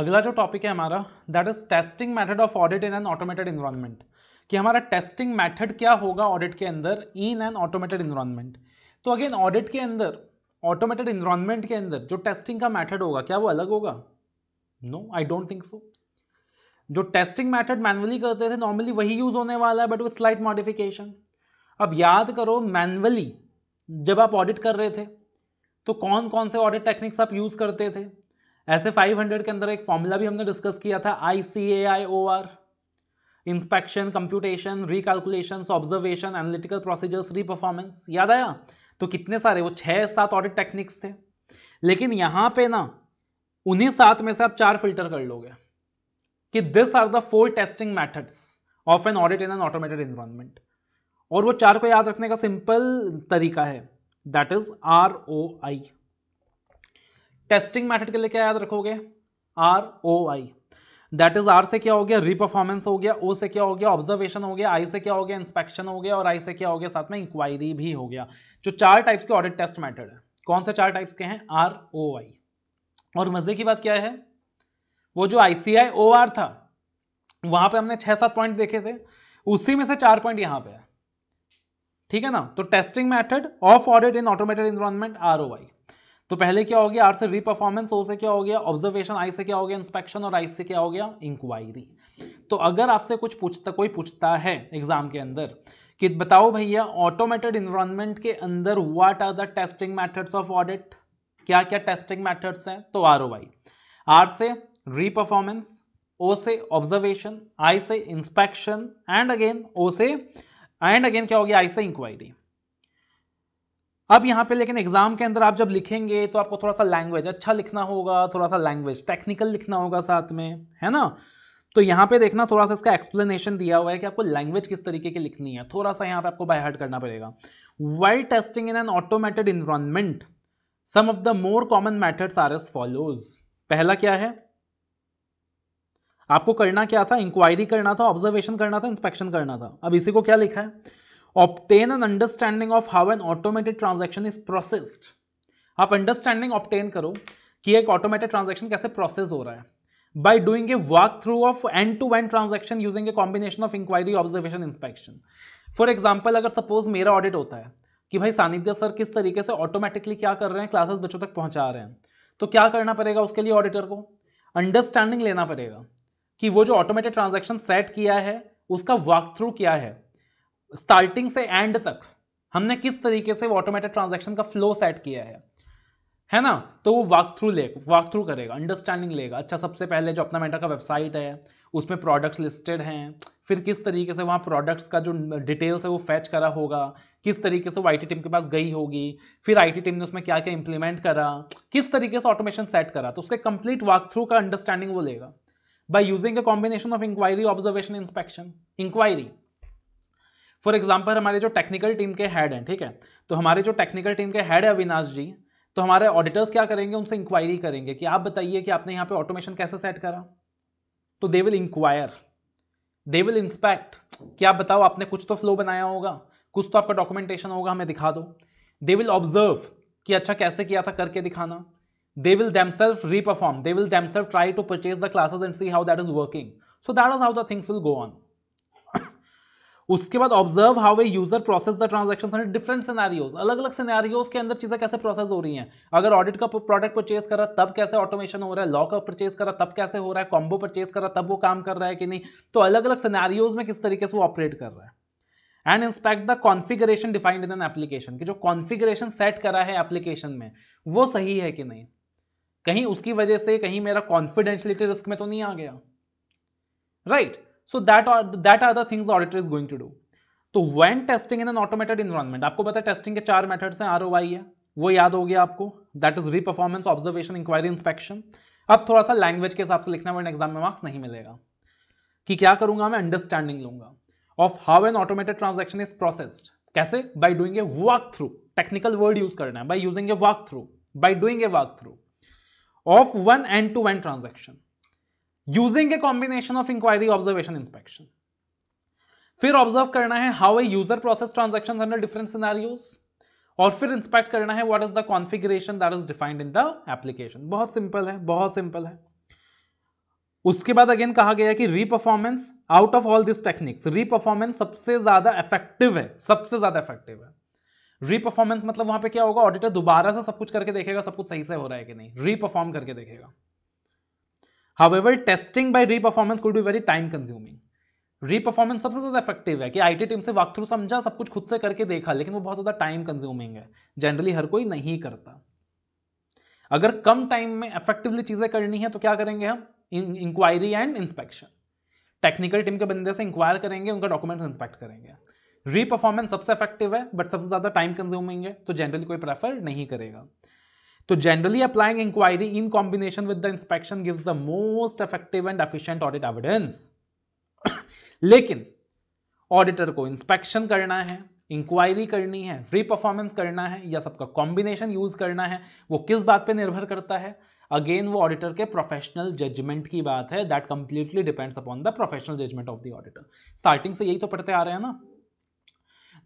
अगला जो टॉपिक है हमारा that is testing method of audit in an automated environment कि हमारा टेस्टिंग मेथड क्या होगा ऑडिट के अंदर इन एन ऑटोमेटेड इन्वायरमेंट तो अगेन ऑडिट के अंदर ऑटोमेटेड इन्वायरमेंट के अंदर जो टेस्टिंग का मैथड होगा क्या वो अलग होगा no I don't think so जो टेस्टिंग मैथड मैनुअली करते थे नॉर्मली वही यूज होने वाला है बट विथ स्लाइट मॉडिफिकेशन अब याद करो मैनुअली जब आप ऑडिट कर रहे थे तो कौन कौन से ऑडिट टेक्निक्स आप यूज करते थे ऐसे 500 के अंदर एक फॉर्मूला भी हमने डिस्कस किया था I C A I O R inspection computation recalculation observation analytical procedures reperformance याद आया तो कितने सारे वो छह सात ऑडिट टेक्निक्स थे लेकिन यहां पे ना उन्हीं सात में से आप चार फिल्टर कर लोगे कि this are the four testing methods of an audit in an automated environment और वो चार को याद रखने का सिंपल तरीका है that is R O I testing method के लिए क्या याद रखोगे R O I that is R से क्या हो गया रिपरफॉर्मेंस हो गया ओ से क्या हो गया ऑब्जर्वेशन हो गया आई से क्या हो गया इंस्पेक्शन हो गया और आई से क्या हो गया साथ में इंक्वायरी भी हो गया जो चार टाइप्स के ऑडिट टेस्ट मैथड है कौन से चार टाइप्स के हैं आर ओ आई और मजे की बात क्या है वो जो आईसीआई ओ आर था वहां पे हमने छह सात पॉइंट देखे थे उसी में से चार पॉइंट यहां पे है ठीक है ना तो testing method of audit in automated environment R O I तो पहले क्या हो गया आर से रीपरफॉर्मेंस ओ से क्या हो गया ऑब्जर्वेशन आई से क्या हो गया इंस्पेक्शन और आई से क्या हो गया इंक्वायरी तो अगर आपसे कुछ पूछता कोई पूछता है एग्जाम के अंदर कि बताओ भैया ऑटोमेटेड इन्वायरमेंट के अंदर what are the testing methods of audit क्या क्या टेस्टिंग मैथड्स हैं तो आर ओ आई आर से रीपरफॉर्मेंस ओ से ऑब्जर्वेशन आई से इंस्पेक्शन एंड अगेन ओ से एंड अगेन क्या हो गया आई से इंक्वायरी अब यहाँ पे लेकिन एग्जाम के अंदर आप जब लिखेंगे तो आपको थोड़ा सा लैंग्वेज अच्छा लिखना होगा थोड़ा सा लैंग्वेज टेक्निकल लिखना होगा साथ में है ना तो यहाँ पे देखना थोड़ा सा इसका एक्सप्लेनेशन दिया हुआ है कि आपको लैंग्वेज किस तरीके की लिखनी है थोड़ा सा यहाँ पे आपको बाय करना पड़ेगा well testing in an automated environment some of the more common methods are as follows पहला क्या है आपको करना क्या था इंक्वायरी करना था ऑब्जर्वेशन करना था इंस्पेक्शन करना था अब इसी को क्या लिखा है obtain an understanding of how an automated transaction is processed आप understanding obtain करो कि एक automated transaction कैसे process हो रहा है by doing a walkthrough of end-to-end -end transaction using a combination of inquiry, observation, inspection. For example, अगर suppose मेरा audit होता है कि भाई सानिध्य सर किस तरीके से automatically क्या कर रहे हैं classes बच्चों तक पहुंचा रहे हैं तो क्या करना पड़ेगा उसके लिए ऑडिटर को अंडरस्टैंडिंग लेना पड़ेगा कि वो जो ऑटोमेटेड ट्रांजेक्शन सेट किया है उसका वाक थ्रू क्या है स्टार्टिंग से एंड तक हमने किस तरीके से ऑटोमेटिक ऑटोमेटेड ट्रांजेक्शन का फ्लो सेट किया है है ना तो वो वॉक थ्रू ले वॉक थ्रू करेगा अंडरस्टैंडिंग लेगा अच्छा सबसे पहले जो अपना मेटा का वेबसाइट है उसमें प्रोडक्ट्स लिस्टेड हैं फिर किस तरीके से वहाँ प्रोडक्ट्स का जो डिटेल्स है वो फैच करा होगा किस तरीके से वो आई टीम के पास गई होगी फिर आई टीम ने उसमें क्या क्या इंप्लीमेंट करा किस तरीके से ऑटोमेशन सेट करा तो उसके कंप्लीट वॉक थ्रू का अंडरस्टैंडिंग वो लेगा by using a combination of inquiry observation inspection inquiry for example हमारे जो टेक्निकल टीम के हेड हैं ठीक है तो हमारे जो टेक्निकल टीम के हेड है अविनाश जी तो हमारे ऑडिटर्स क्या करेंगे उनसे इंक्वायरी करेंगे कि आप बताइए कि आपने यहाँ पे ऑटोमेशन कैसे सेट करा तो they will inquire they will inspect कि आप बताओ आपने कुछ तो फ्लो बनाया होगा कुछ तो आपका डॉक्यूमेंटेशन होगा हमें दिखा दो दे विल ऑब्जर्व कि अच्छा कैसे किया था करके दिखाना they will themselves reperform they will themselves try to purchase the classes and see how that is working so that is how the things will go on उसके बाद observe how a user process the transaction different scenarios अलग अलग scenarios के अंदर चीजें कैसे process हो रही हैं अगर ऑडिट का प्रोडक्ट परचेज करा तब कैसे ऑटोमेशन हो रहा है लॉ का परचेज करा तब कैसे हो रहा है कॉम्बो परचेज करा तब वो काम कर रहा है कि नहीं तो अलग अलग सिनेरियोज में किस तरीके से वो ऑपरेट कर रहा है and inspect the configuration defined in an application कि जो कॉन्फिगरेशन सेट करा है एप्लीकेशन में वो सही है कि नहीं कहीं उसकी वजह से कहीं मेरा कॉन्फिडेंशियलिटी रिस्क में तो नहीं आ गया right right. So that are that are the things auditor is going to do तो when testing in an automated environment आपको पता है टेस्टिंग के चार मेथड्स हैं आर e है वो याद हो गया आपको that is reperformance observation inquiry inspection अब थोड़ा सा लैंग्वेज के हिसाब से लिखना वर्ड एग्जाम में मार्क्स नहीं मिलेगा कि क्या करूंगा मैं अंडरस्टैंडिंग लूंगा of how an automated transaction is processed कैसे by doing a walk through technical word use करना है by using a walk through by doing a walk through of one and two one transaction using a combination of inquiry observation inspection फिर observe करना है how a user process transaction under different scenarios और फिर inspect करना है what is the configuration that is defined in the application बहुत simple है बहुत सिंपल है उसके बाद अगेन कहा गया कि reperformance out of all this techniques reperformance सबसे ज्यादा इफेक्टिव है सबसे ज्यादा इफेक्टिव है री परफॉर्मेंस मतलब वहां पे क्या होगा ऑडिटर दोबारा से सब कुछ करके देखेगा सब कुछ सही से हो रहा है कि नहीं री परफॉर्म करके देखेगा by re-performance could be very time-consuming. Re-performance सबसे ज्यादा effective है कि IT team से वॉक थ्रू समझा सब कुछ खुद से करके देखा लेकिन वो बहुत ज्यादा टाइम कंज्यूमिंग है जनरली हर कोई नहीं करता अगर कम टाइम में इफेक्टिवली चीजें करनी है तो क्या करेंगे हम inquiry and inspection technical team के बंदे से इंक्वायर करेंगे उनका documents इंस्पेक्ट करेंगे रीपरफॉर्मेंस सबसे इफेक्टिव है बट सबसे ज्यादा टाइम कंज्यूमिंग है तो जनरली कोई प्रेफर नहीं करेगा तो generally applying inquiry in combination with the inspection gives the most effective and efficient audit evidence लेकिन ऑडिटर को इंस्पेक्शन करना है इंक्वायरी करनी है फ्री परफॉर्मेंस करना है या सबका कॉम्बिनेशन यूज करना है वो किस बात पे निर्भर करता है अगेन वो ऑडिटर के प्रोफेशनल जजमेंट की बात है that completely depends upon the professional judgement of the auditor starting से यही तो पढ़ते आ रहे हैं ना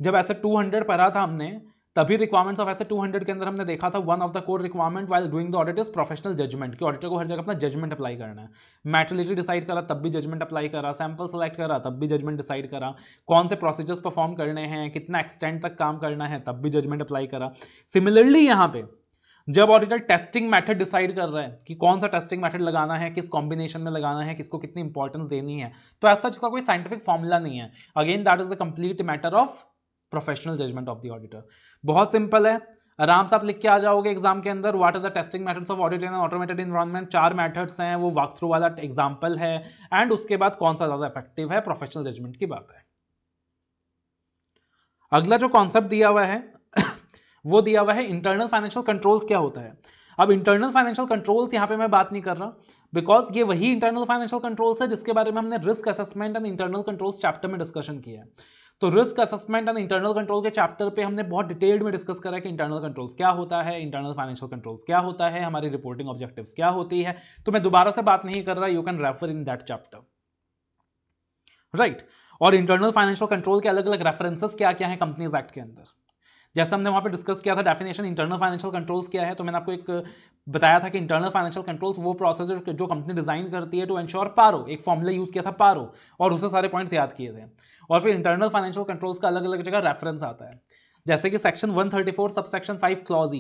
जब ऐसे 200 पढ़ा था हमने तभी रिक्वायरमेंट्स ऑफ ऐसे 200 के अंदर हमने देखा था one of the core requirement while doing the audit is professional judgement कि ऑडिटर को हर जगह अपना जजमेंट अप्लाई करना है मैटलिटी डिसाइड करा तब भी जजमेंट अप्लाई करा सैंपल सेलेक्ट करा तब भी जजमेंट डिसाइड करा कौन से प्रोसीजर्स परफॉर्म करने हैं कितना एक्सटेंड तक काम करना है तब भी जजमेंट अप्लाई करा सिमिलरली यहाँ पे जब ऑडिटर टेस्टिंग मेथड डिसाइड कर रहा है कि कौन सा टेस्टिंग मेथड लगाना है किस कॉम्बिनेशन में लगाना है किसको कितनी इंपॉर्टेंस देनी है तो ऐसा इसका कोई साइंटिफिक फॉर्मूला नहीं है again that is a complete matter of professional judgement of the auditor बहुत सिंपल है आराम से आप लिख के आ जाओगे एग्जाम के अंदर what are the testing methods of audit in automated environment चार मेथड्स हैं वो वॉक थ्रू वाला एग्जाम्पल है एंड उसके बाद कौन सा ज़्यादा इफेक्टिव है प्रोफेशनल जजमेंट की बात है अगला जो कॉन्सेप्ट दिया हुआ है वो दिया हुआ है इंटरनल फाइनेंशियल कंट्रोल्स क्या होता है अब इंटरनल फाइनेंशियल कंट्रोल्स यहाँ पे मैं बात नहीं कर रहा बिकॉज ये वही इंटरनल फाइनेंशियल कंट्रोल्स है जिसके बारे में हमने risk assessment and internal controls chapter में डिस्कशन किया है तो risk assessment and internal control के चैप्टर पे हमने बहुत डिटेल्ड में डिस्कस करा कि इंटरनल कंट्रोल्स क्या होता है इंटरनल फाइनेंशियल कंट्रोल्स क्या होता है हमारी रिपोर्टिंग ऑब्जेक्टिव क्या होती है तो मैं दोबारा से बात नहीं कर रहा you can refer in that chapter right और इंटरनल फाइनेंशियल कंट्रोल के अलग अलग रेफरेंसेस क्या क्या है कंपनीज एक्ट के अंदर जैसे हमने वहाँ पे डिस्कस किया था डेफिनेशन इंटरनल फाइनेंशियल कंट्रोल्स क्या है तो मैंने आपको एक बताया था कि इंटरनल फाइनेंशियल कंट्रोल्स वो प्रोसेस है जो कंपनी डिजाइन करती है टू एंश्योर पारो एक फॉर्मूला यूज किया था पारो और उससे सारे पॉइंट्स याद किए थे और फिर इंटरनल फाइनेंशियल कंट्रोल्स का अलग अलग जगह रेफरेंस आता है जैसे कि सेक्शन 134 सब सेक्शन 5 क्लॉज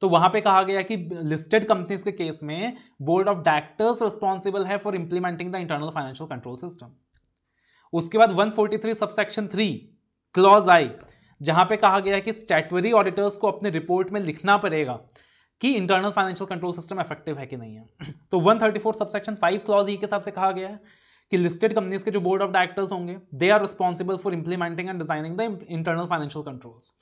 तो वहां पे कहा गया कि लिस्टेड कंपनीज के केस में बोर्ड ऑफ डायरेक्टर्स रिस्पॉन्सिबल है for implementing the internal financial control system उसके बाद 143 सबसेक्शन 3 क्लॉज आई जहां पे कहा गया है कि स्टैटवरी ऑडिटर्स को अपने रिपोर्ट में लिखना पड़ेगा कि internal financial control system effective है कि नहीं है तो 134 सबसेक्शन फाइव क्लॉज ई के हिसाब से कहा गया है कि लिस्टेड कंपनीज के जो बोर्ड ऑफ डायरेक्टर्स होंगे they are responsible for implementing and designing the internal financial controls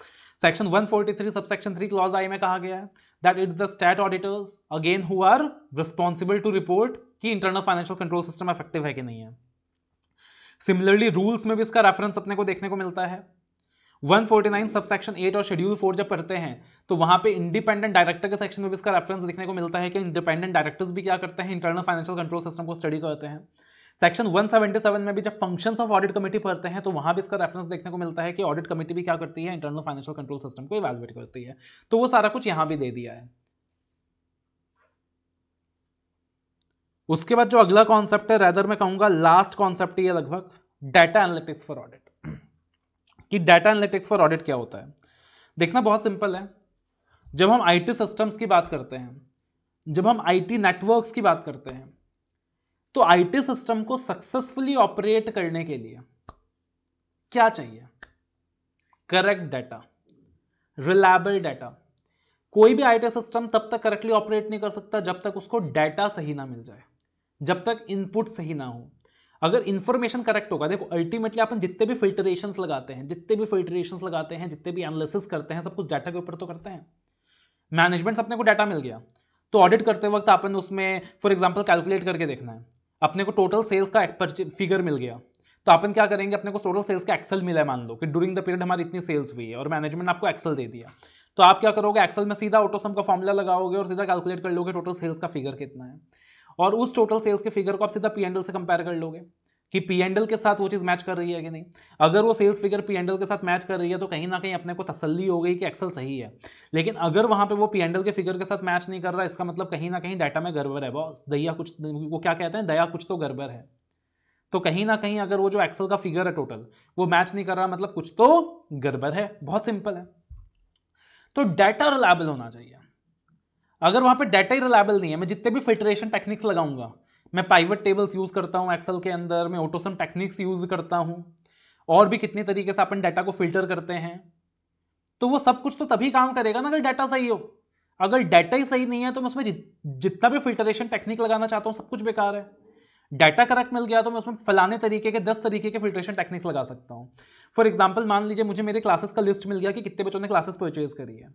section 143 subsection three clause I में कहा गया है that it's the state auditors again who are responsible to report कि internal financial control system effective है कि नहीं है similarly rules में भी इसका रेफरेंस अपने को देखने को मिलता है 149 सबसेक्शन 8 और शेड्यूल 4 जब पढ़ते हैं तो वहां पे इंडिपेंडेंट डायरेक्टर के सेक्शन में भी इसका रेफरेंस देखने को मिलता है कि इंडिपेंडेंट डायरेक्टर्स भी क्या करते हैं इंटरनल फाइनेंशियल कंट्रोल सिस्टम को स्टडी करते हैं सेक्शन 177 में भी जब फंक्शंस ऑफ ऑडिट कमेटी पढ़ते हैं तो वहां भी इसका रेफरेंस देखने को मिलता है कि ऑडिट कमेटी भी क्या करती है इंटरनल फाइनेंशियल कंट्रोल सिस्टम को इवेलुएट करती है तो वो सारा कुछ यहां भी दे दिया है उसके बाद जो अगला कॉन्सेप्ट है रेदर मैं कहूंगा लास्ट कॉन्सेप्ट लगभग डाटा एनालिटिक्स फॉर ऑडिट कि डाटा एनालिटिक्स फॉर ऑडिट क्या होता है देखना बहुत सिंपल है जब हम आईटी सिस्टम्स की बात करते हैं जब हम आईटी नेटवर्क्स की बात करते हैं तो आईटी सिस्टम को सक्सेसफुली ऑपरेट करने के लिए क्या चाहिए करेक्ट डाटा रिलायबल डाटा कोई भी आईटी सिस्टम तब तक करेक्टली ऑपरेट नहीं कर सकता जब तक उसको डाटा सही ना मिल जाए जब तक इनपुट सही ना हो अगर इन्फॉर्मेशन करेक्ट होगा देखो अल्टीमेटली अपन जितने भी फिल्टरेशन लगाते हैं जितने भी फिल्टरेशन लगाते हैं जितने भी एनालिसिस करते हैं सब कुछ डाटा के ऊपर तो करते हैं मैनेजमेंट अपने को डाटा मिल गया तो ऑडिट करते वक्त अपन उसमें फॉर एग्जाम्पल कैलकुलेट करके देखना है अपने को टोटल सेल्स का फिगर मिल गया तो अपन क्या करेंगे अपने को टोटल सेल्स का एक्सेल मिला है मान लो कि ड्यूरिंग द पीरियड हमारी इतनी सेल्स हुई है और मैनेजमेंट आपको एक्सेल दे दिया तो आप क्या करोगे एक्सेल में सीधा ऑटोसम का फॉर्मूला लगाओगे और सीधा कैलकुलेट कर लोगे टोटल सेल्स का फिगर कितना है और उस टोटल सेल्स के फिगर को आप सीधा पीएनडल से कंपेयर कर लोगे कि पी के साथ वो चीज़ मैच कर रही है कि नहीं अगर वो सेल्स फिगर पी के साथ मैच कर रही है तो कहीं ना कहीं अपने को तसल्ली हो गई कि एक्सेल सही है लेकिन अगर वहां पे वो पीएनडल के फिगर के साथ मैच नहीं कर रहा इसका मतलब कहीं ना कहीं डाटा में गड़बड़ है बॉस दया कुछ वो क्या कहते हैं दया कुछ तो गड़बड़ है तो कहीं ना कहीं अगर वो जो एक्सेल का फिगर है टोटल वो मैच नहीं कर रहा मतलब कुछ तो गड़बड़ है बहुत सिंपल है तो डाटा रिलायबल होना चाहिए अगर वहां पे डाटा ही रिलायबल नहीं है मैं जितने भी फिल्ट्रेशन टेक्निक्स लगाऊंगा मैं प्राइवेट टेबल्स यूज करता हूँ एक्सेल के अंदर मैं ऑटोसम टेक्निक्स यूज करता हूँ और भी कितने तरीके से अपन डाटा को फिल्टर करते हैं तो वो सब कुछ तो तभी काम करेगा ना अगर डाटा सही हो अगर डाटा ही सही नहीं है तो मैं उसमें जितना भी फिल्टरेशन टेक्निक लगाना चाहता हूँ सब कुछ बेकार है डाटा करेक्ट मिल गया तो मैं उसमें फलाने तरीके के दस तरीके के फिल्ट्रेशन टेक्निक्स लगा सकता हूँ फॉर एग्जाम्पल मान लीजिए मुझे मेरे क्लासेस का लिस्ट मिल गया कि कितने बच्चों ने क्लासेस परचेज करी है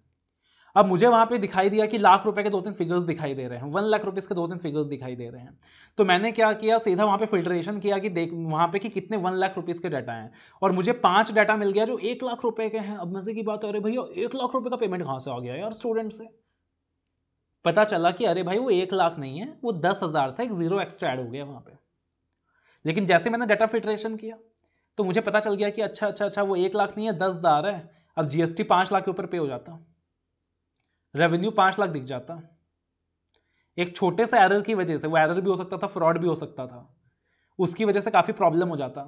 अब मुझे वहां पे दिखाई दिया कि लाख रुपए के दो तीन फिगर्स दिखाई दे रहे हैं वन लाख रुपीज के दो तीन फिगर्स दिखाई दे रहे हैं तो मैंने क्या किया सीधा वहां पे फिल्ट्रेशन किया कि देख वहां पे कि कितने वन लाख रुपीज के डाटा हैं और मुझे पांच डाटा मिल गया जो एक लाख रुपए के हैं अब मजे की बात अरे भैया एक लाख रुपए का पेमेंट कहां से आ गया यार स्टूडेंट से पता चला कि अरे भाई वो एक लाख नहीं है वो दस हजार था एक जीरो एक्स्ट्रा एड हो गया वहां पे लेकिन जैसे मैंने डाटा फिल्ट्रेशन किया तो मुझे पता चल गया कि अच्छा अच्छा अच्छा वो एक लाख नहीं है दस हजार है अब जीएसटी पांच लाख के ऊपर पे हो जाता है रेवेन्यू पांच लाख दिख जाता एक छोटे से एरर की वजह से वो एरर भी हो सकता था फ्रॉड भी हो सकता था उसकी वजह से काफी प्रॉब्लम हो जाता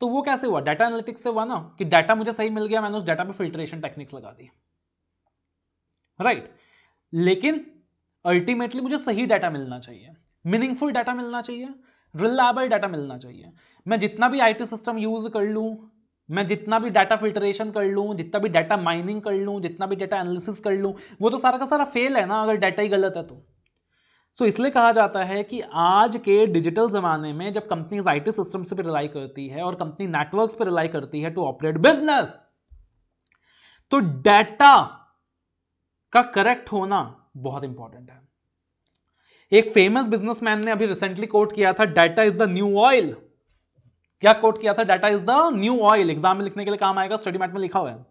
तो वो कैसे हुआ डाटा एनालिटिक्स से हुआ ना कि डाटा मुझे सही मिल गया मैंने उस डाटा पे फिल्ट्रेशन टेक्निक्स लगा दी राइट right. लेकिन अल्टीमेटली मुझे सही डाटा मिलना चाहिए मीनिंगफुल डाटा मिलना चाहिए रिलायबल डाटा मिलना चाहिए मैं जितना भी आईटी सिस्टम यूज कर लूं मैं जितना भी डाटा फिल्टरेशन कर लूँ जितना भी डाटा माइनिंग कर लूँ जितना भी डाटा एनालिसिस कर लूँ वो तो सारा का सारा फेल है ना अगर डाटा ही गलत है तो सो so, इसलिए कहा जाता है कि आज के डिजिटल ज़माने में जब कंपनीज आईटी सिस्टम्स पर रिलाई करती है और कंपनी नेटवर्क्स पर रिलाई करती है टू ऑपरेट बिजनेस तो डाटा का करेक्ट होना बहुत इंपॉर्टेंट है एक फेमस बिजनेसमैन ने अभी रिसेंटली कोट किया था data is the new oil क्या कोट किया था data is the new oil exam में लिखने के लिए काम आएगा स्टडी मैट में लिखा हुआ है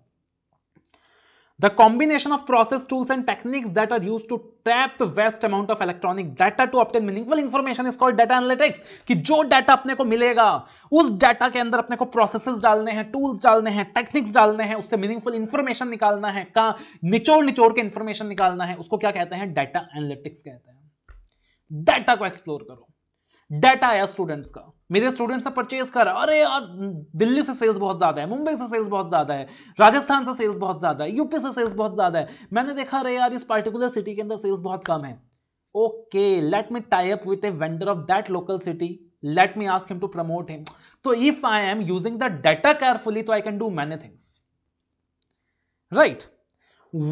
the combination of process tools and techniques that are used to tap vast amount of electronic data to obtain meaningful information is called data analytics कि जो डाटा अपने को मिलेगा उस डाटा के अंदर अपने को प्रोसेसेस डालने हैं टूल्स डालने हैं टेक्निक्स डालने हैं उससे मीनिंगफुल इंफॉर्मेशन निकालना है का निचोड़ निचोड़ के इंफॉर्मेशन निकालना है उसको क्या कहते हैं डाटा एनालिटिक्स कहते हैं डाटा को एक्सप्लोर करो डेटा आया स्टूडेंट्स का मेरे स्टूडेंट्स ने परचेज करा अरे यार दिल्ली से सेल्स बहुत ज्यादा है मुंबई से सेल्स बहुत ज्यादा है राजस्थान से सेल्स बहुत ज्यादा है यूपी से सेल्स बहुत ज्यादा है मैंने देखा अरे यार इस पर्टिकुलर सिटी के अंदर सेल्स बहुत कम है okay let me tie up with a vendor of that local city let me ask him to promote him तो if I am using the data carefully तो I can do many things right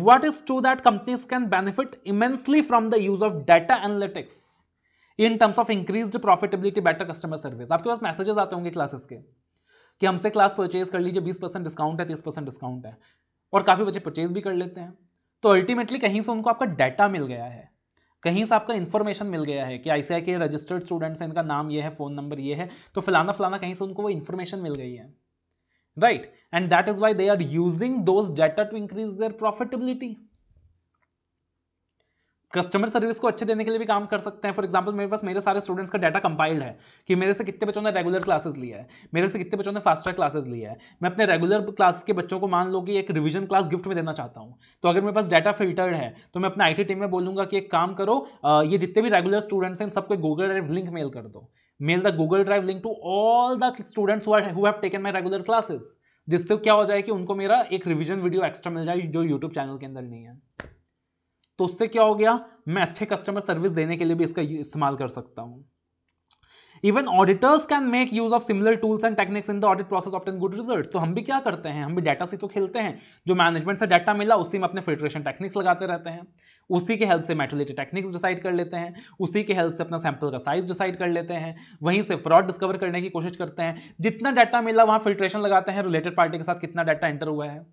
what is true that companies can benefit immensely from the use of data analytics in terms of increase profitability better customer service आपके पास messages आते होंगे classes के कि हमसे class purchase कर लीजिए बीस परसेंट डिस्काउंट है तीस परसेंट डिस्काउंट है और काफ़ी बच्चे परचेज भी कर लेते हैं तो अल्टीमेटली कहीं से उनको आपका डाटा मिल गया है कहीं से आपका इन्फॉर्मेशन मिल गया है कि आईसीआई के रजिस्टर्ड स्टूडेंट्स हैं इनका नाम ये है फ़ोन नंबर ये है तो फलाना फलाना कहीं से उनको वो इन्फॉर्मेशन मिल गई है right and that is why they are using those data to increase their profitability customer service को अच्छे देने के लिए भी काम कर सकते हैं फॉर एग्जाम्पल मेरे पास मेरे सारे स्टूडेंट्स का डाटा कंपाइल्ड है कि मेरे से कितने बच्चों ने रेगुलर क्लासेस लिया है मेरे से कितने बच्चों ने ट्रैक क्लासेस लिया है मैं अपने रेगुलर क्लास के बच्चों को मान लो कि एक रिविजन क्लास गिफ्ट में देना चाहता हूँ तो अगर मेरे पास डाटा फिल्टर्ड है तो मैं अपने आई टीम में बोलूंगा कि एक काम करो ये जितने भी रेगुलर स्टूडेंट्स हैं सबको गूगल ड्राइव लिंक मेल कर दो mail the Google drive link to all the students who have taken my regular classes जिससे क्या हो जाए कि उनको मेरा एक रिविजन वीडियो एक्स्ट्रा मिल जाए जो यूट्यूब चैनल के अंदर नहीं है तो उससे क्या हो गया मैं अच्छे कस्टमर सर्विस देने के लिए भी इसका इस्तेमाल कर सकता हूं even auditors can make use of similar tools and techniques in the audit process of good result तो हम भी क्या करते हैं हम भी डाटा से तो खेलते हैं जो मैनेजमेंट से डाटा मिला उसी में अपने फिल्ट्रेशन टेक्निक्स लगाते रहते हैं उसी के हेल्प से मेटोलिटी टेक्निक्स डिसाइड कर लेते हैं उसी के हेल्प से अपना सैंपल का साइज डिसाइड कर लेते हैं वहीं से फ्रॉड डिस्कवर करने की कोशिश करते हैं जितना डाटा मिला वहां फिल्ट्रेशन लगाते हैं रिलेटेड पार्टी के साथ कितना डाटा एंटर हुआ है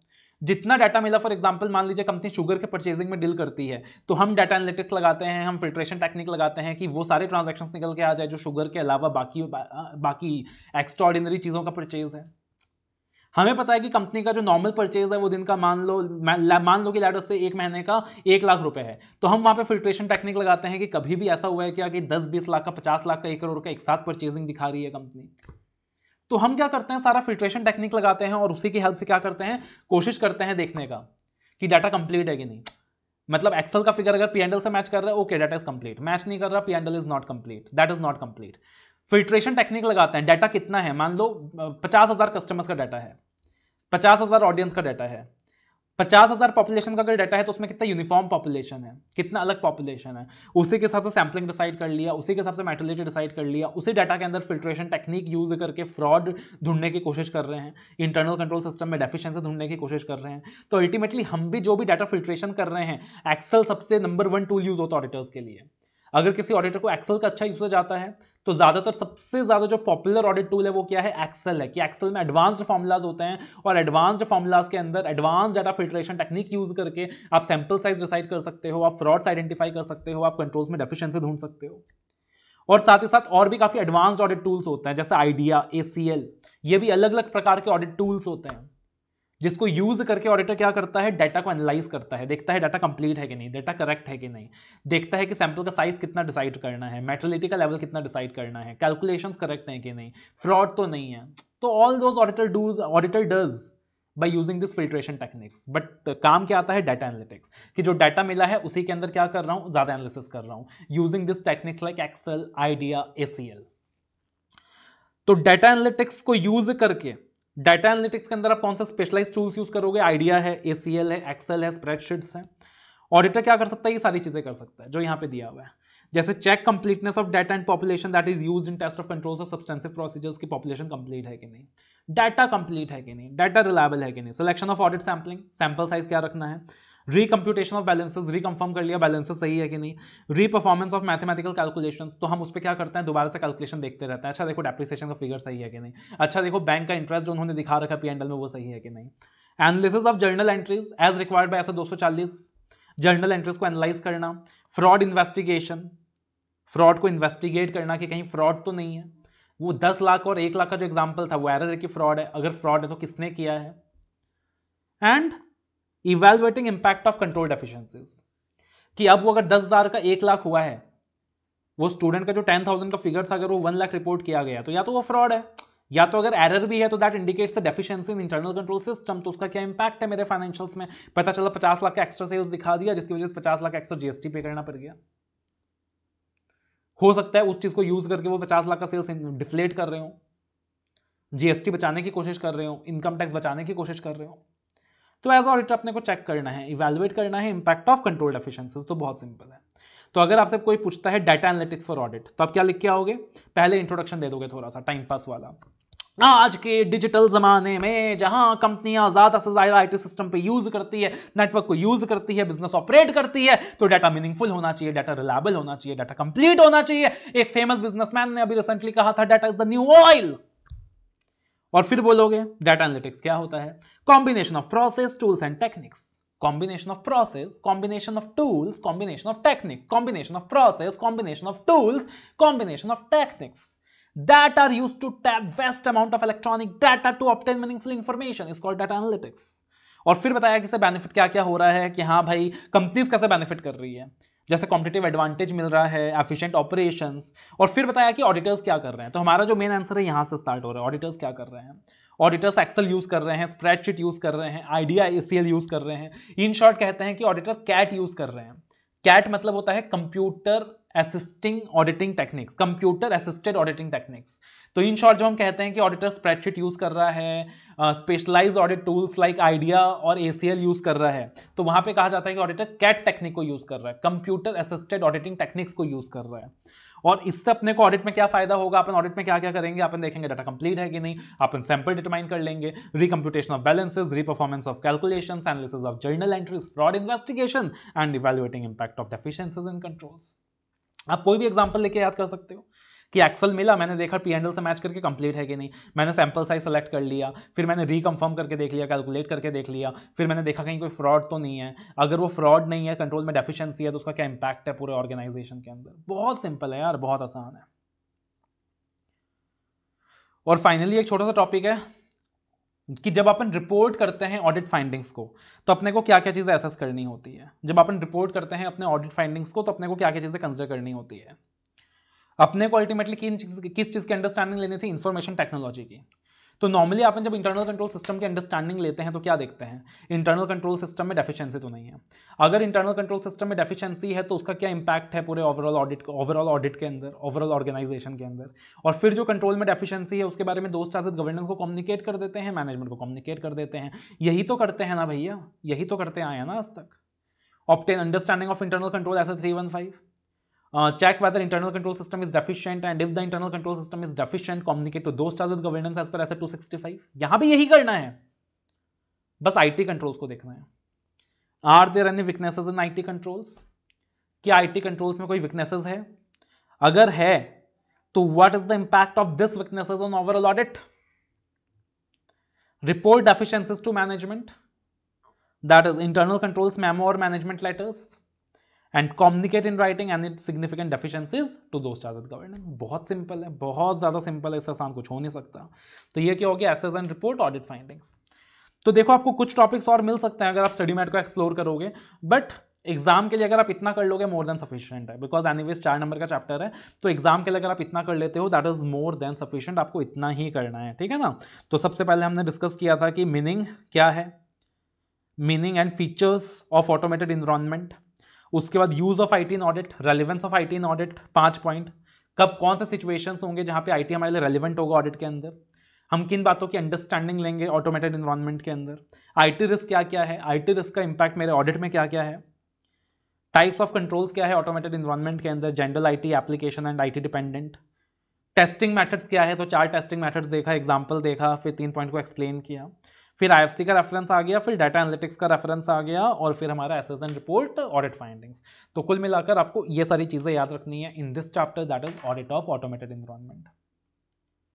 जितना डाटा मिला फॉर एग्जाम्पल मान लीजिए कंपनी शुगर के परचेजिंग में डील करती है तो हम डाटा एनालिटिक्स लगाते हैं हम फिल्ट्रेशन टेक्निक लगाते हैं कि वो सारे ट्रांजेक्शन निकल के आ जाए जो शुगर के अलावा बाकी बा, बाकी एक्स्ट्रॉर्डिनरी चीज़ों का परचेज है हमें पता है कि कंपनी का जो नॉर्मल परचेज है वो दिन का मान लो मान लो कि लैडर से एक महीने का एक लाख रुपए है तो हम वहां पे फिल्ट्रेशन टेक्निक लगाते हैं कि कभी भी ऐसा हुआ है क्या कि दस बीस लाख का पचास लाख का एक करोड़ का एक साथ परचेजिंग दिखा रही है कंपनी तो हम क्या करते हैं सारा फिल्ट्रेशन टेक्निक लगाते हैं और उसी की हेल्प से क्या करते हैं कोशिश करते हैं देखने का कि डाटा कंप्लीट है कि नहीं मतलब एक्सेल का फिगर अगर पीएनडल से मैच कर रहा है okay data is complete match नहीं कर रहा P and L is not complete that is not complete filtration technique लगाते हैं डाटा कितना है मान लो पचास हजार कस्टमर्स का डाटा है पचास हजार ऑडियंस का डाटा है पचास हजार पॉपुलेशन का अगर डाटा है तो उसमें कितना यूनिफॉर्म पॉपुलेशन है कितना अलग पॉपुलेशन है उसी के हिसाब से सैम्पलिंग डिसाइड कर लिया उसी के हिसाब से मेटोलिटी डिसाइड कर लिया उसी डाटा के अंदर फिल्ट्रेशन टेक्निक यूज करके फ्रॉड ढूंढने की कोशिश कर रहे हैं इंटरनल कंट्रोल सिस्टम में डेफिशिएंसी ढूंढने की कोशिश कर रहे हैं तो अल्टीमेटली हम भी जो भी डाटा फिल्ट्रेशन कर रहे हैं एक्सेल सबसे नंबर वन टूल यूज होता है ऑडिटर्स के लिए अगर किसी ऑडिटर को एक्सेल का अच्छा यूसेज आता है तो ज्यादातर सबसे ज्यादा जो पॉपुलर ऑडिट टूल है वो क्या है एक्सेल है कि एक्सेल में एडवांस्ड फॉर्मुलाज होते हैं और एडवांस्ड फॉर्मुलाज के अंदर advance data filtration technique use करके आप सैंपल साइज डिसाइड कर सकते हो आप फ्रॉड्स आइडेंटिफाई कर सकते हो आप कंट्रोल्स में डेफिशिएंसी ढूंढ सकते हो और साथ ही साथ और भी काफी एडवांस्ड ऑडिट टूल्स होते हैं जैसे आइडिया एसीएल ये भी अलग अलग प्रकार के ऑडिट टूल्स होते हैं जिसको यूज करके ऑडिटर क्या करता है डाटा को एनालाइज करता है देखता है डाटा कंप्लीट है कि नहीं डाटा करेक्ट है कि नहीं देखता है कि सैंपल का साइज कितना डिसाइड करना है मेटलिटी का लेवल कितना डिसाइड करना है कैलकुलेशन करेक्ट है कि नहीं फ्रॉड तो नहीं है तो all those auditor does auditor does by using this filtration techniques but काम क्या आता है डाटा एनालिटिक्स कि जो डाटा मिला है उसी के अंदर क्या कर रहा हूँ ज़्यादा एनालिसिस कर रहा हूँ using this techniques like Excel IDEA uh तो डाटा एनालिटिक्स को यूज करके डाटा एनालिटिक्स के अंदर आप कौन सा स्पेशलाइज टूल्स यूज करोगे आइडिया है एसीएल है एक्सेल है स्प्रेडशीट्स है ऑडिटर क्या कर सकता है ये सारी चीजें कर सकता है जो यहाँ पे दिया हुआ है जैसे check completeness of data and population that is use in test of controls of substantive procedures की पॉपुलेशन कंप्लीट है कि नहीं डाटा कंप्लीट है कि नहीं डाटा रिलायबल है कि नहीं selection of audit sampling sample size क्या रखना है रिकम्प्यूटेशन ऑफ बैलेंसेज रिकम्फर्म कर लिया बैलेंसेस सही है कि नहीं री परफॉर्मेंस ऑफ मैथमेटिकल कैलकुलेशन तो हम उस पर क्या करते हैं दोबारा से कैलकुलेशन देखते रहते हैं अच्छा देखो डेप्रिसिएशन का फिगर सही है कि नहीं अच्छा देखो बैंक का इंटरेस्ट जो उन्होंने दिखा रखा पी में वो सही है कि नहीं analysis of journal entries as required by ऐसा चालीस जर्नल एंट्रीज को एनालाइज करना फ्रॉड इन्वेस्टिगेशन फ्रॉड को इन्वेस्टिगेट करना कि कहीं फ्रॉड तो नहीं है वो दस लाख और एक लाख का जो एग्जाम्पल था वो एरर है कि फ्रॉड है अगर फ्रॉड है तो किसने किया है and evaluating impact of control deficiencies कि अब वो अगर दस हजार का एक लाख हुआ है वो स्टूडेंट का जो टेन थाउजेंड का फिगर था अगर वो वन लाख रिपोर्ट किया गया तो या तो वो फ्रॉड है या तो अगर एरर भी है तो that indicates the deficiency in internal control system तो उसका क्या इंपैक्ट है मेरे फाइनेंशियल्स में पता चला पचास लाख का एक्स्ट्रा सेल्स दिखा दिया जिसकी वजह से पचास लाख एक्स्ट्रा जीएसटी पे करना पड़ गया हो सकता है उस चीज को यूज करके वो पचास लाख का सेल्स डिफ्लेट कर रहे हो जीएसटी बचाने की कोशिश कर रहे हो इनकम टैक्स बचाने की कोशिश कर रहे हो तो एज ऑडिटर अपने को चेक करना है इवेलुएट करना है इंपैक्ट ऑफ कंट्रोल एफिशिएंसीज तो बहुत सिंपल है तो अगर आपसे कोई पूछता है डाटा एनालिटिक्स फॉर ऑडिट तो आप क्या लिख के आओगे पहले इंट्रोडक्शन दे दोगे थोड़ा सा टाइम पास वाला आज के डिजिटल जमाने में जहां कंपनियां ज्यादा से ज्यादा आईटी सिस्टम पे यूज करती है नेटवर्क को यूज करती है बिजनेस ऑपरेट करती है तो डाटा मीनिंगफुल होना चाहिए डाटा रिलायबल होना चाहिए डाटा कंप्लीट होना चाहिए एक फेमस बिजनेसमैन ने अभी रिसेंटली कहा था data is the new oil और फिर बोलोगे डाटा एनालिटिक्स क्या होता है combination of process tools and techniques combination of process combination of tools combination of techniques combination of process combination of tools combination of techniques that are used to tap vast amount of electronic data to obtain meaningful information is called data analytics और फिर बताया कि इससे benefit क्या क्या हो रहा है कि हाँ भाई कंपनीज कैसे बेनिफिट कर रही है जैसे कॉम्पिटेटिव एडवांटेज मिल रहा है एफिशिएंट ऑपरेशंस और फिर बताया कि ऑडिटर्स क्या कर रहे हैं तो हमारा जो मेन आंसर है यहाँ से स्टार्ट हो रहा है ऑडिटर्स क्या कर रहे हैं ऑडिटर्स एक्सेल यूज कर रहे हैं स्प्रेडशीट यूज कर रहे हैं आइडिया एसीएल यूज कर रहे हैं इन शॉर्ट कहते हैं कि ऑडिटर कैट यूज कर रहे हैं कैट मतलब होता है computer assisting auditing techniques computer assisted auditing techniques तो इन शॉर्ट जो हम कहते हैं कि ऑडिटर स्प्रेडशीट यूज कर रहा है specialise audit tools like IDEA और एसीएल यूज कर रहा है तो वहां पे कहा जाता है कि ऑडिटर कैट टेक्निक को यूज कर रहा है कंप्यूटर असिस्टेड ऑडिटिंग टेक्निक्स को यूज कर रहा है और इससे अपने को ऑडिट में क्या फायदा होगा अपन ऑडिट में क्या क्या करेंगे अपन देखेंगे डाटा कंप्लीट है कि नहीं अपन सैंपल डिटरमाइन कर लेंगे recomputation of balances reperformance of calculation analysis of journal entries fraud investigation and evaluating impact of deficiencies in controls आप कोई भी एग्जांपल लेके याद कर सकते हो कि एक्सल मिला मैंने देखा पी एंडल से मैच करके कंप्लीट है कि नहीं मैंने सैम्पल साइज सेलेक्ट कर लिया फिर मैंने रिकनफर्म करके देख लिया कैलकुलेट करके देख लिया फिर मैंने देखा कहीं कोई फ्रॉड तो नहीं है अगर वो फ्रॉड नहीं है कंट्रोल में डेफिशिएंसी है तो उसका क्या इंपैक्ट है पूरे ऑर्गेनाइजेशन के अंदर बहुत सिंपल है यार बहुत आसान है और फाइनली एक छोटा सा टॉपिक है कि जब अपन रिपोर्ट करते हैं ऑडिट फाइंडिंग्स को तो अपने को क्या क्या चीज़ें एसेस करनी होती है जब अपन रिपोर्ट करते हैं अपने ऑडिट फाइंडिंग्स को तो अपने को क्या क्या चीज़ें कंसिडर करनी होती है अपने को अल्टीमेटली किन किस चीज़ की अंडरस्टैंडिंग लेनी थी इन्फॉर्मेशन टेक्नोलॉजी की तो नॉर्मली आपने जब इंटरनल कंट्रोल सिस्टम की अंडरस्टैंडिंग लेते हैं तो क्या देखते हैं इंटरनल कंट्रोल सिस्टम में डेफिशिएंसी तो नहीं है अगर इंटरनल कंट्रोल सिस्टम में डेफिशिएंसी है तो उसका क्या इंपैक्ट है पूरे ओवरऑल ऑडिट ओवरऑल ऑडिट के अंदर ओवरऑल ऑर्गेनाइजेशन के अंदर और फिर जो कंट्रोल में डेफिशिएंसी है उसके बारे में दोस्त स्टार गवर्नेंस को कम्युनिकेट कर देते हैं मैनेजमेंट को कम्युनिकेट कर देते हैं यही तो करते हैं ना भैया यही तो करते आए हैं ना आज तक obtain understanding of internal control ऐसा three one five Uh, check whether internal control system is deficient and if the internal control system is deficient communicate to those charged with governance as per asset 265 यहां भी यही करना है बस IT controls को देखना है are there any weaknesses in IT controls क्या आईटी कंट्रोल्स में कोई वीकनेसेस है अगर है तो what is the impact of this weaknesses on overall audit report deficiencies to management that is internal controls memo और management letters and communicate in writing and it significant deficiencies to those charge governance बहुत simple है बहुत ज़्यादा simple है इससे आसान कुछ हो नहीं सकता तो ये क्या हो गया assess and report audit findings तो देखो आपको कुछ टॉपिक्स और मिल सकते हैं अगर आप स्टडी मैट को एक्सप्लोर करोगे बट एग्जाम के लिए अगर आप इतना कर लोगे मोर देन सफिशियंट है बिकॉज एनीवेज चार नंबर का चैप्टर है तो एग्जाम के लिए अगर आप इतना कर लेते हो that is more than sufficient आपको इतना ही करना है ठीक है ना तो सबसे पहले हमने डिस्कस किया था कि मीनिंग क्या है meaning and features of automated environment उसके बाद use of IT in audit relevance of IT in audit पांच पॉइंट कब कौन से सिचुएशंस होंगे जहां पे आईटी हमारे लिए रेलिवेंट होगा ऑडिट के अंदर हम किन बातों की अंडरस्टैंडिंग लेंगे ऑटोमेटेड इन्वायरमेंट के अंदर आईटी रिस्क क्या क्या है आईटी रिस्क का इंपैक्ट मेरे ऑडिट में क्या क्या है टाइप्स ऑफ कंट्रोल्स क्या है ऑटोमेटेड इन्वायरमेंट के अंदर general IT application and IT dependent testing methods क्या है तो चार टेस्टिंग मैथड्स देखा एग्जांपल देखा फिर तीन पॉइंट को एक्सप्लेन किया फिर आई का रेफरेंस आ गया फिर डाटा एनालिटिक्स का रेफरेंस आ गया और फिर हमारा एस रिपोर्ट ऑडिट फाइंडिंग्स तो कुल मिलाकर आपको ये सारी चीज़ें याद रखनी है in this chapter that is audit of automated environment